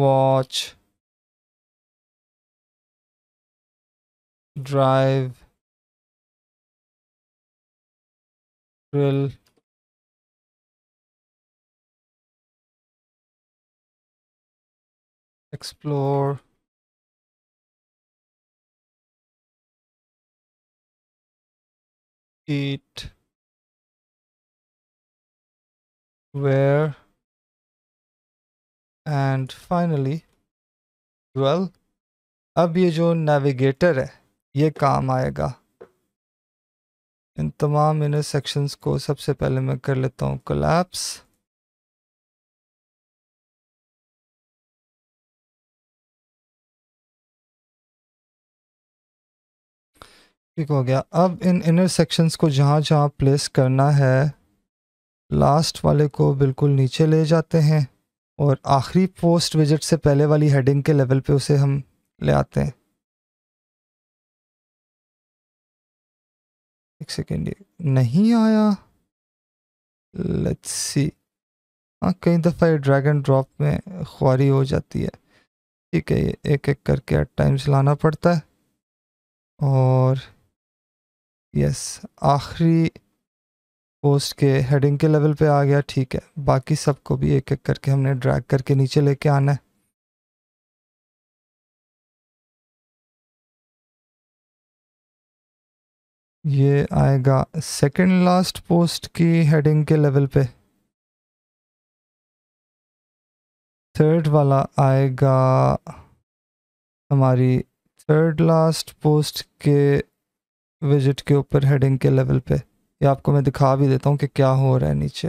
watch drive twelve explore eat wear and finally twelve अब ये जो नेविगेटर है ये काम आएगा इन तमाम इनर सेक्शंस को सबसे पहले मैं कर लेता हूँ कलेप्स ठीक हो गया अब इन इनर सेक्शंस को जहाँ जहाँ प्लेस करना है लास्ट वाले को बिल्कुल नीचे ले जाते हैं और आखिरी पोस्ट विजिट से पहले वाली हेडिंग के लेवल पे उसे हम ले आते हैं एक सेकेंड ये नहीं आया लेट्स सी हाँ कई दफ़ा ये ड्रैग एंड ड्रॉप में ख्वारी हो जाती है ठीक है ये एक एक करके एट टाइम्स लाना पड़ता है और यस आखिरी पोस्ट के हेडिंग के लेवल पे आ गया ठीक है बाकी सबको भी एक एक करके हमने ड्रैग करके नीचे लेके आना है ये आएगा सेकंड लास्ट पोस्ट की हेडिंग के लेवल पे थर्ड वाला आएगा हमारी थर्ड लास्ट पोस्ट के विजिट के ऊपर हेडिंग के लेवल पे ये आपको मैं दिखा भी देता हूँ कि क्या हो रहा है नीचे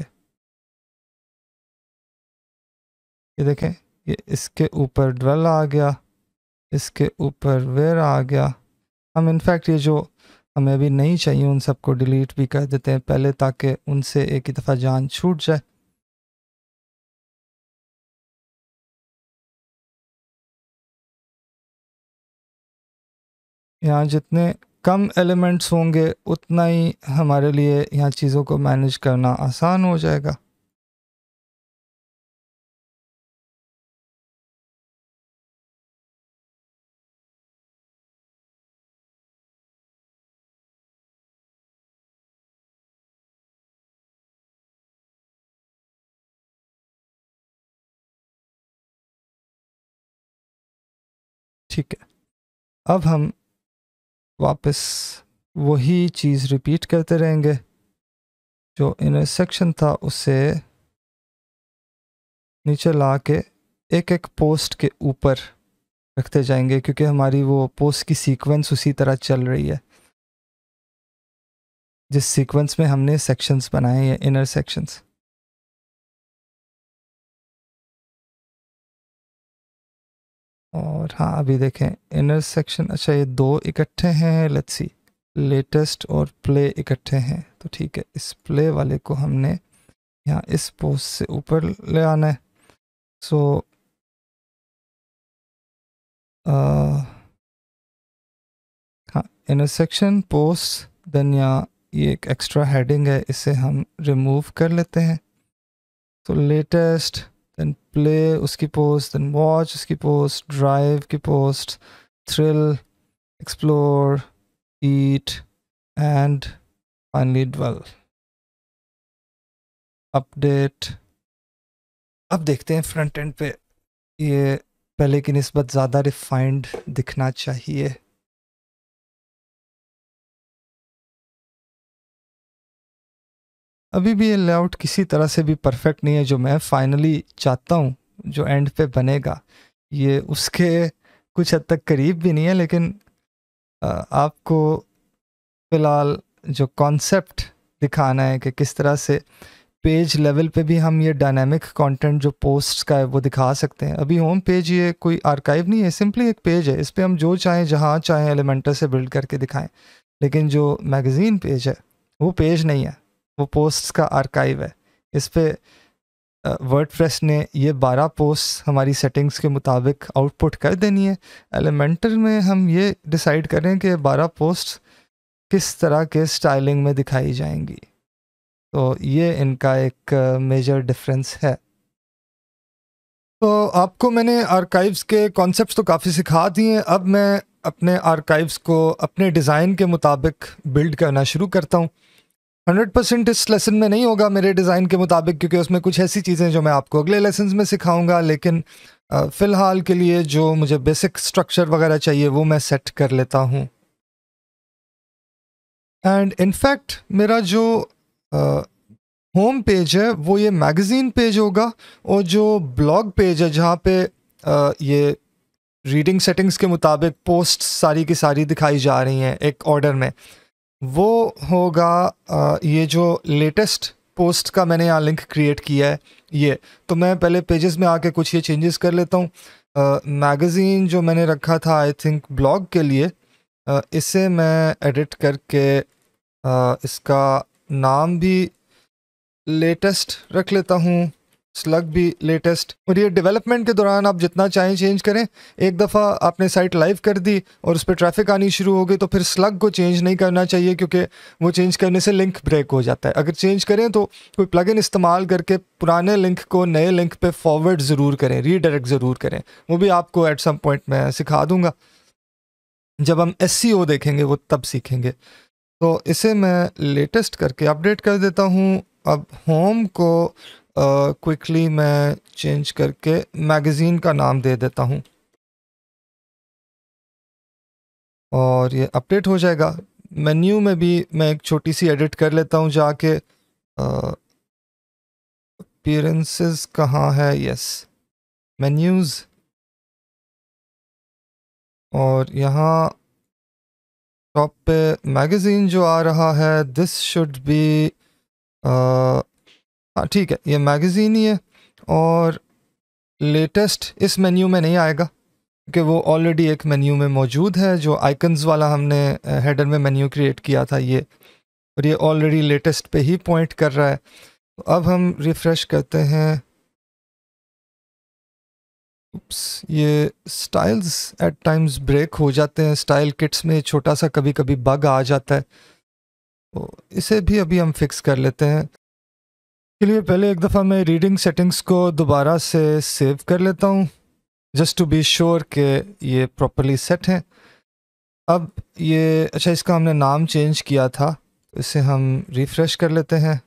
ये देखें ये इसके ऊपर ड्वेल आ गया इसके ऊपर वेर आ गया हम इनफैक्ट ये जो हमें अभी नहीं चाहिए उन सबको डिलीट भी कर देते हैं पहले ताकि उनसे एक ही दफ़ा जान छूट जाए यहाँ जितने कम एलिमेंट्स होंगे उतना ही हमारे लिए यहाँ चीज़ों को मैनेज करना आसान हो जाएगा ठीक है अब हम वापस वही चीज़ रिपीट करते रहेंगे जो इनर सेक्शन था उसे नीचे ला के एक एक पोस्ट के ऊपर रखते जाएंगे क्योंकि हमारी वो पोस्ट की सीक्वेंस उसी तरह चल रही है जिस सीक्वेंस में हमने सेक्शंस बनाए हैं इनर सेक्शंस और हाँ अभी देखें इनर सेक्शन अच्छा ये दो इकट्ठे हैं लेट्स सी लेटेस्ट और प्ले इकट्ठे हैं तो ठीक है इस प्ले वाले को हमने यहाँ इस पोस्ट से ऊपर ले आना है so so, inner section post then यहाँ ये एक एक्स्ट्रा हेडिंग है इसे हम रिमूव कर लेते हैं तो लेटेस्ट देन प्ले उसकी पोस्ट देन वॉच उसकी पोस्ट ड्राइव की post thrill explore eat and finally dwell update अब देखते हैं फ्रंट एंड पे ये पहले की नस्बत ज़्यादा रिफाइंड दिखना चाहिए अभी भी ये लेआउट किसी तरह से भी परफेक्ट नहीं है जो मैं फाइनली चाहता हूँ जो एंड पे बनेगा ये उसके कुछ हद तक करीब भी नहीं है लेकिन आपको फ़िलहाल जो कॉन्सेप्ट दिखाना है कि किस तरह से पेज लेवल पे भी हम ये डायनामिक कंटेंट जो पोस्ट का है वो दिखा सकते हैं अभी होम पेज ये कोई आर्काइव नहीं है सिंपली एक पेज है इस पर हम जो चाहें जहाँ चाहें एलिमेंटर से बिल्ड करके दिखाएं लेकिन जो मैगज़ीन पेज है वो पेज नहीं है वो पोस्ट का आर्काइव है इस पर वर्ड प्रेस ने ये बारह पोस्ट हमारी सेटिंग्स के मुताबिक आउटपुट कर देनी है एलिमेंटर में हम ये डिसाइड करें कि बारह पोस्ट किस तरह के स्टाइलिंग में दिखाई जाएंगी तो ये इनका एक मेजर डिफरेंस है तो आपको मैंने आर्काइव्स के कॉन्सेप्ट्स तो काफ़ी सिखा दिए अब मैं अपने आर्काइव्स को अपने डिज़ाइन के मुताबिक बिल्ड करना शुरू करता हूँ हंड्रेड परसेंट इस लेसन में नहीं होगा मेरे डिज़ाइन के मुताबिक क्योंकि उसमें कुछ ऐसी चीज़ें जो मैं आपको अगले लेसन में सिखाऊंगा लेकिन फ़िलहाल के लिए जो मुझे बेसिक स्ट्रक्चर वगैरह चाहिए वो मैं सेट कर लेता हूँ एंड इनफैक्ट मेरा जो होम पेज है वो ये मैगज़ीन पेज होगा और जो ब्लॉग पेज है जहाँ पे uh, ये रीडिंग सेटिंग्स के मुताबिक पोस्ट सारी की सारी दिखाई जा रही हैं एक ऑर्डर में वो होगा ये जो लेटेस्ट पोस्ट का मैंने यहाँ लिंक क्रिएट किया है ये तो मैं पहले पेजेस में आके कुछ ये चेंजेस कर लेता हूँ मैगज़ीन जो मैंने रखा था आई थिंक ब्लॉग के लिए आ, इसे मैं एडिट करके आ, इसका नाम भी लेटेस्ट रख लेता हूँ स्लग भी लेटेस्ट और ये डेवलपमेंट के दौरान आप जितना चाहें चेंज करें एक दफ़ा आपने साइट लाइव कर दी और उस पर ट्रैफिक आनी शुरू हो गई तो फिर स्लग को चेंज नहीं करना चाहिए क्योंकि वो चेंज करने से लिंक ब्रेक हो जाता है अगर चेंज करें तो कोई प्लगइन इस्तेमाल करके पुराने लिंक को नए लिंक पर फॉरवर्ड ज़रूर करें रीडायरेक्ट ज़रूर करें वो भी आपको एट सम पॉइंट मैं सिखा दूँगा जब हम एस देखेंगे वो तब सीखेंगे तो इसे मैं लेटेस्ट करके अपडेट कर देता हूँ अब होम को क्विकली uh, मैं चेंज करके मैगज़ीन का नाम दे देता हूँ और ये अपडेट हो जाएगा मेन्यू में भी मैं एक छोटी सी एडिट कर लेता हूँ जाके अपीयरेंसेस कहाँ है यस मेन्यूज़ और यहाँ टॉप पे मैगज़ीन जो आ रहा है दिस शुड बी हाँ ठीक है ये मैगज़ीन ही है और लेटेस्ट इस मेन्यू में नहीं आएगा कि वो ऑलरेडी एक मेन्यू में मौजूद है जो आइकन्स वाला हमने हेडर में मेन्यू क्रिएट किया था ये और ये ऑलरेडी लेटेस्ट पे ही पॉइंट कर रहा है तो अब हम रिफ़्रेश करते हैं उप्स ये स्टाइल्स एट टाइम्स ब्रेक हो जाते हैं स्टाइल किट्स में छोटा सा कभी कभी बग आ जाता है तो इसे भी अभी हम फिक्स कर लेते हैं लिए पहले एक दफ़ा मैं रीडिंग सेटिंग्स को दोबारा से सेव कर लेता हूँ जस्ट टू बी श्योर के ये प्रॉपरली सेट हैं अब ये अच्छा इसका हमने नाम चेंज किया था इसे हम रिफ़्रेश कर लेते हैं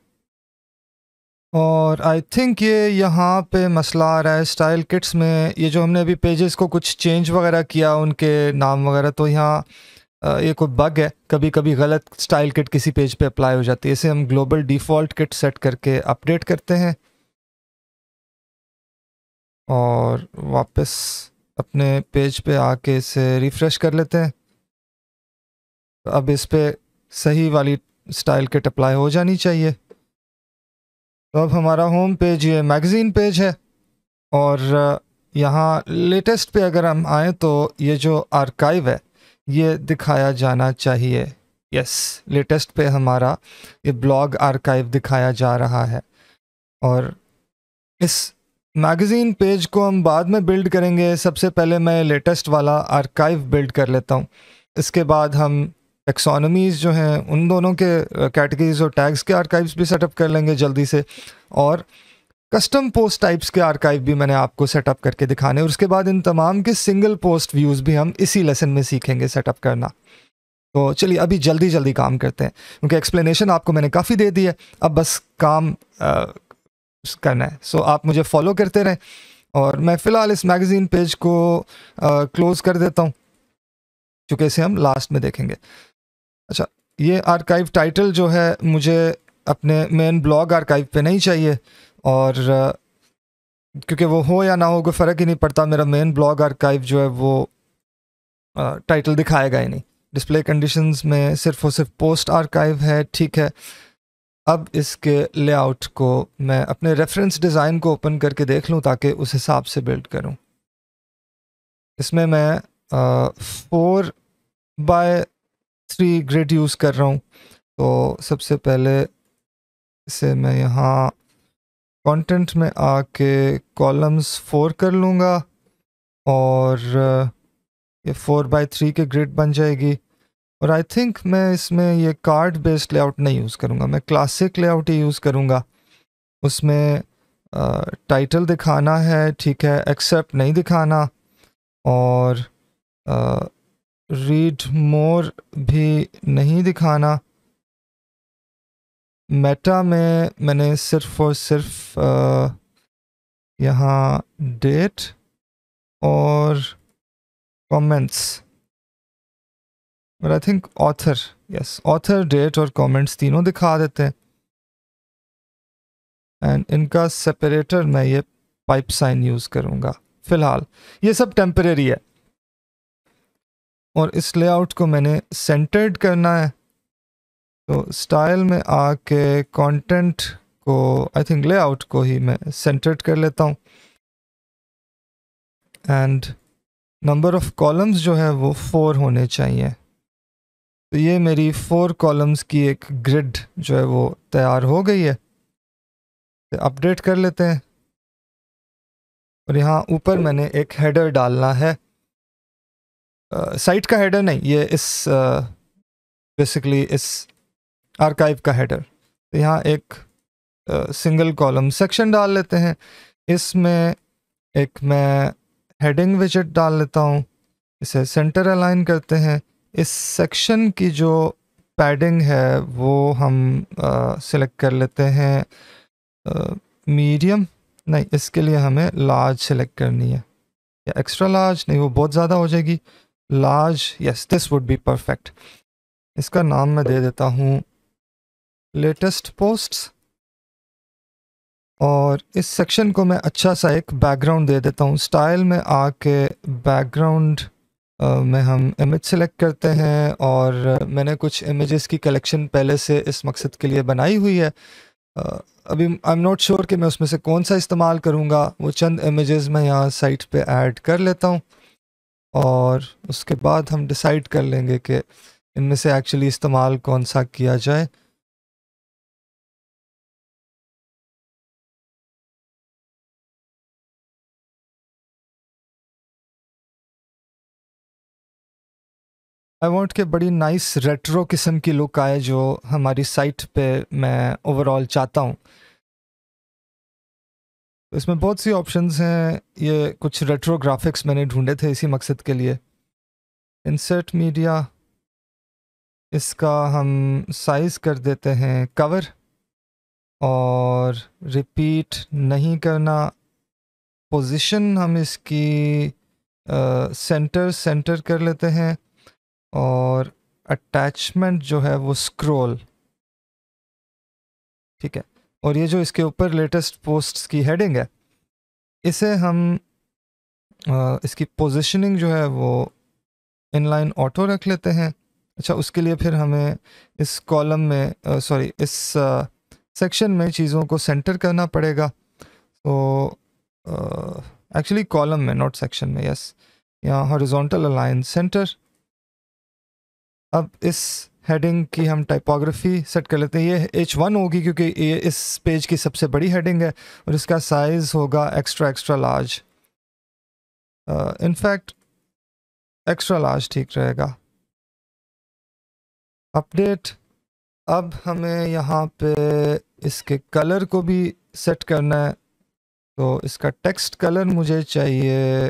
और आई थिंक ये यहाँ पे मसला आ रहा है स्टाइल किट्स में ये जो हमने अभी पेजेस को कुछ चेंज वगैरह किया उनके नाम वगैरह तो यहाँ ये कोई बग है कभी कभी गलत स्टाइल किट किसी पेज पे अप्लाई हो जाती है इसे हम ग्लोबल डिफ़ॉल्ट किट सेट करके अपडेट करते हैं और वापस अपने पेज पे आके इसे रिफ़्रेश कर लेते हैं अब इस पर सही वाली स्टाइल किट अप्लाई हो जानी चाहिए तो अब हमारा होम पेज ये मैगज़ीन पेज है और यहाँ लेटेस्ट पे अगर हम आए तो ये जो आर्काइव है ये दिखाया जाना चाहिए यस लेटेस्ट पे हमारा ये ब्लॉग आर्काइव दिखाया जा रहा है और इस मैगज़ीन पेज को हम बाद में बिल्ड करेंगे सबसे पहले मैं लेटेस्ट वाला आर्काइव बिल्ड कर लेता हूँ इसके बाद हम एक्सोनमीज़ जो हैं उन दोनों के कैटेगरीज और टैग्स के आर्काइव्स भी सेटअप कर लेंगे जल्दी से और कस्टम पोस्ट टाइप्स के आर्काइव भी मैंने आपको सेटअप करके दिखाने और उसके बाद इन तमाम के सिंगल पोस्ट व्यूज़ भी हम इसी लेसन में सीखेंगे सेटअप करना तो चलिए अभी जल्दी जल्दी काम करते हैं क्योंकि एक्सप्लेनेशन आपको मैंने काफ़ी दे दी है अब बस काम आ, करना है सो आप मुझे फॉलो करते रहें और मैं फ़िलहाल इस मैगज़ीन पेज को क्लोज़ कर देता हूँ चूँकि इसे हम लास्ट में देखेंगे अच्छा ये आर्काइव टाइटल जो है मुझे अपने मेन ब्लॉग आर्काइव पे नहीं चाहिए और क्योंकि वो हो या ना हो कोई फ़र्क ही नहीं पड़ता मेरा मेन ब्लॉग आर्काइव जो है वो टाइटल दिखाएगा ही नहीं डिस्प्ले कंडीशंस में सिर्फ और सिर्फ पोस्ट आर्काइव है ठीक है अब इसके लेआउट को मैं अपने रेफरेंस डिज़ाइन को ओपन करके देख लूँ ताकि उस हिसाब से बिल्ड करूँ इसमें मैं four by three grid use कर रहा हूँ तो सबसे पहले इसे मैं यहाँ कंटेंट में आके कॉलम्स फोर कर लूँगा और ये फोर बाई थ्री के ग्रिड बन जाएगी और आई थिंक मैं इसमें ये कार्ड बेस्ड लेआउट नहीं यूज़ करूँगा मैं क्लासिक लेआउट ही यूज़ करूँगा उसमें टाइटल दिखाना है ठीक है एक्सेप्ट नहीं दिखाना और रीड मोर भी नहीं दिखाना मेटा में मैंने सिर्फ और सिर्फ यहाँ डेट और कमेंट्स और I think author yes author date और कमेंट्स तीनों दिखा देते हैं एंड इनका सेपरेटर मैं ये पाइप साइन यूज़ करूँगा फ़िलहाल ये सब टेम्परेरी है और इस लेआउट को मैंने सेंटर्ड करना है तो स्टाइल में आके कंटेंट को आई थिंक लेआउट को ही मैं सेंटर्ड कर लेता हूँ एंड नंबर ऑफ कॉलम्स जो है वो फोर होने चाहिए तो ये मेरी फोर कॉलम्स की एक ग्रिड जो है वो तैयार हो गई है तो अपडेट कर लेते हैं और यहाँ ऊपर मैंने एक हेडर डालना है साइट का हेडर नहीं ये इस बेसिकली इस आर्काइव का हेडर तो यहाँ एक सिंगल कॉलम सेक्शन डाल लेते हैं इसमें एक मैं हेडिंग विजिट डाल लेता हूँ इसे सेंटर अलाइन करते हैं इस सेक्शन की जो पैडिंग है वो हम सिलेक्ट कर लेते हैं मीडियम नहीं इसके लिए हमें लार्ज सेलेक्ट करनी है या एक्स्ट्रा लार्ज नहीं वो बहुत ज़्यादा हो जाएगी large yes this would be perfect इसका नाम मैं दे देता हूँ लेटेस्ट पोस्ट्स और इस सेक्शन को मैं अच्छा सा एक बैकग्राउंड दे देता हूँ स्टाइल में आके बैकग्राउंड में हम इमेज सेलेक्ट करते हैं और मैंने कुछ इमेजेस की कलेक्शन पहले से इस मकसद के लिए बनाई हुई है अभी आई एम नॉट श्योर कि मैं उसमें से कौन सा इस्तेमाल करूँगा वो चंद इमेजेस मैं यहाँ साइट पे ऐड कर लेता हूँ और उसके बाद हम डिसाइड कर लेंगे कि इनमें से एक्चुअली इस्तेमाल कौन सा किया जाए आई वॉन्ट के बड़ी नाइस रेट्रो किस्म की लुक आए जो हमारी साइट पे मैं ओवरऑल चाहता हूँ इसमें बहुत सी ऑप्शंस हैं ये कुछ रेट्रो ग्राफिक्स मैंने ढूंढे थे इसी मकसद के लिए इंसर्ट मीडिया इसका हम साइज़ कर देते हैं कवर और रिपीट नहीं करना पोजीशन हम इसकी सेंटर सेंटर कर लेते हैं और अटैचमेंट जो है वो स्क्रोल ठीक है और ये जो इसके ऊपर लेटेस्ट पोस्ट्स की हेडिंग है इसे हम इसकी पोजिशनिंग जो है वो इनलाइन ऑटो रख लेते हैं अच्छा उसके लिए फिर हमें इस कॉलम में सॉरी इस सेक्शन में चीज़ों को सेंटर करना पड़ेगा तो एक्चुअली कॉलम में नॉट सेक्शन में यस यहाँ हॉरिजॉन्टल अलाइन सेंटर अब इस हेडिंग की हम टाइपोग्राफी सेट कर लेते हैं ये एच वन होगी क्योंकि ये इस पेज की सबसे बड़ी हेडिंग है और इसका साइज़ होगा extra extra large in fact extra large ठीक रहेगा अपडेट अब हमें यहाँ पे इसके कलर को भी सेट करना है तो इसका टेक्स्ट कलर मुझे चाहिए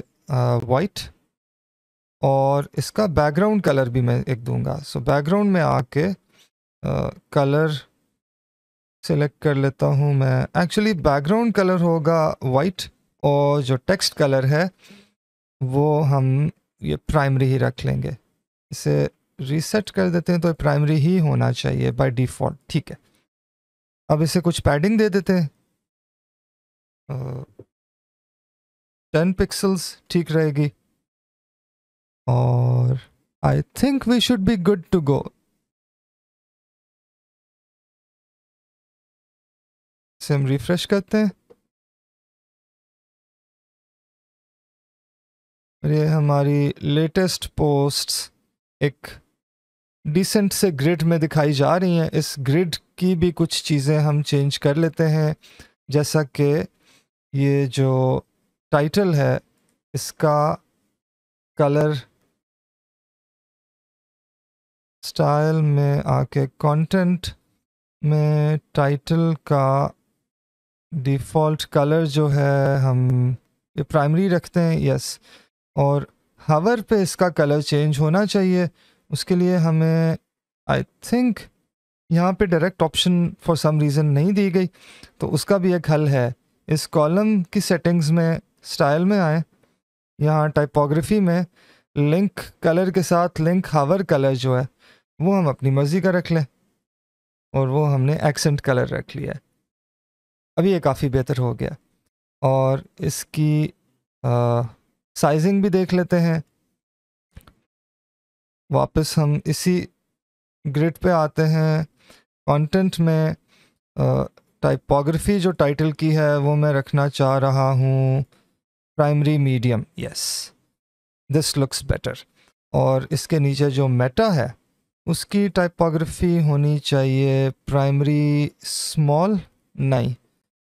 वाइट और इसका बैकग्राउंड कलर भी मैं एक दूंगा सो so, बैकग्राउंड में आके कलर सेलेक्ट कर लेता हूँ मैं एक्चुअली बैकग्राउंड कलर होगा वाइट और जो टेक्स्ट कलर है वो हम ये प्राइमरी ही रख लेंगे इसे रीसेट कर देते हैं तो प्राइमरी ही होना चाहिए बाय डिफ़ॉल्ट ठीक है अब इसे कुछ पैडिंग दे देते हैं टेन पिक्सल्स ठीक रहेगी और I think we should be good to go से हम रिफ्रेश करते हैं ये हमारी लेटेस्ट पोस्ट एक डिसेंट से ग्रिड में दिखाई जा रही हैं इस ग्रिड की भी कुछ चीज़ें हम चेंज कर लेते हैं जैसा कि ये जो टाइटल है इसका कलर स्टाइल में आके कंटेंट में टाइटल का डिफ़ॉल्ट कलर जो है हम ये प्राइमरी रखते हैं यस और हवर पे इसका कलर चेंज होना चाहिए उसके लिए हमें आई थिंक यहाँ पे direct option for some reason नहीं दी गई तो उसका भी एक हल है इस कॉलम की सेटिंग्स में स्टाइल में आए यहाँ टाइपोग्राफी में लिंक कलर के साथ लिंक हावर कलर जो है वो हम अपनी मर्ज़ी का रख लें और वो हमने एक्सेंट कलर रख लिया अब ये काफ़ी बेहतर हो गया और इसकी साइजिंग भी देख लेते हैं वापस हम इसी ग्रिड पे आते हैं कंटेंट में टाइपोग्राफी जो टाइटल की है वो मैं रखना चाह रहा हूँ primary medium yes this looks better और इसके नीचे जो मेटा है उसकी टाइपोग्राफी होनी चाहिए प्राइमरी स्मॉल नहीं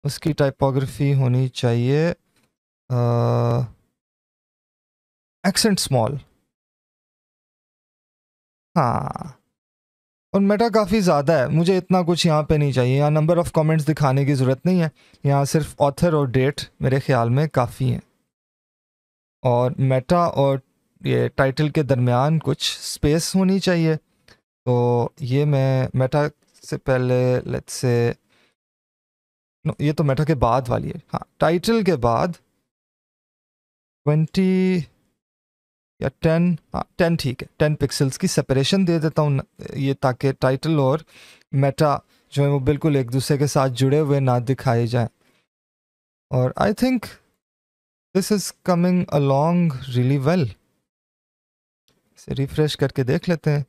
उसकी टाइपोग्राफी होनी चाहिए एक्सेंट स्मॉल हाँ और मेटा काफ़ी ज़्यादा है मुझे इतना कुछ यहाँ पे नहीं चाहिए यहाँ नंबर ऑफ़ कमेंट्स दिखाने की ज़रूरत नहीं है यहाँ सिर्फ ऑथर और डेट मेरे ख्याल में काफ़ी हैं और मेटा और ये टाइटल के दरमियान कुछ स्पेस होनी चाहिए तो ये मैं मेटा से पहले लेट्स से नो ये तो मेटा के बाद वाली है हाँ टाइटल के बाद ट्वेंटी या टेन हाँ टेन ठीक है टेन पिक्सल्स की सेपरेशन दे देता हूँ ये ताकि टाइटल और मेटा जो है वो बिल्कुल एक दूसरे के साथ जुड़े हुए ना दिखाए जाए और I think this is coming along really well इसे रिफ्रेश करके देख लेते हैं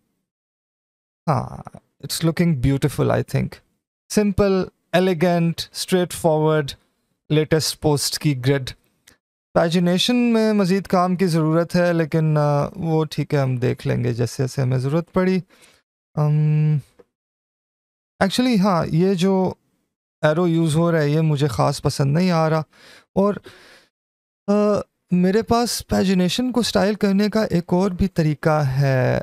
हाँ it's looking beautiful I think think. Elegant straight forward latest post की ग्रिड पैजिनेशन में मज़ीद काम की ज़रूरत है लेकिन वो ठीक है हम देख लेंगे जैसे जैसे हमें ज़रूरत पड़ी एक्चुअली हाँ ये जो एरो यूज़ हो रहा है ये मुझे ख़ास पसंद नहीं आ रहा और uh, मेरे पास पैजिनेशन को स्टाइल करने का एक और भी तरीका है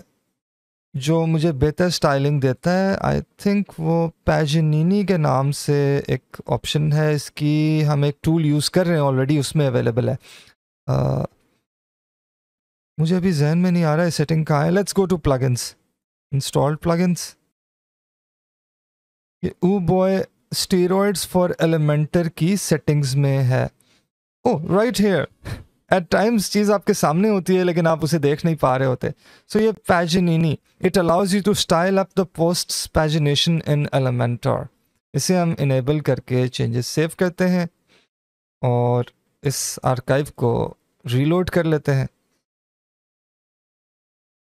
जो मुझे बेहतर स्टाइलिंग देता है आई थिंक वो पैजनीनी के नाम से एक ऑप्शन है इसकी हम एक टूल यूज़ कर रहे हैं ऑलरेडी उसमें अवेलेबल है आ, मुझे अभी जहन में नहीं आ रहा है सेटिंग कहाँ है let's go to plugins installed plugins ये ऊ बॉय स्टेरॉइड्स फॉर एलिमेंटर की सेटिंग्स में है oh right here at times चीज़ आपके सामने होती है लेकिन आप उसे देख नहीं पा रहे होते सो so, ये पैजिनिनी it allows you to style up the post pagination in Elementor इसे हम इनेबल करके चेंजेस सेव करते हैं और इस आर्काइव को रीलोड कर लेते हैं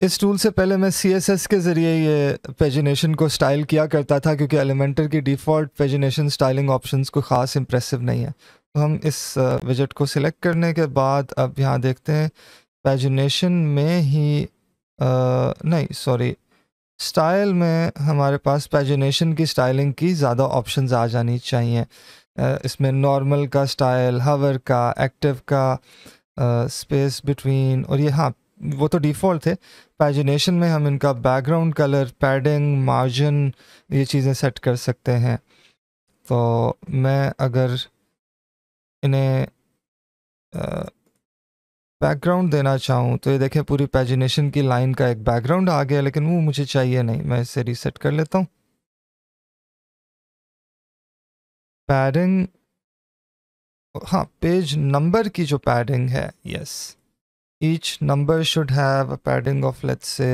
इस टूल से पहले मैं सी एस एस के ज़रिए ये पेजिनेशन को स्टाइल किया करता था क्योंकि एलिमेंटर की डिफ़ॉल्ट पेजिनेशन स्टाइलिंग ऑप्शंस को ख़ास इम्प्रेसिव नहीं है तो हम इस विजट को सिलेक्ट करने के बाद अब यहाँ देखते हैं पैजिनेशन में ही आ, नहीं सॉरी स्टाइल में हमारे पास पैजिनेशन की स्टाइलिंग की ज़्यादा ऑप्शंस आ जानी चाहिए इसमें नॉर्मल का स्टाइल हवर का एक्टिव का स्पेस बिटवीन और ये हाँ वो तो डिफ़ॉल्ट थे पेजिनेशन में हम इनका बैकग्राउंड कलर पैडिंग मार्जिन ये चीज़ें सेट कर सकते हैं तो मैं अगर इन्हें बैकग्राउंड देना चाहूँ तो ये देखें पूरी पेजिनेशन की लाइन का एक बैकग्राउंड आ गया लेकिन वो मुझे चाहिए नहीं मैं इसे रीसेट कर लेता हूँ पैडिंग हाँ पेज नंबर की जो पैडिंग है yes each number should have a padding of let's say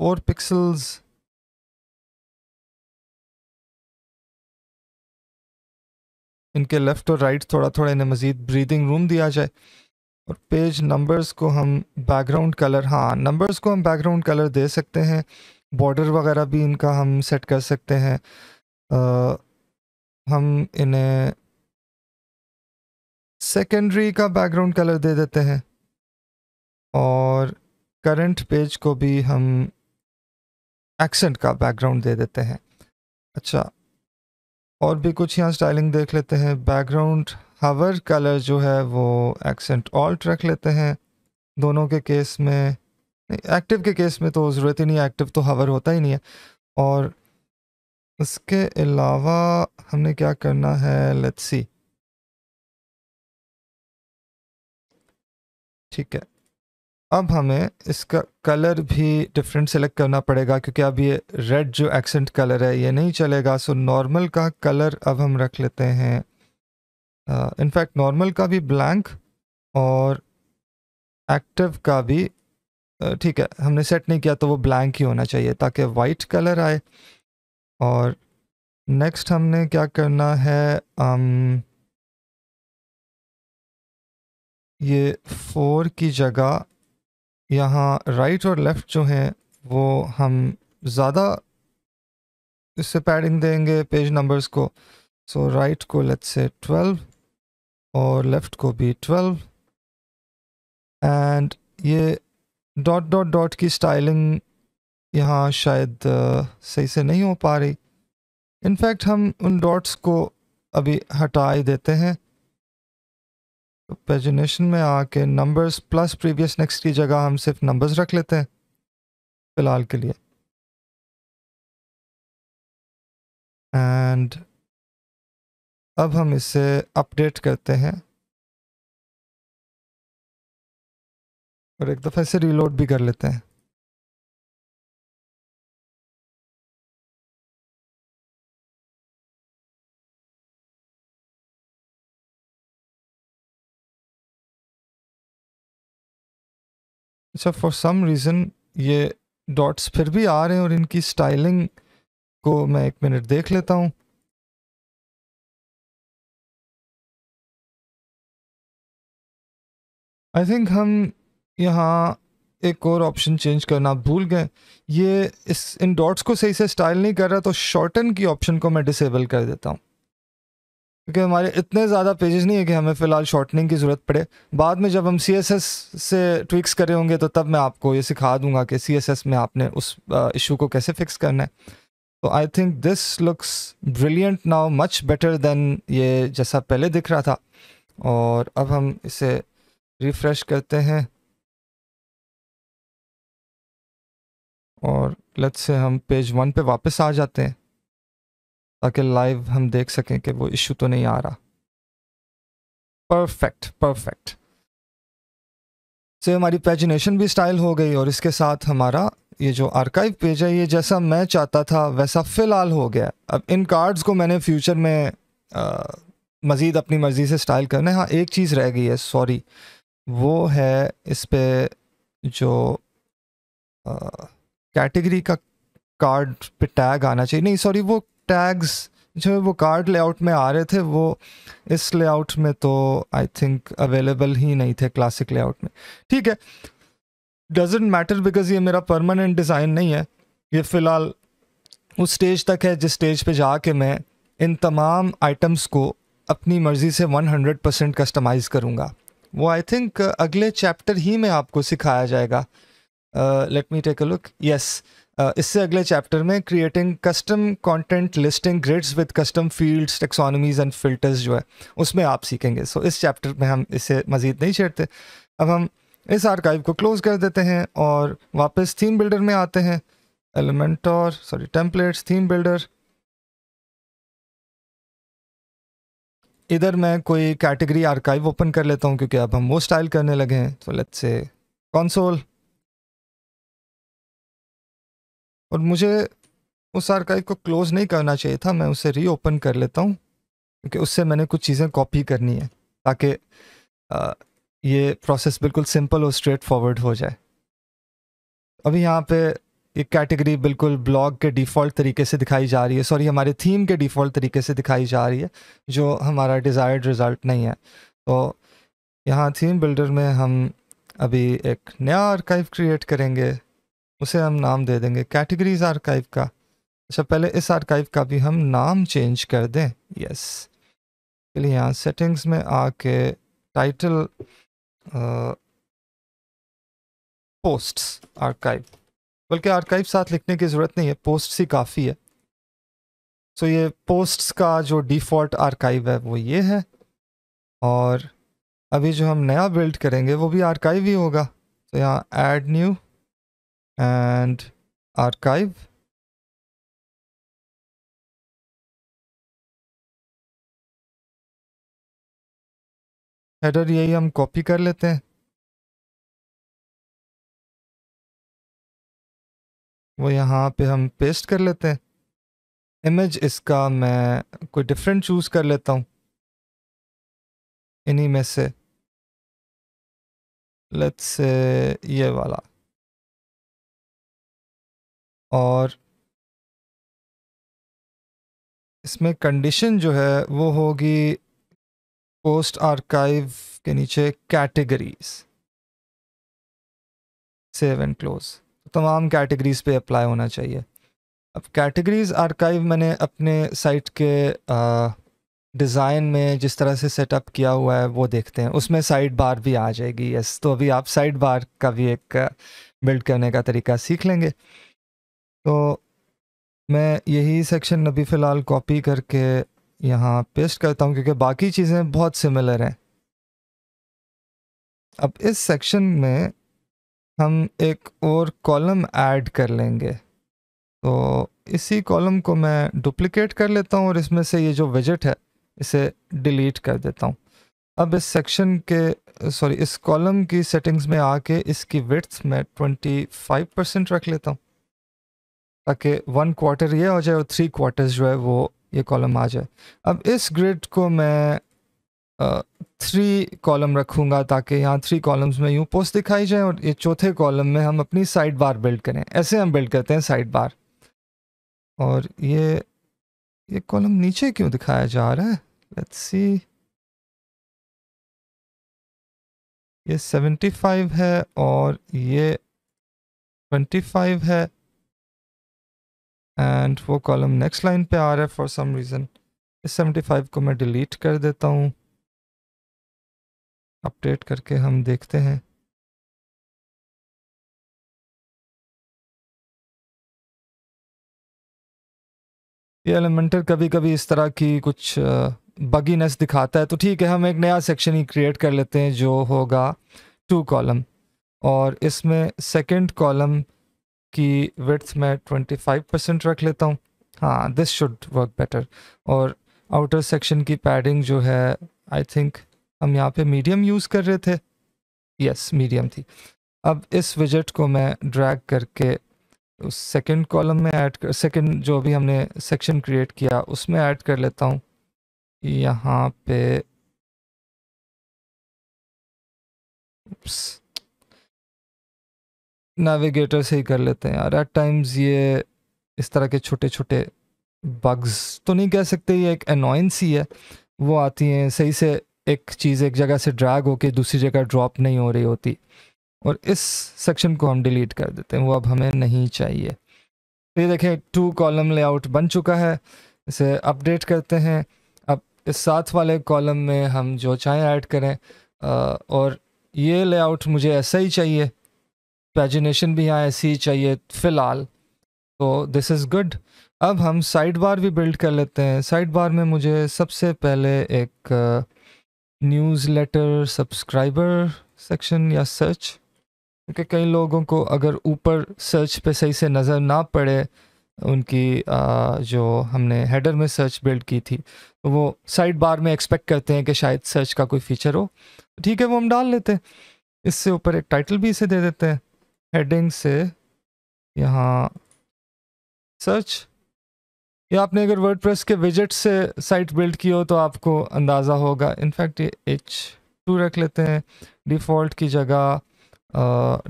four pixels इनके लेफ़्ट और राइट थोड़ा थोड़ा इन्हें मज़ीद ब्रीदिंग रूम दिया जाए और पेज नंबर्स को हम बैकग्राउंड कलर हाँ नंबर्स को हम बैकग्राउंड कलर दे सकते हैं बॉर्डर वगैरह भी इनका हम सेट कर सकते हैं आ, हम इन्हें सेकेंडरी का बैकग्राउंड कलर दे देते हैं और करंट पेज को भी हम एक्सेंट का बैकग्राउंड दे देते हैं अच्छा और भी कुछ यहाँ स्टाइलिंग देख लेते हैं बैकग्राउंड हावर कलर जो है वो एक्सेंट ऑल्ट रख लेते हैं दोनों के केस में एक्टिव के केस में तो ज़रूरत ही नहीं एक्टिव तो हावर होता ही नहीं है और इसके अलावा हमने क्या करना है लेट्स सी ठीक है अब हमें इसका कलर भी डिफरेंट सेलेक्ट करना पड़ेगा क्योंकि अब ये रेड जो एक्सेंट कलर है ये नहीं चलेगा सो नॉर्मल का कलर अब हम रख लेते हैं इनफैक्ट नॉर्मल का भी ब्लैंक और एक्टिव का भी ठीक है हमने सेट नहीं किया तो वो ब्लैंक ही होना चाहिए ताकि वाइट कलर आए और नेक्स्ट हमने क्या करना है um, ये फोर की जगह यहाँ राइट और लेफ़्ट जो हैं वो हम ज़्यादा इससे पैडिंग देंगे पेज नंबर्स को सो so, राइट right को लेट से 12 और लेफ़्ट को भी 12 एंड ये डॉट डॉट डॉट की स्टाइलिंग यहाँ शायद सही से नहीं हो पा रही इनफैक्ट हम उन डॉट्स को अभी हटा ही देते हैं पेजिनेशन में आके नंबर्स प्लस प्रीवियस नेक्स्ट की जगह हम सिर्फ नंबर्स रख लेते हैं फ़िलहाल के लिए एंड अब हम इसे अपडेट करते हैं और एक दफ़ा इसे रीलोड भी कर लेते हैं अच्छा फॉर सम रीज़न ये डॉट्स फिर भी आ रहे हैं और इनकी स्टाइलिंग को मैं एक मिनट देख लेता हूँ आई थिंक हम यहाँ एक और ऑप्शन चेंज करना भूल गए ये इस इन डॉट्स को सही से स्टाइल नहीं कर रहा तो शॉर्टन की ऑप्शन को मैं डिसेबल कर देता हूँ क्योंकि हमारे इतने ज़्यादा पेजेस नहीं है कि हमें फ़िलहाल शॉर्टनिंग की ज़रूरत पड़े बाद में जब हम सी से ट्विक्स करे होंगे तो तब मैं आपको ये सिखा दूंगा कि सी में आपने उस इशू को कैसे फिक्स करना है तो I think this looks brilliant now much better than ये जैसा पहले दिख रहा था और अब हम इसे रिफ्रेश करते हैं और लत से हम पेज वन पे वापस आ जाते हैं ताकि लाइव हम देख सकें कि वो इशू तो नहीं आ रहा परफेक्ट परफेक्ट से हमारी पेजिनेशन भी स्टाइल हो गई और इसके साथ हमारा ये जो आर्काइव पेज है ये जैसा मैं चाहता था वैसा फ़िलहाल हो गया अब इन कार्ड्स को मैंने फ्यूचर में आ, मज़ीद अपनी मर्ज़ी से स्टाइल करना है हाँ एक चीज़ रह गई है सॉरी वो है इस पर जो कैटेगरी का कार्ड पे टैग आना चाहिए नहीं सॉरी वो टैग्स जो वो कार्ड लेआउट में आ रहे थे वो इस लेआउट में तो आई थिंक अवेलेबल ही नहीं थे क्लासिक लेआउट में ठीक है डजेंट मैटर बिकॉज ये मेरा परमानेंट डिज़ाइन नहीं है ये फ़िलहाल उस स्टेज तक है जिस स्टेज पे जाके मैं इन तमाम आइटम्स को अपनी मर्ज़ी से 100 परसेंट कस्टमाइज़ करूँगा वो आई थिंक अगले चैप्टर ही में आपको सिखाया जाएगा let me take a look yes इससे अगले चैप्टर में creating custom content listing grids with custom fields taxonomies and filters जो है उसमें आप सीखेंगे सो so, इस चैप्टर में हम इसे मज़ीद नहीं छेड़ते अब हम इस आर्काइव को क्लोज़ कर देते हैं और वापस थीम बिल्डर में आते हैं Elementor sorry templates theme builder इधर मैं कोई कैटेगरी आर्काइव ओपन कर लेता हूँ क्योंकि अब हम वो स्टाइल करने लगे हैं तो लेट्स से कंसोल और मुझे उस आर्काइव को क्लोज नहीं करना चाहिए था मैं उसे रीओपन कर लेता हूँ क्योंकि उससे मैंने कुछ चीज़ें कॉपी करनी है ताकि ये प्रोसेस बिल्कुल सिंपल और स्ट्रेट फॉरवर्ड हो जाए अभी यहाँ पे ये कैटेगरी बिल्कुल ब्लॉग के डिफ़ॉल्ट तरीके से दिखाई जा रही है सॉरी हमारे थीम के डिफ़ॉल्ट तरीके से दिखाई जा रही है जो हमारा डिज़ायर्ड रिज़ल्ट नहीं है तो यहाँ थीम बिल्डर में हम अभी एक नया आर्काइव क्रिएट करेंगे उसे हम नाम दे देंगे कैटेगरीज आर्काइव का अच्छा पहले इस आर्काइव का भी हम नाम चेंज कर दें यस चलिए यहाँ सेटिंग्स में आके टाइटल पोस्ट आर्काइव बल्कि आर्काइव साथ लिखने की ज़रूरत नहीं है पोस्ट ही काफ़ी है सो so, ये पोस्ट्स का जो डिफ़ॉल्ट आर्काइव है वो ये है और अभी जो हम नया बिल्ड करेंगे वो भी आर्काइव ही होगा तो यहाँ add new and archive header यही हम कॉपी कर लेते हैं वो यहाँ पे हम पेस्ट कर लेते हैं इमेज इसका मैं कोई डिफरेंट चूज़ कर लेता हूँ इन्हीं में से लेट्स ये वाला और इसमें कंडीशन जो है वो होगी पोस्ट आर्काइव के नीचे कैटेगरीज सेव एंड क्लोज तमाम कैटेगरीज पे अप्लाई होना चाहिए अब कैटेगरीज आर्काइव मैंने अपने साइट के डिज़ाइन में जिस तरह से सेटअप किया हुआ है वो देखते हैं उसमें साइड बार भी आ जाएगी यस तो अभी आप साइड बार का भी एक बिल्ड करने का तरीका सीख लेंगे तो मैं यही सेक्शन अभी फ़िलहाल कॉपी करके यहाँ पेस्ट करता हूँ क्योंकि बाकी चीज़ें बहुत सिमिलर हैं अब इस सेक्शन में हम एक और कॉलम ऐड कर लेंगे तो इसी कॉलम को मैं डुप्लिकेट कर लेता हूँ और इसमें से ये जो विजिट है इसे डिलीट कर देता हूँ अब इस सेक्शन के सॉरी इस कॉलम की सेटिंग्स में आके इसकी में मैं 25 परसेंट रख लेता हूँ ताकि वन क्वार्टर ये हो जाए और थ्री क्वार्टर्स जो है वो ये कॉलम आ जाए अब इस ग्रिड को मैं थ्री कॉलम रखूँगा ताकि यहाँ थ्री कॉलम्स में यूँ पोस्ट दिखाई जाए और ये चौथे कॉलम में हम अपनी साइड बार बिल्ड करें ऐसे हम बिल्ड करते हैं साइड बार और ये ये कॉलम नीचे क्यों दिखाया जा रहा है लेट्स सी ये फाइव है और ये ट्वेंटी फाइव है एंड वो कॉलम नेक्स्ट लाइन पे आ रहा है फॉर सम रीज़न इस सेवेंटी फाइव को मैं डिलीट कर देता हूँ अपडेट करके हम देखते हैं ये एलिमेंटर कभी कभी इस तरह की कुछ बगीनेस दिखाता है तो ठीक है हम एक नया सेक्शन ही क्रिएट कर लेते हैं जो होगा टू कॉलम और इसमें सेकंड कॉलम की में मैं 25 परसेंट रख लेता हूँ हाँ दिस शुड वर्क बेटर और आउटर सेक्शन की पैडिंग जो है आई थिंक हम यहाँ पे मीडियम यूज़ कर रहे थे यस मीडियम थी अब इस विजट को मैं ड्रैग करके उस सेकेंड कॉलम में ऐड कर सेकेंड जो भी हमने सेक्शन क्रिएट किया उसमें ऐड कर लेता हूँ यहाँ पे Oops. नेविगेटर से ही कर लेते हैं यार एट टाइम्स ये इस तरह के छोटे छोटे बग्स तो नहीं कह सकते ये एक अनोइंस ही है वो आती हैं सही से एक चीज़ एक जगह से ड्रैग होके दूसरी जगह ड्रॉप नहीं हो रही होती और इस सेक्शन को हम डिलीट कर देते हैं वो अब हमें नहीं चाहिए तो ये देखें टू कॉलम लेआउट बन चुका है इसे अपडेट करते हैं अब इस साथ वाले कॉलम में हम जो चाहें ऐड करें और ये लेआउट मुझे ऐसा ही चाहिए पेजिनेशन भी यहाँ ऐसी ही चाहिए फ़िलहाल तो दिस इज़ गुड अब हम साइड बार भी बिल्ड कर लेते हैं साइड बार में मुझे सबसे पहले एक न्यूज़ लेटर सब्सक्राइबर सेक्शन या सर्च क्योंकि कई लोगों को अगर ऊपर सर्च पे सही से नज़र ना पड़े उनकी आ, जो हमने हेडर में सर्च बिल्ड की थी तो वो साइड बार में एक्सपेक्ट करते हैं कि शायद सर्च का कोई फीचर हो ठीक है वो हम डाल लेते हैं इससे ऊपर एक टाइटल भी इसे दे देते हैं हेडिंग से यहाँ सर्च या आपने अगर वर्डप्रेस के विजिट से साइट बिल्ड की हो तो आपको अंदाज़ा होगा इनफैक्ट ये एच टू रख लेते हैं डिफ़ॉल्ट की जगह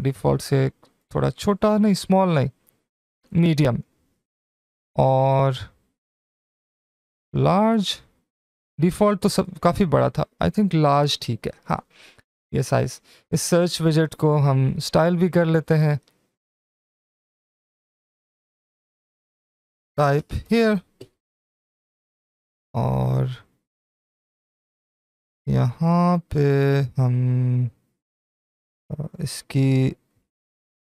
डिफ़ॉल्ट से थोड़ा छोटा नहीं स्मॉल नहीं मीडियम और लार्ज डिफ़ॉल्ट तो सब काफ़ी बड़ा था आई थिंक लार्ज ठीक है हाँ ये साइज इस सर्च विजेट को हम स्टाइल भी कर लेते हैं टाइप हियर और यहाँ पे हम इसकी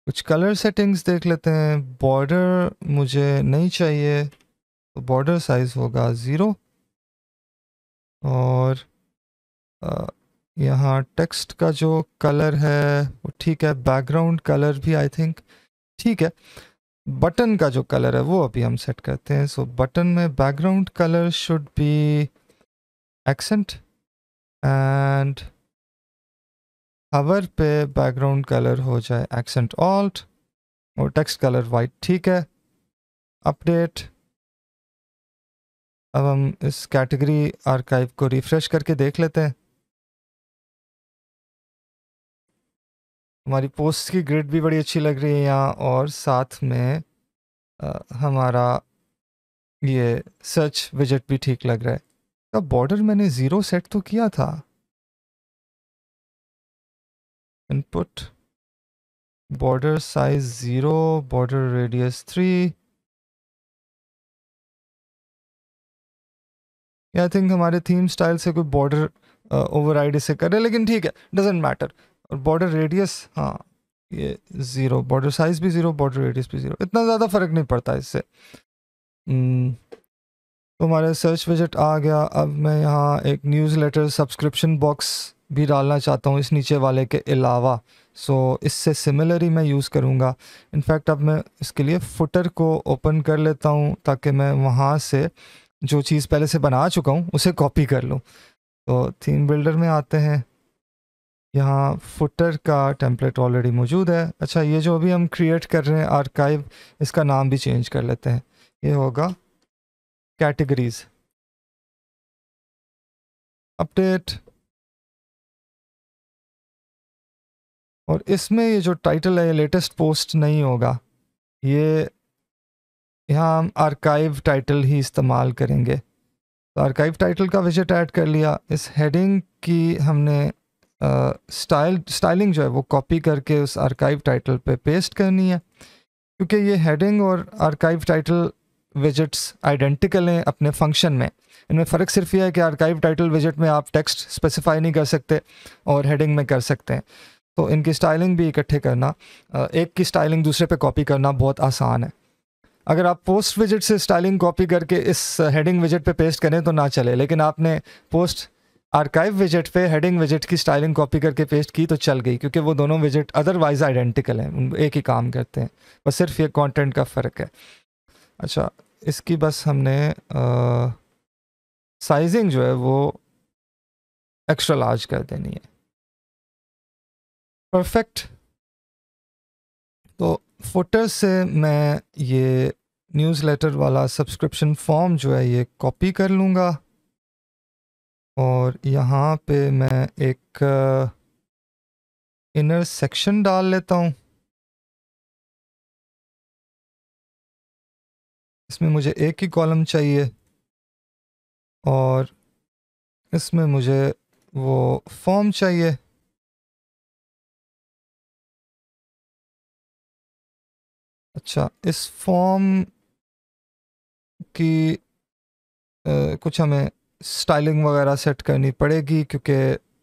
कुछ कलर सेटिंग्स देख लेते हैं बॉर्डर मुझे नहीं चाहिए तो बॉर्डर साइज़ होगा ज़ीरो और यहाँ टेक्स्ट का जो कलर है वो ठीक है बैकग्राउंड कलर भी आई थिंक ठीक है बटन का जो कलर है वो अभी हम सेट करते हैं सो so, बटन में background colour should be accent and hover पे बैकग्राउंड कलर हो जाए एक्सेंट ऑल्ट और टेक्स्ट कलर वाइट ठीक है अपडेट अब हम इस कैटेगरी आर्काइव को रिफ्रेश करके देख लेते हैं हमारी पोस्ट की ग्रिड भी बड़ी अच्छी लग रही है यहाँ और साथ में आ, हमारा ये सर्च विजट भी ठीक लग रहा है तो बॉर्डर मैंने ज़ीरो सेट तो किया था input border size zero border radius three I think हमारे थीम स्टाइल से कोई बॉर्डर ओवर इसे करे लेकिन ठीक है डजेंट मैटर और बॉर्डर रेडियस हाँ ये ज़ीरो बॉर्डर साइज भी ज़ीरो बॉर्डर रेडियस भी ज़ीरो इतना ज़्यादा फ़र्क नहीं पड़ता इससे तो हमारा सर्च विजिट आ गया अब मैं यहाँ एक न्यूज़ लेटर सब्सक्रिप्शन बॉक्स भी डालना चाहता हूँ इस नीचे वाले के अलावा सो so, इससे सिमिलर ही मैं यूज़ करूँगा इनफैक्ट अब मैं इसके लिए फुटर को ओपन कर लेता हूँ ताकि मैं वहाँ से जो चीज़ पहले से बना चुका हूँ उसे कॉपी कर लूँ तो थीम बिल्डर में आते हैं यहाँ फुटर का टेम्पलेट ऑलरेडी मौजूद है अच्छा ये जो अभी हम क्रिएट कर रहे हैं आर्काइव इसका नाम भी चेंज कर लेते हैं ये होगा कैटेगरीज अपडेट और इसमें ये जो टाइटल है ये लेटेस्ट पोस्ट नहीं होगा ये यहाँ हम आर्काइव टाइटल ही इस्तेमाल करेंगे तो आर्काइव टाइटल का विजिट ऐड कर लिया इस हेडिंग की हमने स्टाइल uh, स्टाइलिंग जो है वो कॉपी करके उस आर्काइव टाइटल पे पेस्ट करनी है क्योंकि ये हेडिंग और आर्काइव टाइटल विजिट्स आइडेंटिकल हैं अपने फंक्शन में इनमें फ़र्क सिर्फ यह है कि आर्काइव टाइटल विजिट में आप टेक्स्ट स्पेसिफाई नहीं कर सकते और हेडिंग में कर सकते हैं तो इनकी स्टाइलिंग भी इकट्ठे करना एक की स्टाइलिंग दूसरे पे कॉपी करना बहुत आसान है अगर आप पोस्ट विजिट से स्टाइलिंग कॉपी करके इस हेडिंग विजिट पे पेस्ट करें तो ना चले लेकिन आपने पोस्ट आर्काइव विजिट पे हेडिंग विजिट की स्टाइलिंग कॉपी करके पेस्ट की तो चल गई क्योंकि वो दोनों विजिट अदरवाइज आइडेंटिकल हैं एक ही काम करते हैं बस सिर्फ ये कंटेंट का फ़र्क है अच्छा इसकी बस हमने साइजिंग जो है वो एक्स्ट्रा लार्ज कर देनी है परफेक्ट तो फोटर से मैं ये न्यूज़लेटर वाला सब्सक्रिप्शन फॉर्म जो है ये कॉपी कर लूँगा और यहाँ पे मैं एक इनर सेक्शन डाल लेता हूँ इसमें मुझे एक ही कॉलम चाहिए और इसमें मुझे वो फॉर्म चाहिए अच्छा इस फॉर्म की आ, कुछ हमें स्टाइलिंग वगैरह सेट करनी पड़ेगी क्योंकि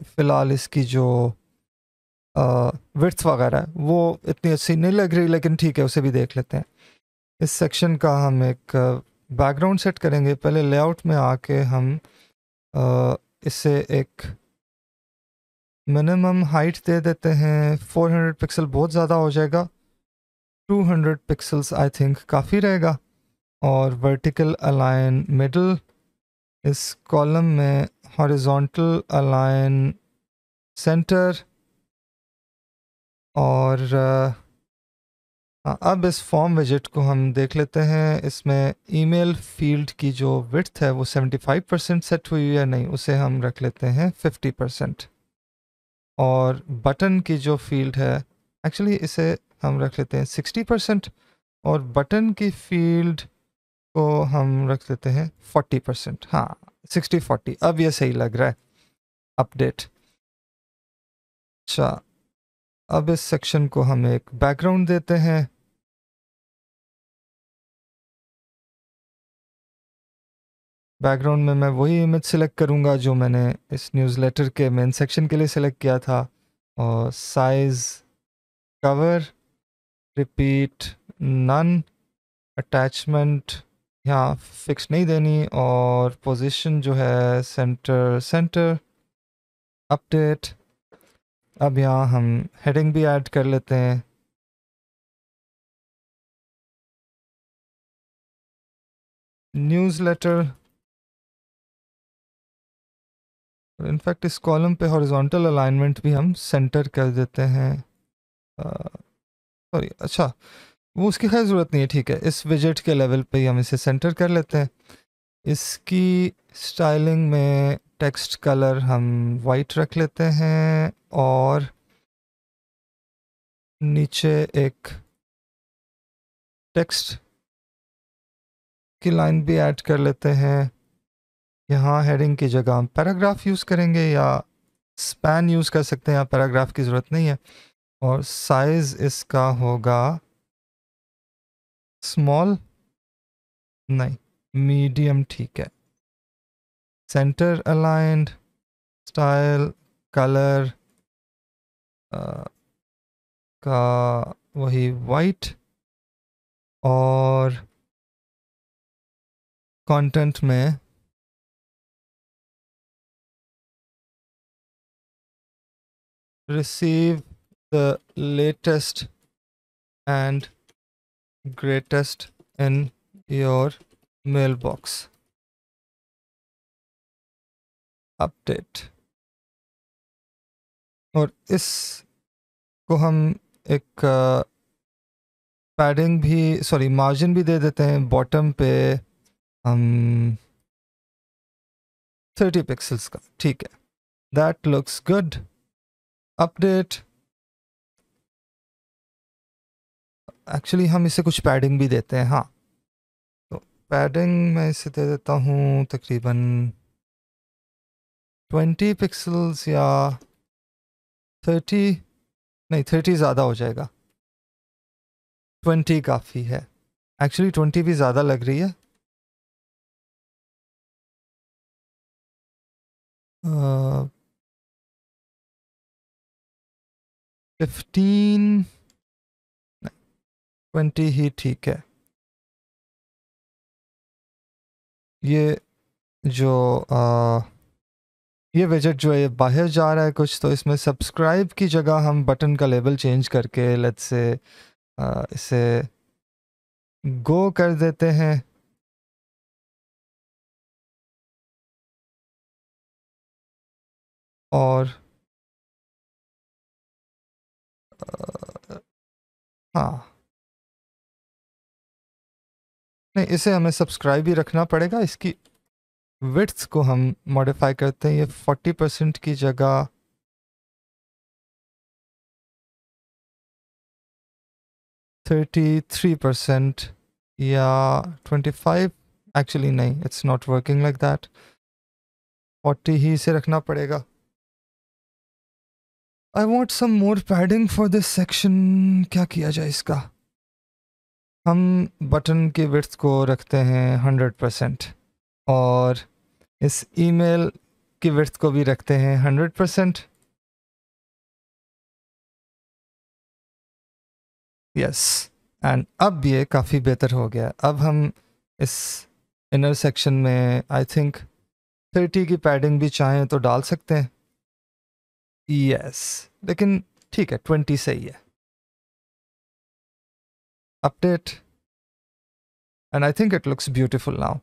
फ़िलहाल इसकी जो विर्थ वगैरह है वो इतनी अच्छी नहीं लग रही लेकिन ठीक है उसे भी देख लेते हैं इस सेक्शन का हम एक बैकग्राउंड सेट करेंगे पहले लेआउट में आके हम इसे एक मिनिमम हाइट दे देते हैं 400 पिक्सल बहुत ज़्यादा हो जाएगा 200 पिक्सल्स आई थिंक काफ़ी रहेगा और वर्टिकल अलाइन मिडल इस कॉलम में हॉरिजॉन्टल अलाइन सेंटर और अब इस फॉर्म विजिट को हम देख लेते हैं इसमें ईमेल फील्ड की जो विथ है वो 75 परसेंट सेट हुई है नहीं उसे हम रख लेते हैं 50 परसेंट और बटन की जो फील्ड है एक्चुअली इसे हम रख लेते हैं 60 परसेंट और बटन की फील्ड को हम रख लेते हैं फोर्टी परसेंट हाँ सिक्सटी फोर्टी अब ये सही लग रहा है अपडेट अच्छा अब इस सेक्शन को हम एक बैकग्राउंड देते हैं बैकग्राउंड में मैं वही इमेज सेलेक्ट करूँगा जो मैंने इस न्यूज़लेटर के मेन सेक्शन के लिए सिलेक्ट किया था और size cover repeat none attachment यहाँ फिक्स नहीं देनी और पोजीशन जो है सेंटर सेंटर अपडेट अब यहाँ हम हेडिंग भी ऐड कर लेते हैं न्यूज़लेटर इनफैक्ट इस कॉलम पे हॉरिजॉन्टल अलाइनमेंट भी हम सेंटर कर देते हैं सॉरी अच्छा वो उसकी खैर ज़रूरत नहीं है ठीक है इस विजिट के लेवल पे ही हम इसे सेंटर कर लेते हैं इसकी स्टाइलिंग में टेक्स्ट कलर हम वाइट रख लेते हैं और नीचे एक टेक्स्ट की लाइन भी ऐड कर लेते हैं यहाँ हेडिंग की जगह हम पैराग्राफ यूज़ करेंगे या स्पैन यूज़ कर सकते हैं यहाँ पैराग्राफ की ज़रूरत नहीं है और साइज़ इसका होगा स्मॉल नहीं मीडियम ठीक है सेंटर अलाइंड स्टाइल कलर का वही वाइट और कंटेंट में receive the latest and greatest in your mailbox update और इस को हम एक पैडिंग भी सॉरी मार्जिन भी दे देते हैं बॉटम पे हम थर्टी पिक्सल्स का ठीक है that looks good update actually हम इसे कुछ पैडिंग भी देते हैं हाँ तो पैडिंग मैं इसे दे देता हूँ तकरीबन ट्वेंटी पिक्सल्स या थर्टी नहीं थर्टी ज़्यादा हो जाएगा ट्वेंटी काफ़ी है एक्चुअली ट्वेंटी भी ज़्यादा लग रही है फिफ्टीन uh, ट्वेंटी ही ठीक है ये जो आ, ये विजट जो है बाहर जा रहा है कुछ तो इसमें सब्सक्राइब की जगह हम बटन का लेबल चेंज करके लेट्स से इसे गो कर देते हैं और आ, हाँ नहीं इसे हमें सब्सक्राइब ही रखना पड़ेगा इसकी विड्थ को हम मॉडिफाई करते हैं ये फोर्टी परसेंट की जगह थर्टी थ्री परसेंट या ट्वेंटी फाइव एक्चुअली नहीं it's not working like that forty ही इसे रखना पड़ेगा I want some more padding for this section क्या किया जाए इसका हम बटन के विथ को रखते हैं हंड्रेड परसेंट और इस ईमेल की विड्थ को भी रखते हैं हंड्रेड परसेंट यस एंड अब ये काफ़ी बेहतर हो गया अब हम इस इनर सेक्शन में आई थिंक थर्टी की पैडिंग भी चाहें तो डाल सकते हैं यस yes. लेकिन ठीक है ट्वेंटी सही है update, and I think it looks beautiful now.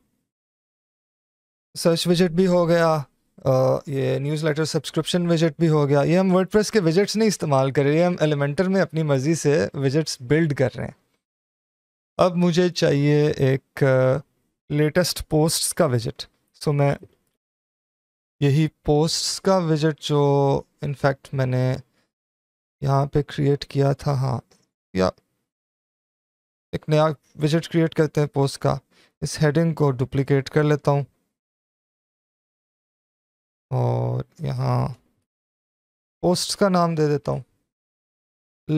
Search विजिट भी हो गया ये न्यूज़लेटर सब्सक्रिप्शन विजिट भी हो गया ये हम वर्डप्रेस के विजिट्स नहीं इस्तेमाल कर रहे हम एलिमेंटर में अपनी मर्ज़ी से विजिट्स बिल्ड कर रहे हैं अब मुझे चाहिए एक लेटेस्ट पोस्ट्स का विजिट सो मैं यही पोस्ट्स का विजिट जो इनफैक्ट मैंने यहाँ पे क्रिएट किया था हाँ या एक नया विजिट क्रिएट करते हैं पोस्ट का इस हेडिंग को डुप्लीकेट कर लेता हूँ और यहाँ पोस्ट का नाम दे देता हूँ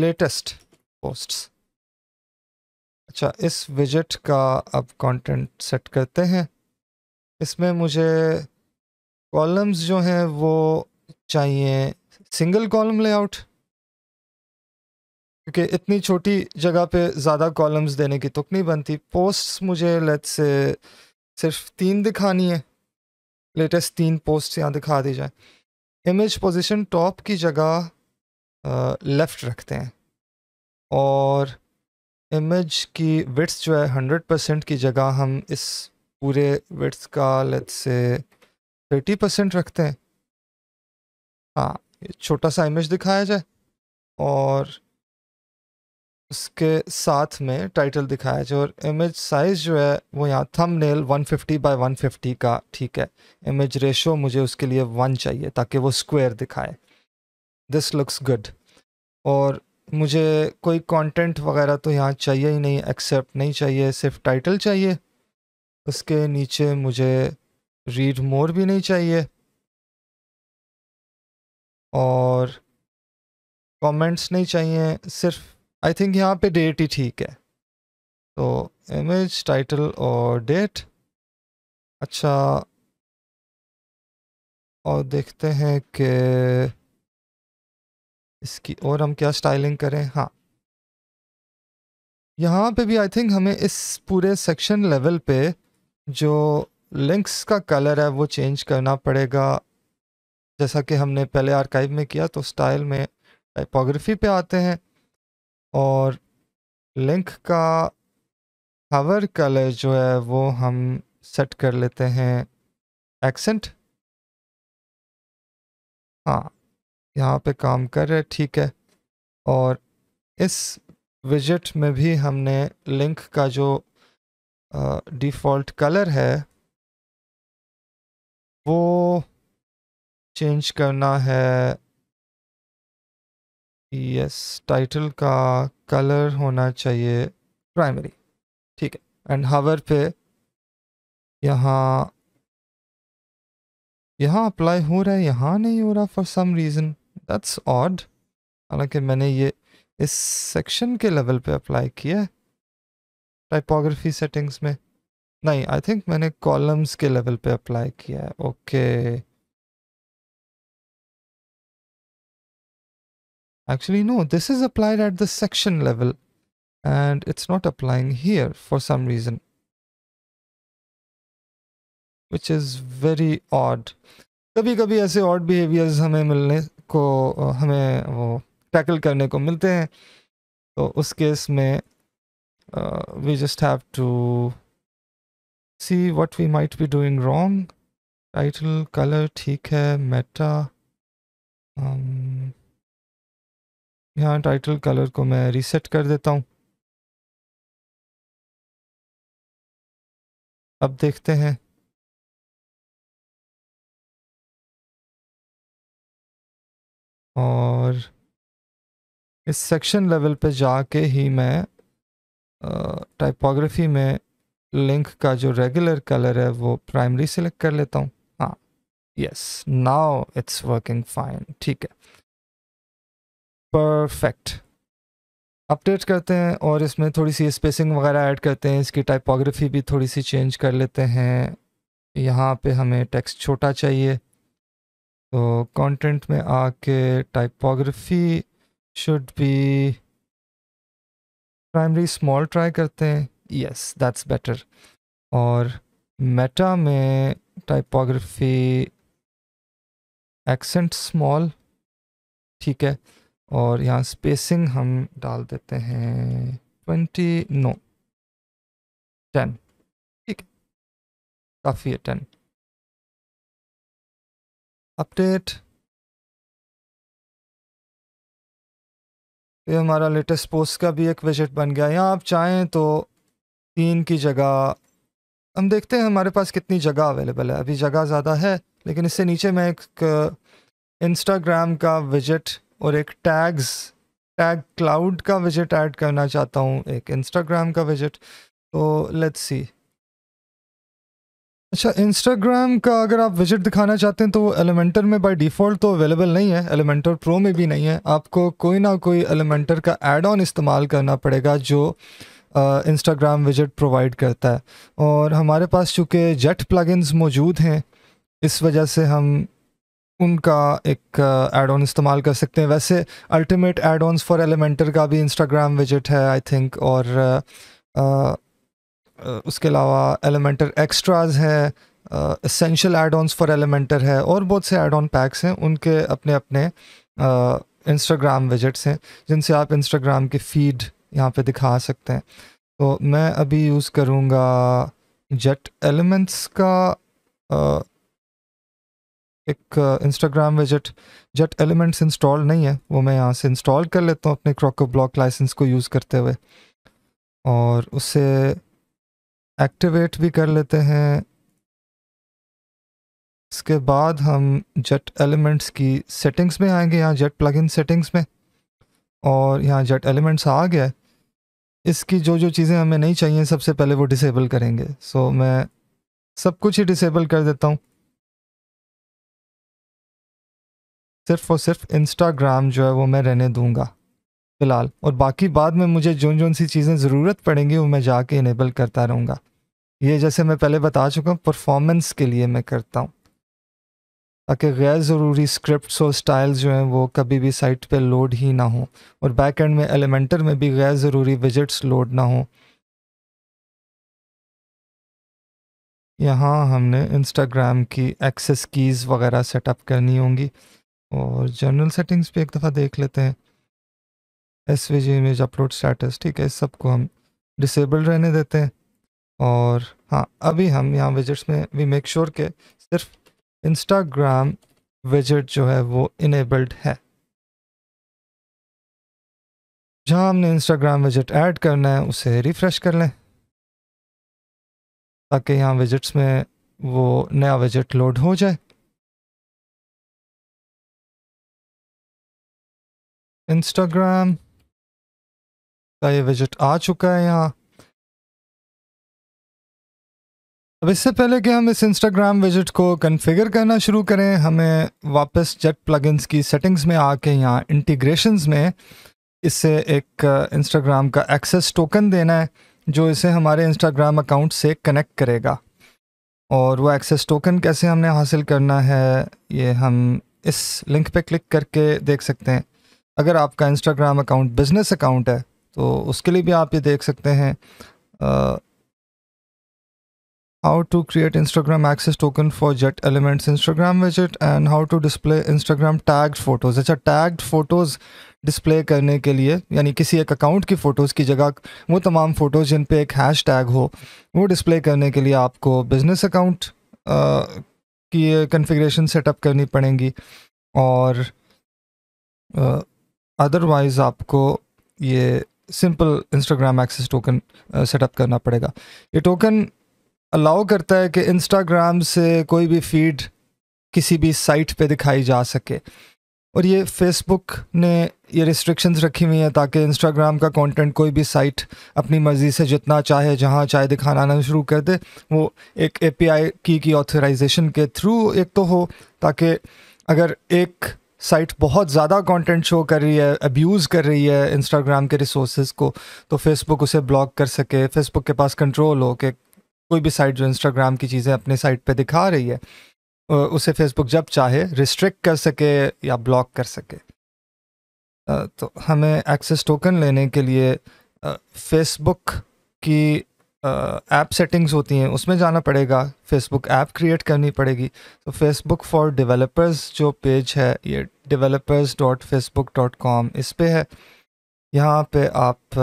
लेटेस्ट पोस्ट्स अच्छा इस विजिट का अब कंटेंट सेट करते हैं इसमें मुझे कॉलम्स जो हैं वो चाहिए सिंगल कॉलम लेआउट क्योंकि इतनी छोटी जगह पे ज़्यादा कॉलम्स देने की तुक तो नहीं बनती पोस्ट्स मुझे लेट से सिर्फ तीन दिखानी है लेटेस्ट तीन पोस्ट यहाँ दिखा दी जाए इमेज पोजीशन टॉप की जगह लेफ़्ट रखते हैं और इमेज की विट्स जो है हंड्रेड परसेंट की जगह हम इस पूरे विट्स का लेट से थर्टी परसेंट रखते हैं हाँ छोटा सा इमेज दिखाया जाए और उसके साथ में टाइटल दिखाया जो और इमेज साइज जो है वो यहाँ फिफ्टी बाई वन फिफ्टी का ठीक है इमेज रेशो मुझे उसके लिए वन चाहिए ताकि वो स्क्वायर दिखाए दिस लुक्स गुड और मुझे कोई कंटेंट वगैरह तो यहाँ चाहिए ही नहीं एक्सेप्ट नहीं चाहिए सिर्फ टाइटल चाहिए उसके नीचे मुझे रीड मोर भी नहीं चाहिए और कमेंट्स नहीं चाहिए सिर्फ आई थिंक यहाँ पे डेट ही ठीक है तो इमेज टाइटल और डेट अच्छा और देखते हैं कि इसकी और हम क्या स्टाइलिंग करें हाँ यहाँ पे भी आई थिंक हमें इस पूरे सेक्शन लेवल पे जो लिंक्स का कलर है वो चेंज करना पड़ेगा जैसा कि हमने पहले आर्काइव में किया तो स्टाइल में टाइपोग्राफी पे आते हैं और लिंक का हवर कलर जो है वो हम सेट कर लेते हैं एक्सेंट हाँ यहाँ पे काम कर रहे ठीक है और इस विजिट में भी हमने लिंक का जो डिफ़ॉल्ट कलर है वो चेंज करना है यस टाइटल का कलर होना चाहिए प्राइमरी ठीक है एंड हावर पे यहाँ यहाँ अप्लाई हो रहा है यहाँ नहीं हो रहा for some reason that's odd हालांकि मैंने ये इस सेक्शन के लेवल पे अप्लाई किया है टाइपोग्राफी सेटिंग्स में नहीं आई थिंक मैंने कॉलम्स के लेवल पे अप्लाई किया है okay okay. Actually, no, this is applied at the section level and it's not applying here for some reason, which is very odd. कभी कभी ऐसे ऑड बिहेवियर्स हमें मिलने को हमें वो टैकल करने को मिलते हैं तो उस केस में we just have to see what we might be doing wrong. Title, color, ठीक है meta. um, यहाँ टाइटल कलर को मैं रीसेट कर देता हूँ अब देखते हैं और इस सेक्शन लेवल पे जाके ही मैं टाइपोग्राफी में लिंक का जो रेगुलर कलर है वो प्राइमरी सेलेक्ट कर लेता हूँ हाँ yes now it's working fine ठीक है परफेक्ट अपडेट करते हैं और इसमें थोड़ी सी स्पेसिंग वगैरह ऐड करते हैं इसकी टाइपोग्राफी भी थोड़ी सी चेंज कर लेते हैं यहाँ पे हमें टेक्स्ट छोटा चाहिए तो कंटेंट में आके typography should be primary small try करते हैं यस दैट्स बेटर और मेटा में टाइपोग्राफी एक्सेंट स्मॉल ठीक है और यहाँ स्पेसिंग हम डाल देते हैं ट्वेंटी नो टेन ठीक है काफ़ी है टेन अपडेट ये हमारा लेटेस्ट पोस्ट का भी एक विजिट बन गया यहाँ आप चाहें तो तीन की जगह हम देखते हैं हमारे पास कितनी जगह अवेलेबल है अभी जगह ज़्यादा है लेकिन इससे नीचे मैं एक इंस्टाग्राम uh, का विजिट और एक टैग्स टैग क्लाउड का विजिट ऐड करना चाहता हूँ एक इंस्टाग्राम का विजिट तो लेट्स सी अच्छा इंस्टाग्राम का अगर आप विजिट दिखाना चाहते हैं तो वो एलिमेंटर में बाय डिफ़ॉल्ट तो अवेलेबल नहीं है एलिमेंटर प्रो में भी नहीं है आपको कोई ना कोई एलिमेंटर का एड ऑन इस्तेमाल करना पड़ेगा जो इंस्टाग्राम विजिट प्रोवाइड करता है और हमारे पास चूँकि जेट प्लगइन्स मौजूद हैं इस वजह से हम उनका एक एड uh, ऑन इस्तेमाल कर सकते हैं वैसे ultimate add on for Elementor का भी इंस्टाग्राम विजिट है आई थिंक और आ, uh, आ, uh, उसके अलावा एलिमेंटर एक्स्ट्राज है essential add on for Elementor है और बहुत से एड ऑन पैक्स हैं उनके अपने अपने इंस्टाग्राम विजिट्स हैं जिनसे आप इंस्टाग्राम की फीड यहाँ पे दिखा सकते हैं तो मैं अभी यूज़ करूँगा जेट एलिमेंट्स का एक इंस्टाग्राम uh, में जेट जेट एलिमेंट्स इंस्टॉल नहीं है वो मैं यहाँ से इंस्टॉल कर लेता हूँ अपने क्रॉको ब्लॉक लाइसेंस को यूज़ करते हुए और उससे एक्टिवेट भी कर लेते हैं इसके बाद हम जेट एलिमेंट्स की सेटिंग्स में आएंगे यहाँ जेट प्लगइन सेटिंग्स में और यहाँ जेट एलिमेंट्स आ गया है इसकी जो जो चीज़ें हमें नहीं चाहिए सबसे पहले वो डिसेबल करेंगे सो so, मैं सब कुछ ही डिसेबल कर देता हूँ सिर्फ और सिर्फ इंस्टाग्राम जो है वो मैं रहने दूंगा फ़िलहाल और बाकी बाद में मुझे जो जो सी चीज़ें ज़रूरत पड़ेंगी वो मैं जाके इनेबल करता रहूँगा ये जैसे मैं पहले बता चुका हूँ परफॉर्मेंस के लिए मैं करता हूँ ताकि गैर ज़रूरी स्क्रिप्ट और स्टाइल जो हैं वो कभी भी साइट पे लोड ही ना हो और बैक एंड में एलिमेंटर में भी गैर ज़रूरी विजिट्स लोड ना हो यहाँ हमने इंस्टाग्राम की एक्सेस कीज़ वगैरह सेटअप करनी होंगी और जनरल सेटिंग्स पे एक दफ़ा देख लेते हैं S V G image upload status ठीक है इस सब को हम डिसेबल रहने देते हैं और हाँ अभी हम यहाँ विजिट्स में वी मेक श्योर के सिर्फ इंस्टाग्राम विजिट जो है वो इनेबल्ड है जहाँ हमने इंस्टाग्राम विजिट ऐड करना है उसे रिफ़्रेश कर लें ताकि यहाँ विजिट्स में वो नया विजिट लोड हो जाए इंस्टाग्राम का ये विजिट आ चुका है यहाँ अब इससे पहले कि हम इस इंस्टाग्राम विजिट को कन्फिगर करना शुरू करें हमें वापस जेट प्लगइन्स की सेटिंग्स में आके यहाँ इंटीग्रेशंस में इससे एक इंस्टाग्राम का एक्सेस टोकन देना है जो इसे हमारे इंस्टाग्राम अकाउंट से कनेक्ट करेगा और वो एक्सेस टोकन कैसे हमने हासिल करना है ये हम इस लिंक पे क्लिक करके देख सकते हैं अगर आपका इंस्टाग्राम अकाउंट बिजनेस अकाउंट है तो उसके लिए भी आप ये देख सकते हैं how to create Instagram access token for Jet Elements Instagram विजिट and how to display Instagram tagged photos अच्छा टैग्ड फोटोज़ डिस्प्ले करने के लिए यानी किसी एक अकाउंट की फ़ोटोज़ की जगह वो तमाम फ़ोटोज़ जिन पे एक हैश टैग हो वो डिस्प्ले करने के लिए आपको बिज़नेस अकाउंट की कन्फिग्रेशन सेटअप करनी पड़ेंगी और आ, अदरवाइज़ आपको ये simple Instagram access token setup करना पड़ेगा ये टोकन अलाउ करता है कि इंस्टाग्राम से कोई भी फीड किसी भी साइट पे दिखाई जा सके और ये फेसबुक ने ये रिस्ट्रिक्शंस रखी हुई हैं ताकि इंस्टाग्राम का कंटेंट कोई भी साइट अपनी मर्ज़ी से जितना चाहे जहाँ चाहे दिखाना आना शुरू कर दे वो एक एपीआई की की ऑथराइजेशन के थ्रू एक तो हो ताकि अगर एक साइट बहुत ज़्यादा कंटेंट शो कर रही है अब्यूज़ कर रही है इंस्टाग्राम के रिसोर्सेज को तो फेसबुक उसे ब्लॉक कर सके फेसबुक के पास कंट्रोल हो कि कोई भी साइट जो इंस्टाग्राम की चीज़ें अपने साइट पे दिखा रही है उसे फेसबुक जब चाहे रिस्ट्रिक्ट कर सके या ब्लॉक कर सके तो हमें एक्सेस टोकन लेने के लिए फेसबुक की ऐप सेटिंग्स होती हैं उसमें जाना पड़ेगा फेसबुक ऐप क्रिएट करनी पड़ेगी तो फेसबुक फॉर डेवलपर्स जो पेज है ये developers dot Facebook dot com इस पर है यहाँ पे आप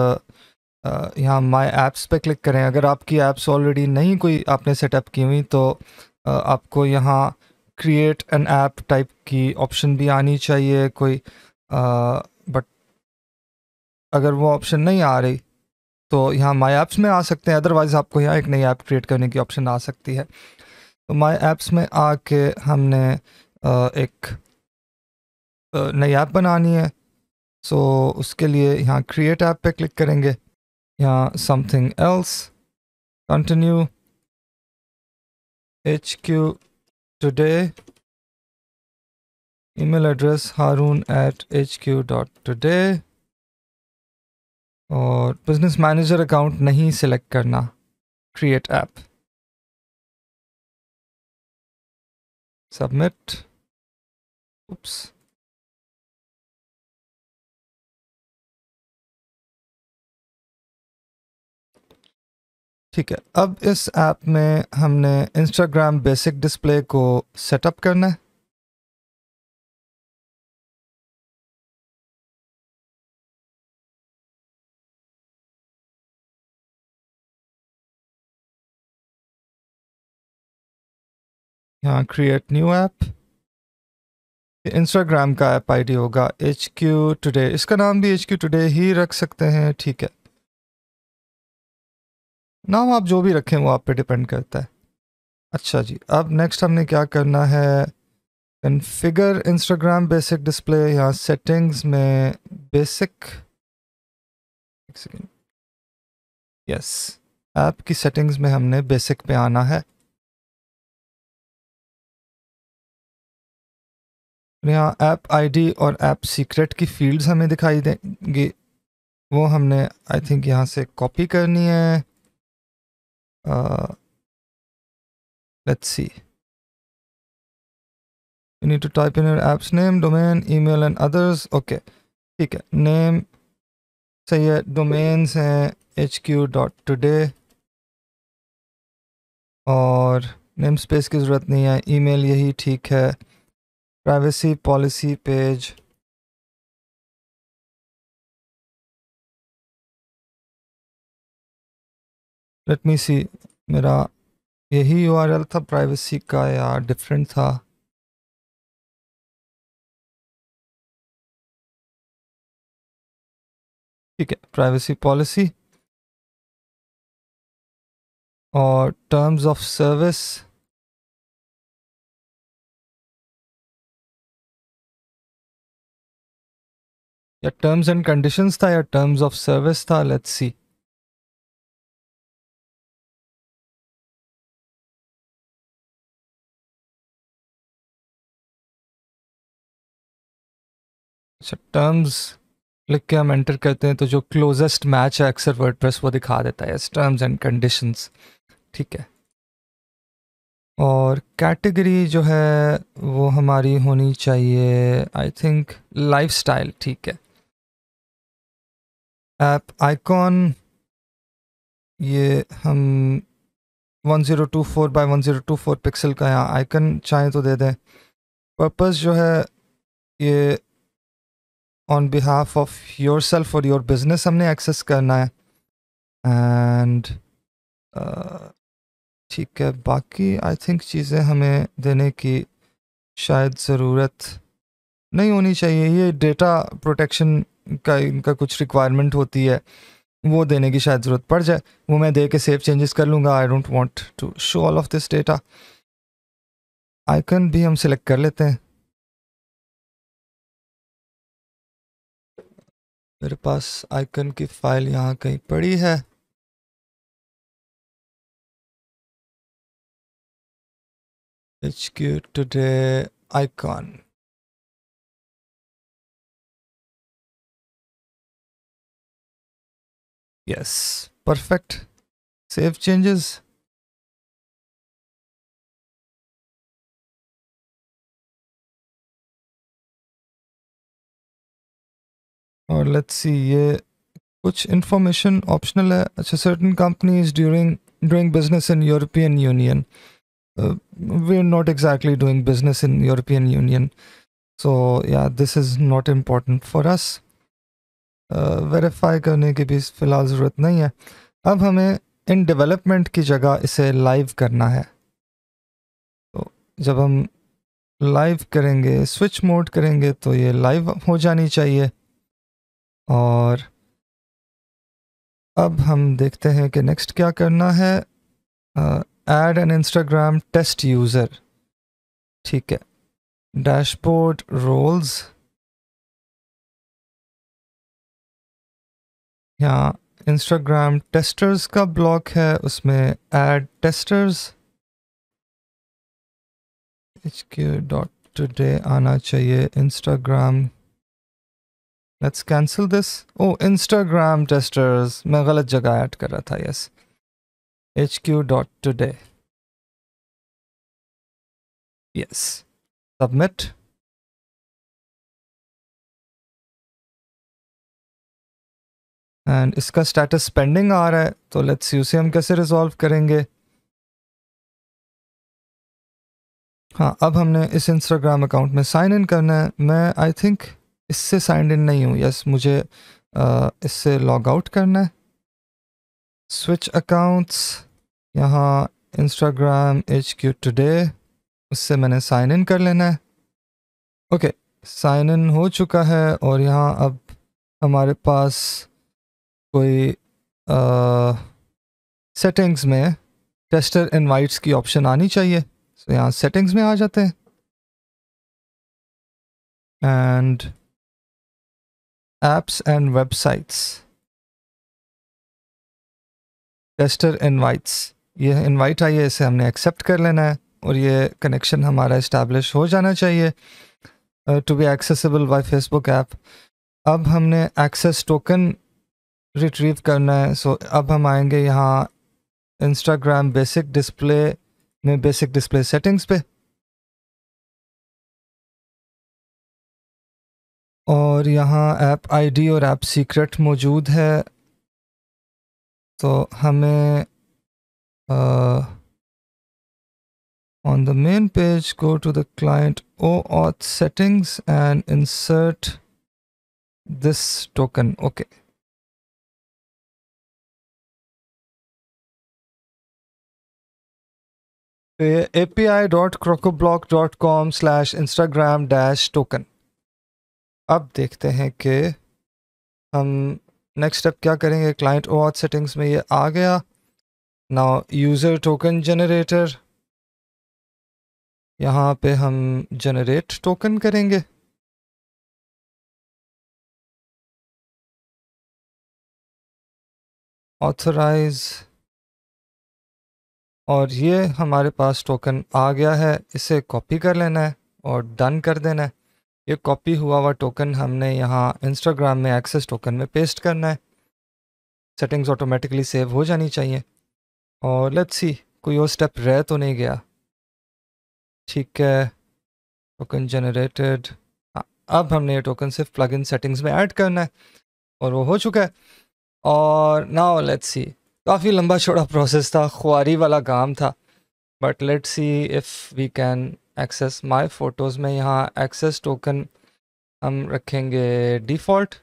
यहाँ माय ऐप्स पे क्लिक करें अगर आपकी ऐप्स ऑलरेडी नहीं कोई आपने सेटअप की हुई तो आपको यहाँ क्रिएट एन ऐप टाइप की ऑप्शन भी आनी चाहिए कोई बट अगर वो ऑप्शन नहीं आ रही तो यहाँ माई ऐप्स में आ सकते हैं अदरवाइज आपको यहाँ एक नई ऐप क्रिएट करने की ऑप्शन आ सकती है तो माई ऐप्स में आके हमने एक नई ऐप बनानी है सो उसके लिए यहाँ क्रिएट ऐप पे क्लिक करेंगे यहाँ something else continue H Q today email address Haroon at H Q dot today और बिजनेस मैनेजर अकाउंट नहीं सिलेक्ट करना क्रिएट ऐप सबमिट उप्स ठीक है अब इस ऐप में हमने इंस्टाग्राम बेसिक डिस्प्ले को सेटअप करना है यहाँ क्रिएट न्यू ऐप इंस्टाग्राम का ऐप आईडी होगा एच क्यू टुडे इसका नाम भी एच क्यू टूडे ही रख सकते हैं ठीक है नाम आप जो भी रखें वो आप पे डिपेंड करता है अच्छा जी अब नेक्स्ट हमने क्या करना है कन्फिगर इंस्टाग्राम बेसिक डिस्प्ले यहाँ सेटिंग्स में बेसिक एक सेकेंड यस ऐप की सेटिंग्स में हमने बेसिक पे आना है यहाँ ऐप आईडी और ऐप सीक्रेट की फील्ड्स हमें दिखाई देंगी वो हमने आई थिंक यहाँ से कॉपी करनी है let's see you need to type in your apps name domain email and others okay ठीक है नेम सही है डोमेन्स हैं एच क्यू डॉट टूडे और नेम स्पेस की ज़रूरत नहीं है ईमेल यही ठीक है privacy policy page let me see मेरा यही यूआरएल था प्राइवेसी का या डिफरेंट था ठीक है प्राइवेसी पॉलिसी और टर्म्स ऑफ सर्विस या टर्म्स एंड कंडीशंस था या टर्म्स ऑफ सर्विस था लेट्स सी टर्म्स लिख के हम एंटर करते हैं तो जो क्लोजेस्ट मैच है अक्सर वर्डप्रेस वो दिखा देता है टर्म्स एंड कंडीशंस ठीक है और कैटेगरी जो है वो हमारी होनी चाहिए आई थिंक लाइफस्टाइल ठीक है ऐप आइकॉन ये हम 1024 टू फोर पिक्सल का यहाँ आइकन चाहें तो दे दें पर्पज़ जो है ये on behalf of yourself और योर बिजनेस हमने एक्सेस करना है एंड ठीक है बाकी आई थिंक चीज़ें हमें देने की शायद ज़रूरत नहीं होनी चाहिए ये डेटा प्रोटेक्शन का इनका कुछ रिक्वायरमेंट होती है वो देने की शायद ज़रूरत पड़ जाए वो मैं दे के सेफ चेंजेस कर लूँगा I don't want to show all of this data icon भी हम सिलेक्ट कर लेते हैं मेरे पास आइकन की फाइल यहाँ कहीं पड़ी है H Q today icon Yes. Perfect. Save changes. Or let's see, yeah. Which information optional is certain companies during doing business in European Union? Uh, we're not exactly doing business in European Union. So yeah, this is not important for us. Verify करने की भी फ़िलहाल ज़रूरत नहीं है अब हमें in development की जगह इसे लाइव करना है तो जब हम लाइव करेंगे स्विच मोड करेंगे तो ये लाइव हो जानी चाहिए और अब हम देखते हैं कि नेक्स्ट क्या करना है add an Instagram test user ठीक है डैशबोर्ड रोल्स यहाँ इंस्टाग्राम टेस्टर्स का ब्लॉक है उसमें add testers H Q dot today आना चाहिए Instagram let's cancel this oh Instagram testers मैं गलत जगह ऐड कर रहा था yes H Q dot today yes submit and इसका स्टेटस पेंडिंग आ रहा है तो लेट्स यू से हम कैसे रिजॉल्व करेंगे हाँ अब हमने इस इंस्टाग्राम अकाउंट में साइन इन करना है मैं आई थिंक इससे साइन इन नहीं हूँ यस yes, मुझे आ, इससे लॉग आउट करना है स्विच अकाउंट्स यहाँ इंस्टाग्राम एच क्यू टुडे उससे मैंने साइन इन कर लेना है ओके साइन इन हो चुका है और यहाँ अब हमारे पास कोई सेटिंग्स में टेस्टर इनवाइट्स की ऑप्शन आनी चाहिए सो यहाँ सेटिंग्स में आ जाते हैं and apps and websites tester invites ये इनवाइट आई है इसे हमने एक्सेप्ट कर लेना है और ये कनेक्शन हमारा इस्टेब्लिश हो जाना चाहिए to be accessible by Facebook app अब हमने एक्सेस टोकन रिट्रीव करना है सो so, अब हम आएंगे यहाँ इंस्टाग्राम बेसिक डिस्प्ले में बेसिक डिस्प्ले सेटिंग्स पे और यहाँ ऐप आईडी और ऐप सीक्रेट मौजूद है तो हमें on the main page go to the client OAuth settings and insert this token okay api.crocoblock.com slash instagram dash token अब देखते हैं कि हम नेक्स्ट स्टेप क्या करेंगे क्लाइंट ओआथ सेटिंग्स में ये आ गया नाउ यूज़र टोकन जनरेटर यहाँ पे हम जनरेट टोकन करेंगे ऑथराइज़ और ये हमारे पास टोकन आ गया है इसे कॉपी कर लेना है और डन कर देना है ये कॉपी हुआ हुआ टोकन हमने यहाँ इंस्टाग्राम में एक्सेस टोकन में पेस्ट करना है सेटिंग्स ऑटोमेटिकली सेव हो जानी चाहिए और लेट्स सी कोई और स्टेप रह तो नहीं गया ठीक है टोकन जनरेटेड हाँ, अब हमने ये टोकन सिर्फ प्लगइन सेटिंग्स में ऐड करना है और वो हो चुका है और नाउ लेट्स सी काफ़ी लंबा छोड़ा प्रोसेस था खुआरी वाला काम था but let see if we can access my photos में यहाँ एक्सेस टोकन हम रखेंगे डिफ़ॉल्ट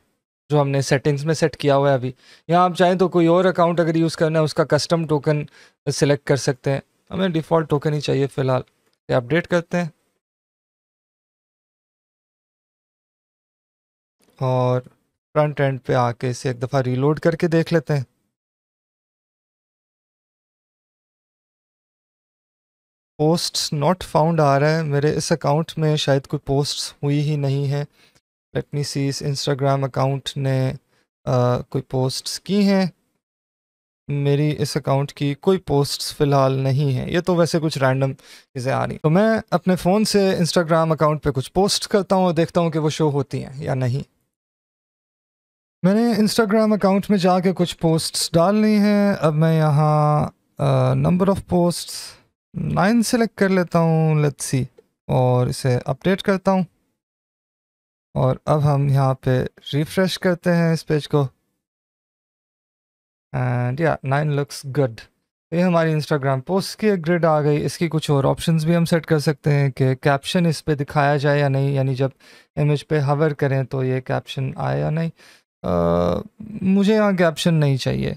जो हमने सेटिंग्स में सेट किया हुआ है अभी यहाँ आप चाहें तो कोई और अकाउंट अगर यूज़ करना है उसका कस्टम टोकन सिलेक्ट कर सकते हैं हमें डिफ़ॉल्ट टोकन ही चाहिए फ़िलहाल ये अपडेट करते हैं और फ्रंट एंड पे आके इसे एक दफ़ा रीलोड करके देख लेते हैं पोस्ट नॉट फाउंड आ रहा है मेरे इस अकाउंट में शायद कोई पोस्ट हुई ही नहीं है लेट मी सी इस इंस्टाग्राम अकाउंट ने आ, कोई पोस्ट की हैं मेरी इस अकाउंट की कोई पोस्ट्स फ़िलहाल नहीं है ये तो वैसे कुछ रैंडम चीज़ें आ रही तो मैं अपने फ़ोन से इंस्टाग्राम अकाउंट पे कुछ पोस्ट करता हूँ और देखता हूँ कि वो शो होती हैं या नहीं मैंने इंस्टाग्राम अकाउंट में जाके कुछ पोस्ट्स डाल ली हैं अब मैं यहाँ number of posts nine select कर लेता हूँ लेट्स सी और इसे अपडेट करता हूँ और अब हम यहाँ पे रिफ्रेश करते हैं इस पेज को एंड या नाइन लुक्स गुड ये हमारी इंस्टाग्राम पोस्ट की एक ग्रिड आ गई इसकी कुछ और ऑप्शंस भी हम सेट कर सकते हैं कि कैप्शन इस पे दिखाया जाए या नहीं यानी जब इमेज पे हवर करें तो ये कैप्शन आए या नहीं आ, मुझे यहाँ कैप्शन नहीं चाहिए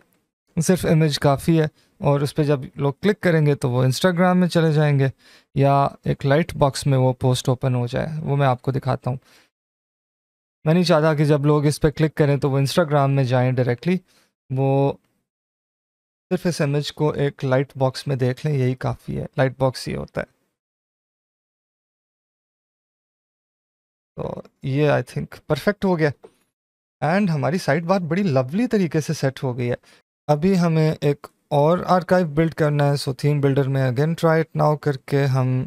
सिर्फ इमेज काफ़ी है और उस पर जब लोग क्लिक करेंगे तो वो इंस्टाग्राम में चले जाएंगे या एक लाइट बॉक्स में वो पोस्ट ओपन हो जाए वो मैं आपको दिखाता हूँ मैं नहीं चाहता कि जब लोग इस पर क्लिक करें तो वो इंस्टाग्राम में जाएं डायरेक्टली वो सिर्फ इस इमेज को एक लाइट बॉक्स में देख लें यही काफ़ी है लाइट बॉक्स ही होता है तो ये आई थिंक परफेक्ट हो गया एंड हमारी साइड बार बड़ी लवली तरीके से सेट हो गई है अभी हमें एक और आर्काइव बिल्ड करना है सो थीम बिल्डर में अगेन ट्राई इट नाउ करके हम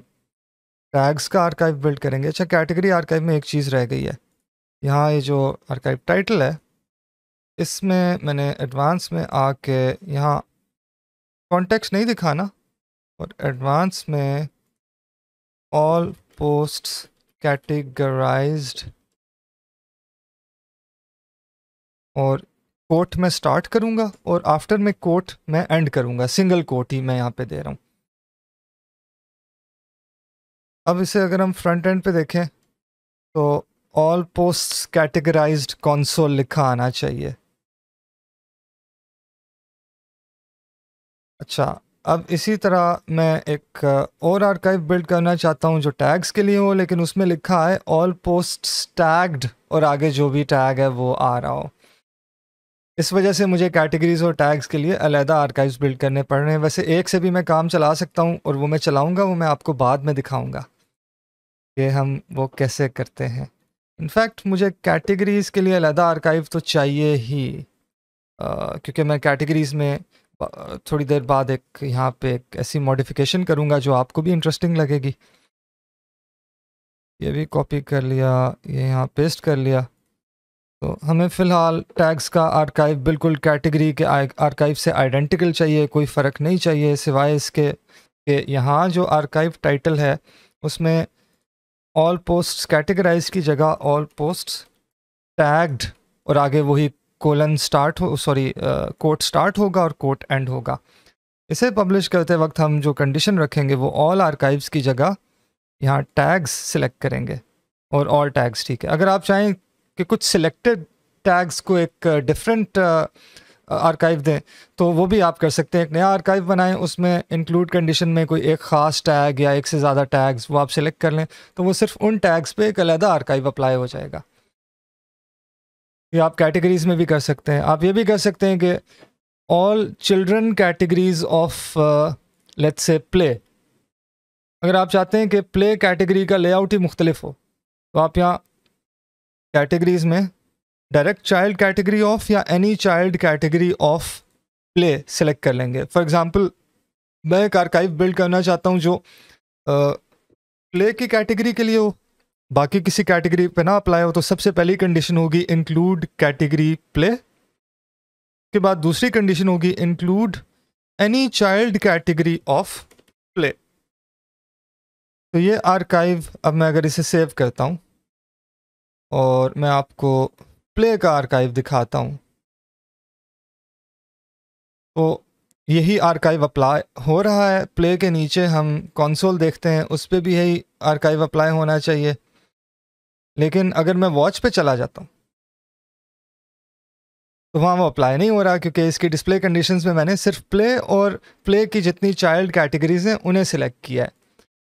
टैग्स का आर्काइव बिल्ड करेंगे अच्छा कैटेगरी आर्काइव में एक चीज़ रह गई है यहाँ ये जो आर्काइव टाइटल है इसमें मैंने एडवांस में आके यहाँ कॉन्टेक्स्ट नहीं दिखाना और एडवांस में ऑल पोस्ट्स कैटेगराइज्ड और कोट मैं स्टार्ट करूंगा और आफ्टर में कोट मैं एंड करूंगा सिंगल कोट ही मैं यहाँ पे दे रहा हूँ अब इसे अगर हम फ्रंट एंड पे देखें तो ऑल पोस्ट कैटेगराइज कॉन्सोल लिखा आना चाहिए अच्छा अब इसी तरह मैं एक और आर्काइव बिल्ड करना चाहता हूँ जो टैग्स के लिए हो लेकिन उसमें लिखा है ऑल पोस्ट टैग्ड और आगे जो भी टैग है वो आ रहा हो इस वजह से मुझे कैटेगरीज और टैग्स के लिए अलहदा आर्काइव्स बिल्ड करने पड़ रहे हैं वैसे एक से भी मैं काम चला सकता हूँ और वो मैं चलाऊँगा वो मैं आपको बाद में दिखाऊँगा कि हम वो कैसे करते हैं इनफैक्ट मुझे कैटेगरीज़ के लिए अलहदा आर्काइव तो चाहिए ही क्योंकि मैं कैटेगरीज़ में थोड़ी देर बाद एक यहाँ पे एक ऐसी मॉडिफिकेशन करूँगा जो आपको भी इंटरेस्टिंग लगेगी ये भी कॉपी कर लिया ये यहाँ पेस्ट कर लिया तो हमें फ़िलहाल टैग्स का आर्काइव बिल्कुल कैटेगरी के आर्काइव से आइडेंटिकल चाहिए कोई फ़र्क नहीं चाहिए सिवाय इसके कि यहाँ जो आर्काइव टाइटल है उसमें ऑल पोस्ट्स कैटेगराइज की जगह ऑल पोस्ट्स टैग्ड और आगे वही कोलन स्टार्ट हो सॉरी कोट स्टार्ट होगा और कोट एंड होगा इसे पब्लिश करते वक्त हम जो कंडीशन रखेंगे वो ऑल आर्काइव्स की जगह यहाँ टैग्स सिलेक्ट करेंगे और ऑल टैग्स ठीक है अगर आप चाहें कि कुछ सिलेक्टेड टैग्स को एक different uh, archive uh, uh, दें तो वो भी आप कर सकते हैं एक नया आर्काइव बनाएं उसमें इंक्लूड कंडीशन में कोई एक ख़ास टैग या एक से ज़्यादा टैग्स वो आप सिलेक्ट कर लें तो वो सिर्फ उन टैग्स पे एक अलहदा आर्काइव अप्लाई हो जाएगा ये आप कैटेगरीज में भी कर सकते हैं आप ये भी कर सकते हैं कि all children categories of let's a play अगर आप चाहते हैं कि प्ले कैटेगरी का लेआउट ही मुख्तलिफ हो तो आप यहाँ कैटेगरीज में डायरेक्ट चाइल्ड कैटेगरी ऑफ या any child category of play select कर लेंगे फॉर एग्जांपल मैं एक आर्काइव बिल्ड करना चाहता हूँ जो प्ले की कैटेगरी के लिए हो बाकी किसी कैटेगरी पे ना अप्लाई हो तो सबसे पहली कंडीशन होगी इंक्लूड कैटेगरी प्ले के बाद दूसरी कंडीशन होगी include any child category of play तो ये आर्काइव अब मैं अगर इसे सेव करता हूँ और मैं आपको प्ले का आर्काइव दिखाता हूँ तो यही आर्काइव अप्लाई हो रहा है प्ले के नीचे हम कंसोल देखते हैं उस पर भी यही आर्काइव अप्लाई होना चाहिए लेकिन अगर मैं वॉच पे चला जाता हूँ तो वहाँ वो अप्लाई नहीं हो रहा क्योंकि इसकी डिस्प्ले कंडीशंस में मैंने सिर्फ प्ले और प्ले की जितनी चाइल्ड कैटेगरीज हैं उन्हें सिलेक्ट किया है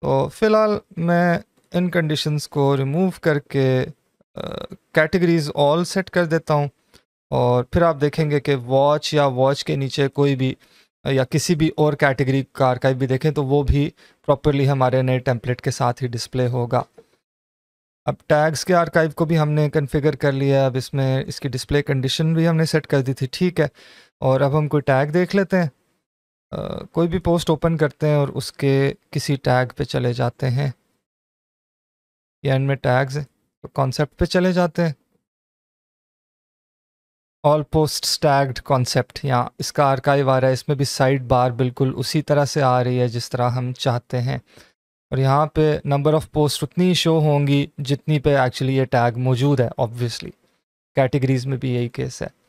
तो फिलहाल मैं इन कंडीशंस को रिमूव करके कैटेगरीज ऑल सेट कर देता हूँ और फिर आप देखेंगे कि वॉच या वॉच के नीचे कोई भी या किसी भी और कैटेगरी का आर्काइव भी देखें तो वो भी प्रॉपरली हमारे नए टेम्पलेट के साथ ही डिस्प्ले होगा अब टैग्स के आर्काइव को भी हमने कन्फिगर कर लिया अब इसमें इसकी डिस्प्ले कंडीशन भी हमने सेट कर दी थी ठीक है और अब हम कोई टैग देख लेते हैं Uh, कोई भी पोस्ट ओपन करते हैं और उसके किसी टैग पे चले जाते हैं ये एंड में टैग्स हैं तो कॉन्सेप्ट पे चले जाते हैं ऑल पोस्ट स्टैग्ड कॉन्सेप्ट यहाँ इसका आर्काइव आ रहा है इसमें भी साइड बार बिल्कुल उसी तरह से आ रही है जिस तरह हम चाहते हैं और यहाँ पे नंबर ऑफ़ पोस्ट उतनी शो होंगी जितनी पे एक्चुअली ये टैग मौजूद है ऑब्वियसली कैटेगरीज में भी यही केस है